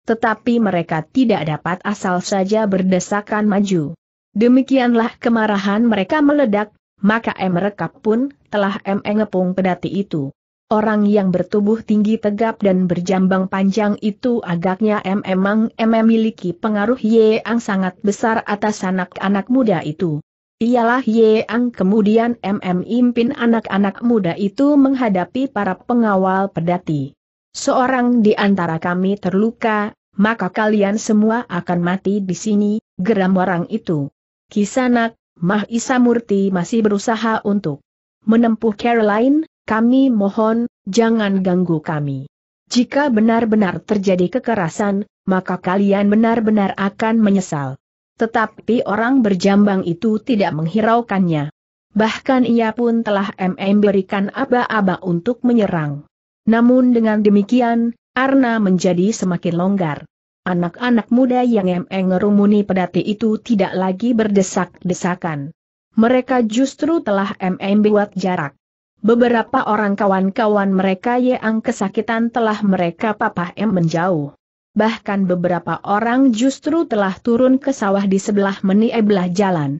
Tetapi mereka tidak dapat asal saja berdesakan maju. Demikianlah kemarahan mereka meledak maka M. Rekap pun telah M. Engepung pedati itu. Orang yang bertubuh tinggi tegap dan berjambang panjang itu agaknya M. Emang M. memiliki pengaruh Yang sangat besar atas anak-anak muda itu. Ialah Yeang kemudian M.M. Impin anak-anak muda itu menghadapi para pengawal pedati. Seorang di antara kami terluka, maka kalian semua akan mati di sini, geram orang itu. Kisanak, Mah Isa Murti masih berusaha untuk menempuh Caroline, kami mohon, jangan ganggu kami. Jika benar-benar terjadi kekerasan, maka kalian benar-benar akan menyesal. Tetapi orang berjambang itu tidak menghiraukannya. Bahkan ia pun telah memberikan aba-aba untuk menyerang. Namun dengan demikian, Arna menjadi semakin longgar anak-anak muda yang emeng ngerumuni pedati itu tidak lagi berdesak-desakan. Mereka justru telah mm buat jarak. Beberapa orang kawan-kawan mereka yang kesakitan telah mereka papah M menjauh. Bahkan beberapa orang justru telah turun ke sawah di sebelah meni belah jalan.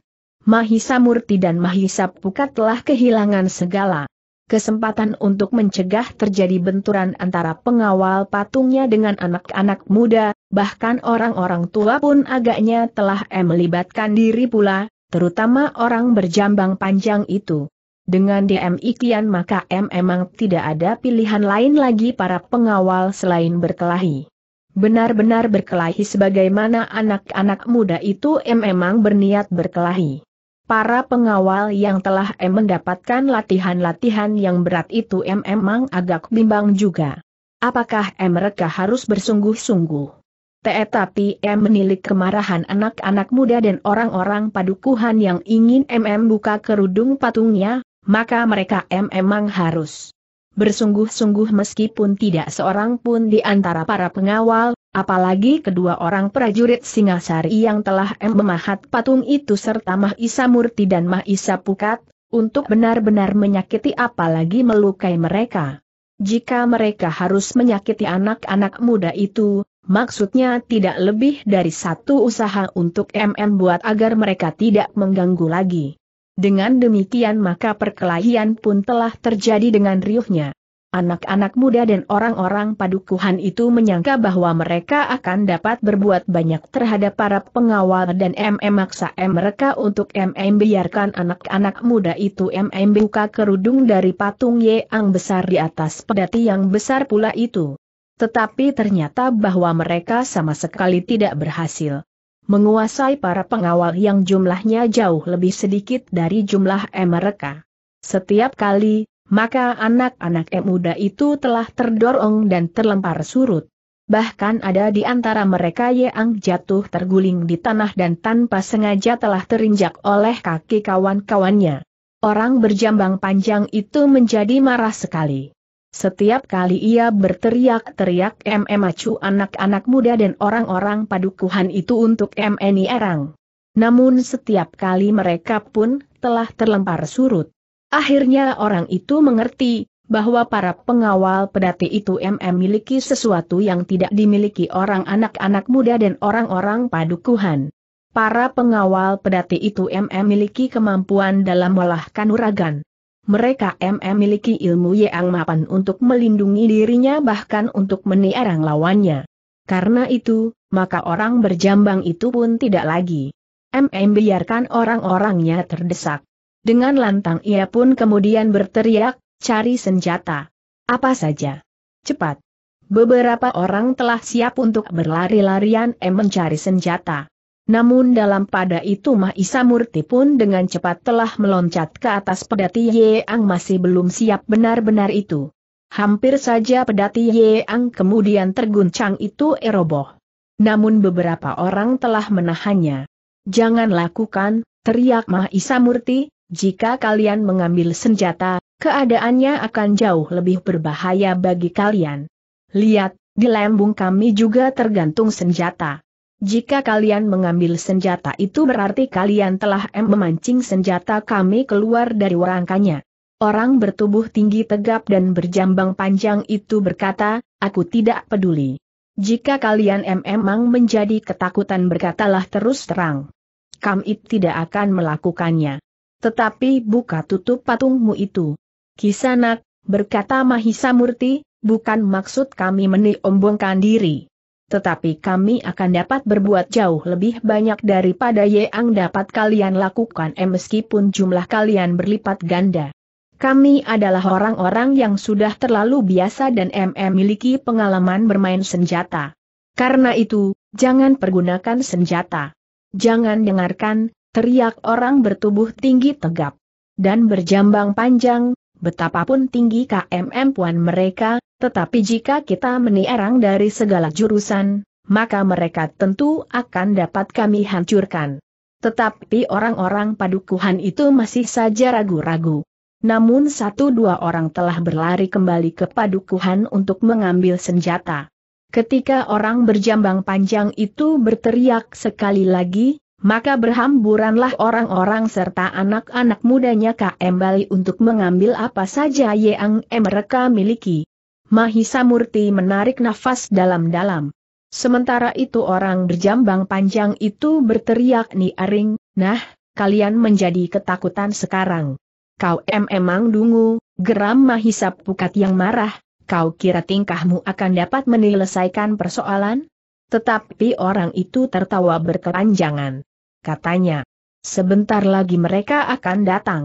Mahisa Murti dan Mahisa Pukat telah kehilangan segala kesempatan untuk mencegah terjadi benturan antara pengawal patungnya dengan anak-anak muda, bahkan orang-orang tua pun agaknya telah melibatkan diri pula, terutama orang berjambang panjang itu. Dengan demikian maka M memang tidak ada pilihan lain lagi para pengawal selain berkelahi. Benar-benar berkelahi sebagaimana anak-anak muda itu M memang berniat berkelahi. Para pengawal yang telah M mendapatkan latihan-latihan yang berat itu M memang agak bimbang juga. Apakah M mereka harus bersungguh-sungguh? Tetapi M menilik kemarahan anak-anak muda dan orang-orang padukuhan yang ingin MM buka kerudung patungnya, maka mereka M memang harus bersungguh-sungguh meskipun tidak seorang pun di antara para pengawal Apalagi kedua orang prajurit Singasari yang telah memahat patung itu serta Mahisa Murti dan Mahisa Pukat, untuk benar-benar menyakiti apalagi melukai mereka. Jika mereka harus menyakiti anak-anak muda itu, maksudnya tidak lebih dari satu usaha untuk MM buat agar mereka tidak mengganggu lagi. Dengan demikian maka perkelahian pun telah terjadi dengan riuhnya. Anak-anak muda dan orang-orang padukuhan itu menyangka bahwa mereka akan dapat berbuat banyak terhadap para pengawal dan MM maksa mereka untuk MM biarkan anak-anak muda itu MM buka kerudung dari patung yang besar di atas pedati yang besar pula itu. Tetapi ternyata bahwa mereka sama sekali tidak berhasil menguasai para pengawal yang jumlahnya jauh lebih sedikit dari jumlah M mereka. Setiap kali maka anak-anak muda itu telah terdorong dan terlempar surut. Bahkan ada di antara mereka yang jatuh terguling di tanah dan tanpa sengaja telah terinjak oleh kaki kawan-kawannya. Orang berjambang panjang itu menjadi marah sekali. Setiap kali ia berteriak-teriak MM acu anak-anak muda dan orang-orang padukuhan itu untuk MNI Erang. Namun setiap kali mereka pun telah terlempar surut. Akhirnya orang itu mengerti, bahwa para pengawal pedati itu MM memiliki sesuatu yang tidak dimiliki orang anak-anak muda dan orang-orang padukuhan. Para pengawal pedati itu MM memiliki kemampuan dalam olah kanuragan. Mereka MM memiliki ilmu yang mapan untuk melindungi dirinya bahkan untuk meniarang lawannya. Karena itu, maka orang berjambang itu pun tidak lagi. MM biarkan orang-orangnya terdesak. Dengan lantang ia pun kemudian berteriak, cari senjata. Apa saja. Cepat. Beberapa orang telah siap untuk berlari-larian em mencari senjata. Namun dalam pada itu Mahisa Murti pun dengan cepat telah meloncat ke atas pedati Yeang masih belum siap benar-benar itu. Hampir saja pedati Yeang kemudian terguncang itu eroboh. Namun beberapa orang telah menahannya. Jangan lakukan, teriak Mahisa Murti, jika kalian mengambil senjata, keadaannya akan jauh lebih berbahaya bagi kalian. Lihat, di lambung kami juga tergantung senjata. Jika kalian mengambil senjata itu berarti kalian telah memancing senjata kami keluar dari rangkanya. Orang bertubuh tinggi tegap dan berjambang panjang itu berkata, aku tidak peduli. Jika kalian memang menjadi ketakutan berkatalah terus terang. Kami tidak akan melakukannya. Tetapi buka tutup patungmu itu. Kisanak, berkata Mahisa Murti, bukan maksud kami meniombongkan diri. Tetapi kami akan dapat berbuat jauh lebih banyak daripada yang dapat kalian lakukan eh, meskipun jumlah kalian berlipat ganda. Kami adalah orang-orang yang sudah terlalu biasa dan MM miliki pengalaman bermain senjata. Karena itu, jangan pergunakan senjata. Jangan dengarkan, Teriak orang bertubuh tinggi tegap. Dan berjambang panjang, betapapun tinggi KMM puan mereka, tetapi jika kita menierang dari segala jurusan, maka mereka tentu akan dapat kami hancurkan. Tetapi orang-orang padukuhan itu masih saja ragu-ragu. Namun satu dua orang telah berlari kembali ke padukuhan untuk mengambil senjata. Ketika orang berjambang panjang itu berteriak sekali lagi, maka berhamburanlah orang-orang serta anak-anak mudanya kembali untuk mengambil apa saja yang mereka miliki. Mahisa Murti menarik nafas dalam-dalam. Sementara itu orang berjambang panjang itu berteriak niaring, nah, kalian menjadi ketakutan sekarang. Kau em emang dungu, geram Mahisa Pukat yang marah, kau kira tingkahmu akan dapat menyelesaikan persoalan? Tetapi orang itu tertawa berkepanjangan katanya. Sebentar lagi mereka akan datang.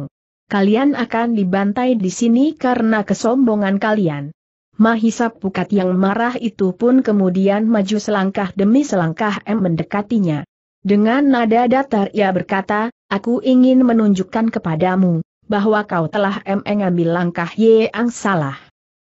Kalian akan dibantai di sini karena kesombongan kalian. Mahisa Pukat yang marah itu pun kemudian maju selangkah demi selangkah M mendekatinya. Dengan nada datar ia berkata, aku ingin menunjukkan kepadamu, bahwa kau telah M mengambil langkah yang salah.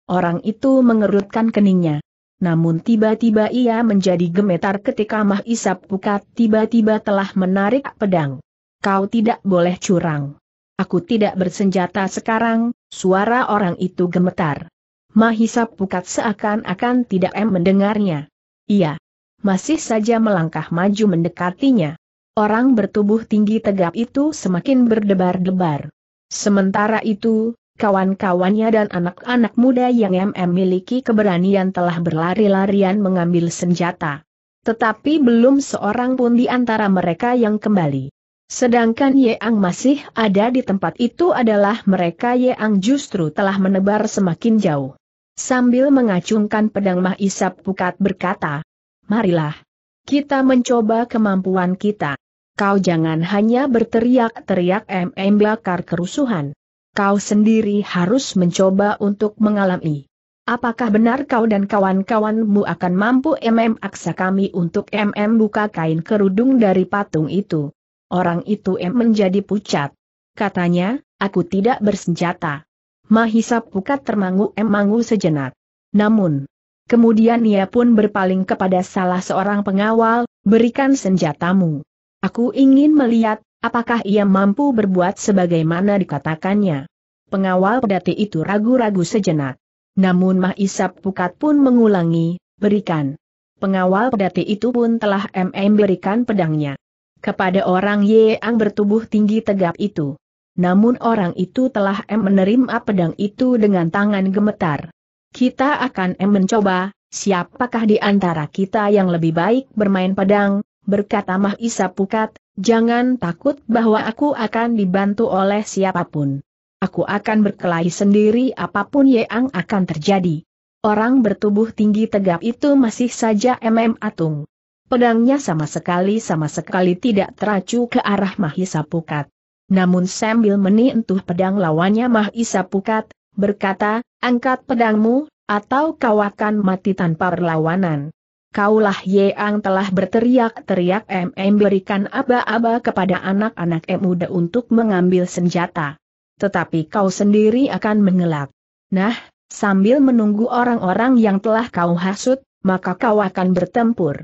Orang itu mengerutkan keningnya. Namun tiba-tiba ia menjadi gemetar ketika Mah Isap Pukat tiba-tiba telah menarik pedang. Kau tidak boleh curang. Aku tidak bersenjata sekarang, suara orang itu gemetar. Mahisap Pukat seakan-akan tidak em mendengarnya. Iya. Masih saja melangkah maju mendekatinya. Orang bertubuh tinggi tegap itu semakin berdebar-debar. Sementara itu, Kawan-kawannya dan anak-anak muda yang MM miliki keberanian telah berlari-larian mengambil senjata. Tetapi belum seorang pun di antara mereka yang kembali. Sedangkan Yeang masih ada di tempat itu adalah mereka Yeang justru telah menebar semakin jauh. Sambil mengacungkan pedang Mahisap Pukat berkata, Marilah, kita mencoba kemampuan kita. Kau jangan hanya berteriak-teriak MM bakar kerusuhan kau sendiri harus mencoba untuk mengalami. Apakah benar kau dan kawan-kawanmu akan mampu MM aksa kami untuk MM buka kain kerudung dari patung itu? Orang itu M menjadi pucat. Katanya, aku tidak bersenjata. Mahisa pukat termangu mangu sejenak. Namun, kemudian ia pun berpaling kepada salah seorang pengawal, berikan senjatamu. Aku ingin melihat Apakah ia mampu berbuat sebagaimana dikatakannya? Pengawal pedati itu ragu-ragu sejenak. Namun Mah Isap Pukat pun mengulangi, berikan. Pengawal pedati itu pun telah MM berikan pedangnya kepada orang Ang bertubuh tinggi tegap itu. Namun orang itu telah M menerima pedang itu dengan tangan gemetar. Kita akan M mencoba, siapakah di antara kita yang lebih baik bermain pedang, berkata Mah Isa Pukat, jangan takut bahwa aku akan dibantu oleh siapapun. Aku akan berkelahi sendiri apapun yang akan terjadi. Orang bertubuh tinggi tegap itu masih saja MM Atung. Pedangnya sama sekali sama sekali tidak teracu ke arah Mahisa Pukat. Namun sambil menentuh pedang lawannya Mahisa Pukat, berkata, angkat pedangmu, atau kau akan mati tanpa perlawanan kaulah Yeang telah berteriak-teriak MM berikan aba-aba kepada anak-anak muda untuk mengambil senjata. Tetapi kau sendiri akan mengelak. Nah, sambil menunggu orang-orang yang telah kau hasut, maka kau akan bertempur.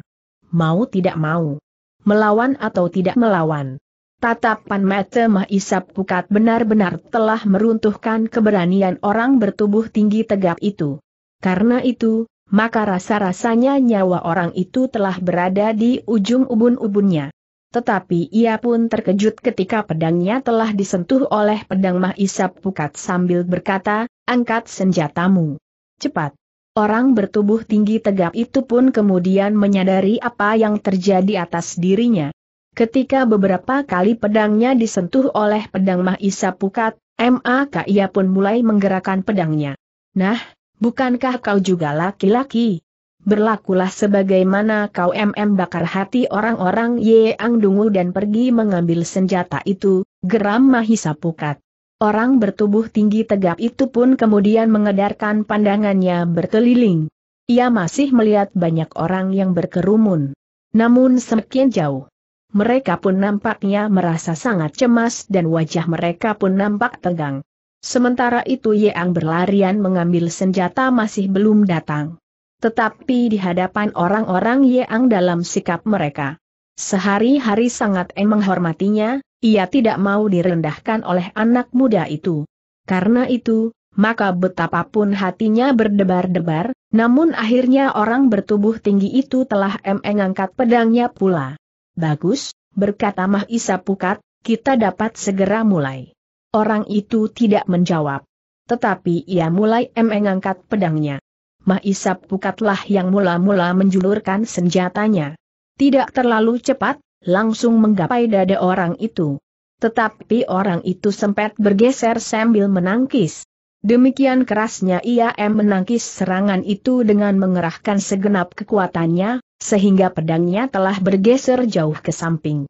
Mau tidak mau. Melawan atau tidak melawan. Tatapan mata Mahisap Pukat benar-benar telah meruntuhkan keberanian orang bertubuh tinggi tegap itu. Karena itu, maka rasa-rasanya nyawa orang itu telah berada di ujung ubun-ubunnya. Tetapi ia pun terkejut ketika pedangnya telah disentuh oleh pedang Mahisap Pukat sambil berkata, angkat senjatamu. Cepat. Orang bertubuh tinggi tegap itu pun kemudian menyadari apa yang terjadi atas dirinya. Ketika beberapa kali pedangnya disentuh oleh pedang Mahisap Pukat, maka ia pun mulai menggerakkan pedangnya. Nah, Bukankah kau juga laki-laki? Berlakulah sebagaimana kau mm bakar hati orang-orang Yeang Dungu dan pergi mengambil senjata itu, geram Mahisa Pukat. Orang bertubuh tinggi tegap itu pun kemudian mengedarkan pandangannya berkeliling. Ia masih melihat banyak orang yang berkerumun. Namun semakin jauh. Mereka pun nampaknya merasa sangat cemas dan wajah mereka pun nampak tegang. Sementara itu Yeang berlarian mengambil senjata masih belum datang. Tetapi di hadapan orang-orang Yeang dalam sikap mereka. Sehari-hari sangat Eng menghormatinya, ia tidak mau direndahkan oleh anak muda itu. Karena itu, maka betapapun hatinya berdebar-debar, namun akhirnya orang bertubuh tinggi itu telah mengangkat pedangnya pula. Bagus, berkata Mah Isa Pukat, kita dapat segera mulai. Orang itu tidak menjawab. Tetapi ia mulai mengangkat pedangnya. Mahisap Pukatlah yang mula-mula menjulurkan senjatanya. Tidak terlalu cepat, langsung menggapai dada orang itu. Tetapi orang itu sempat bergeser sambil menangkis. Demikian kerasnya ia menangkis serangan itu dengan mengerahkan segenap kekuatannya, sehingga pedangnya telah bergeser jauh ke samping.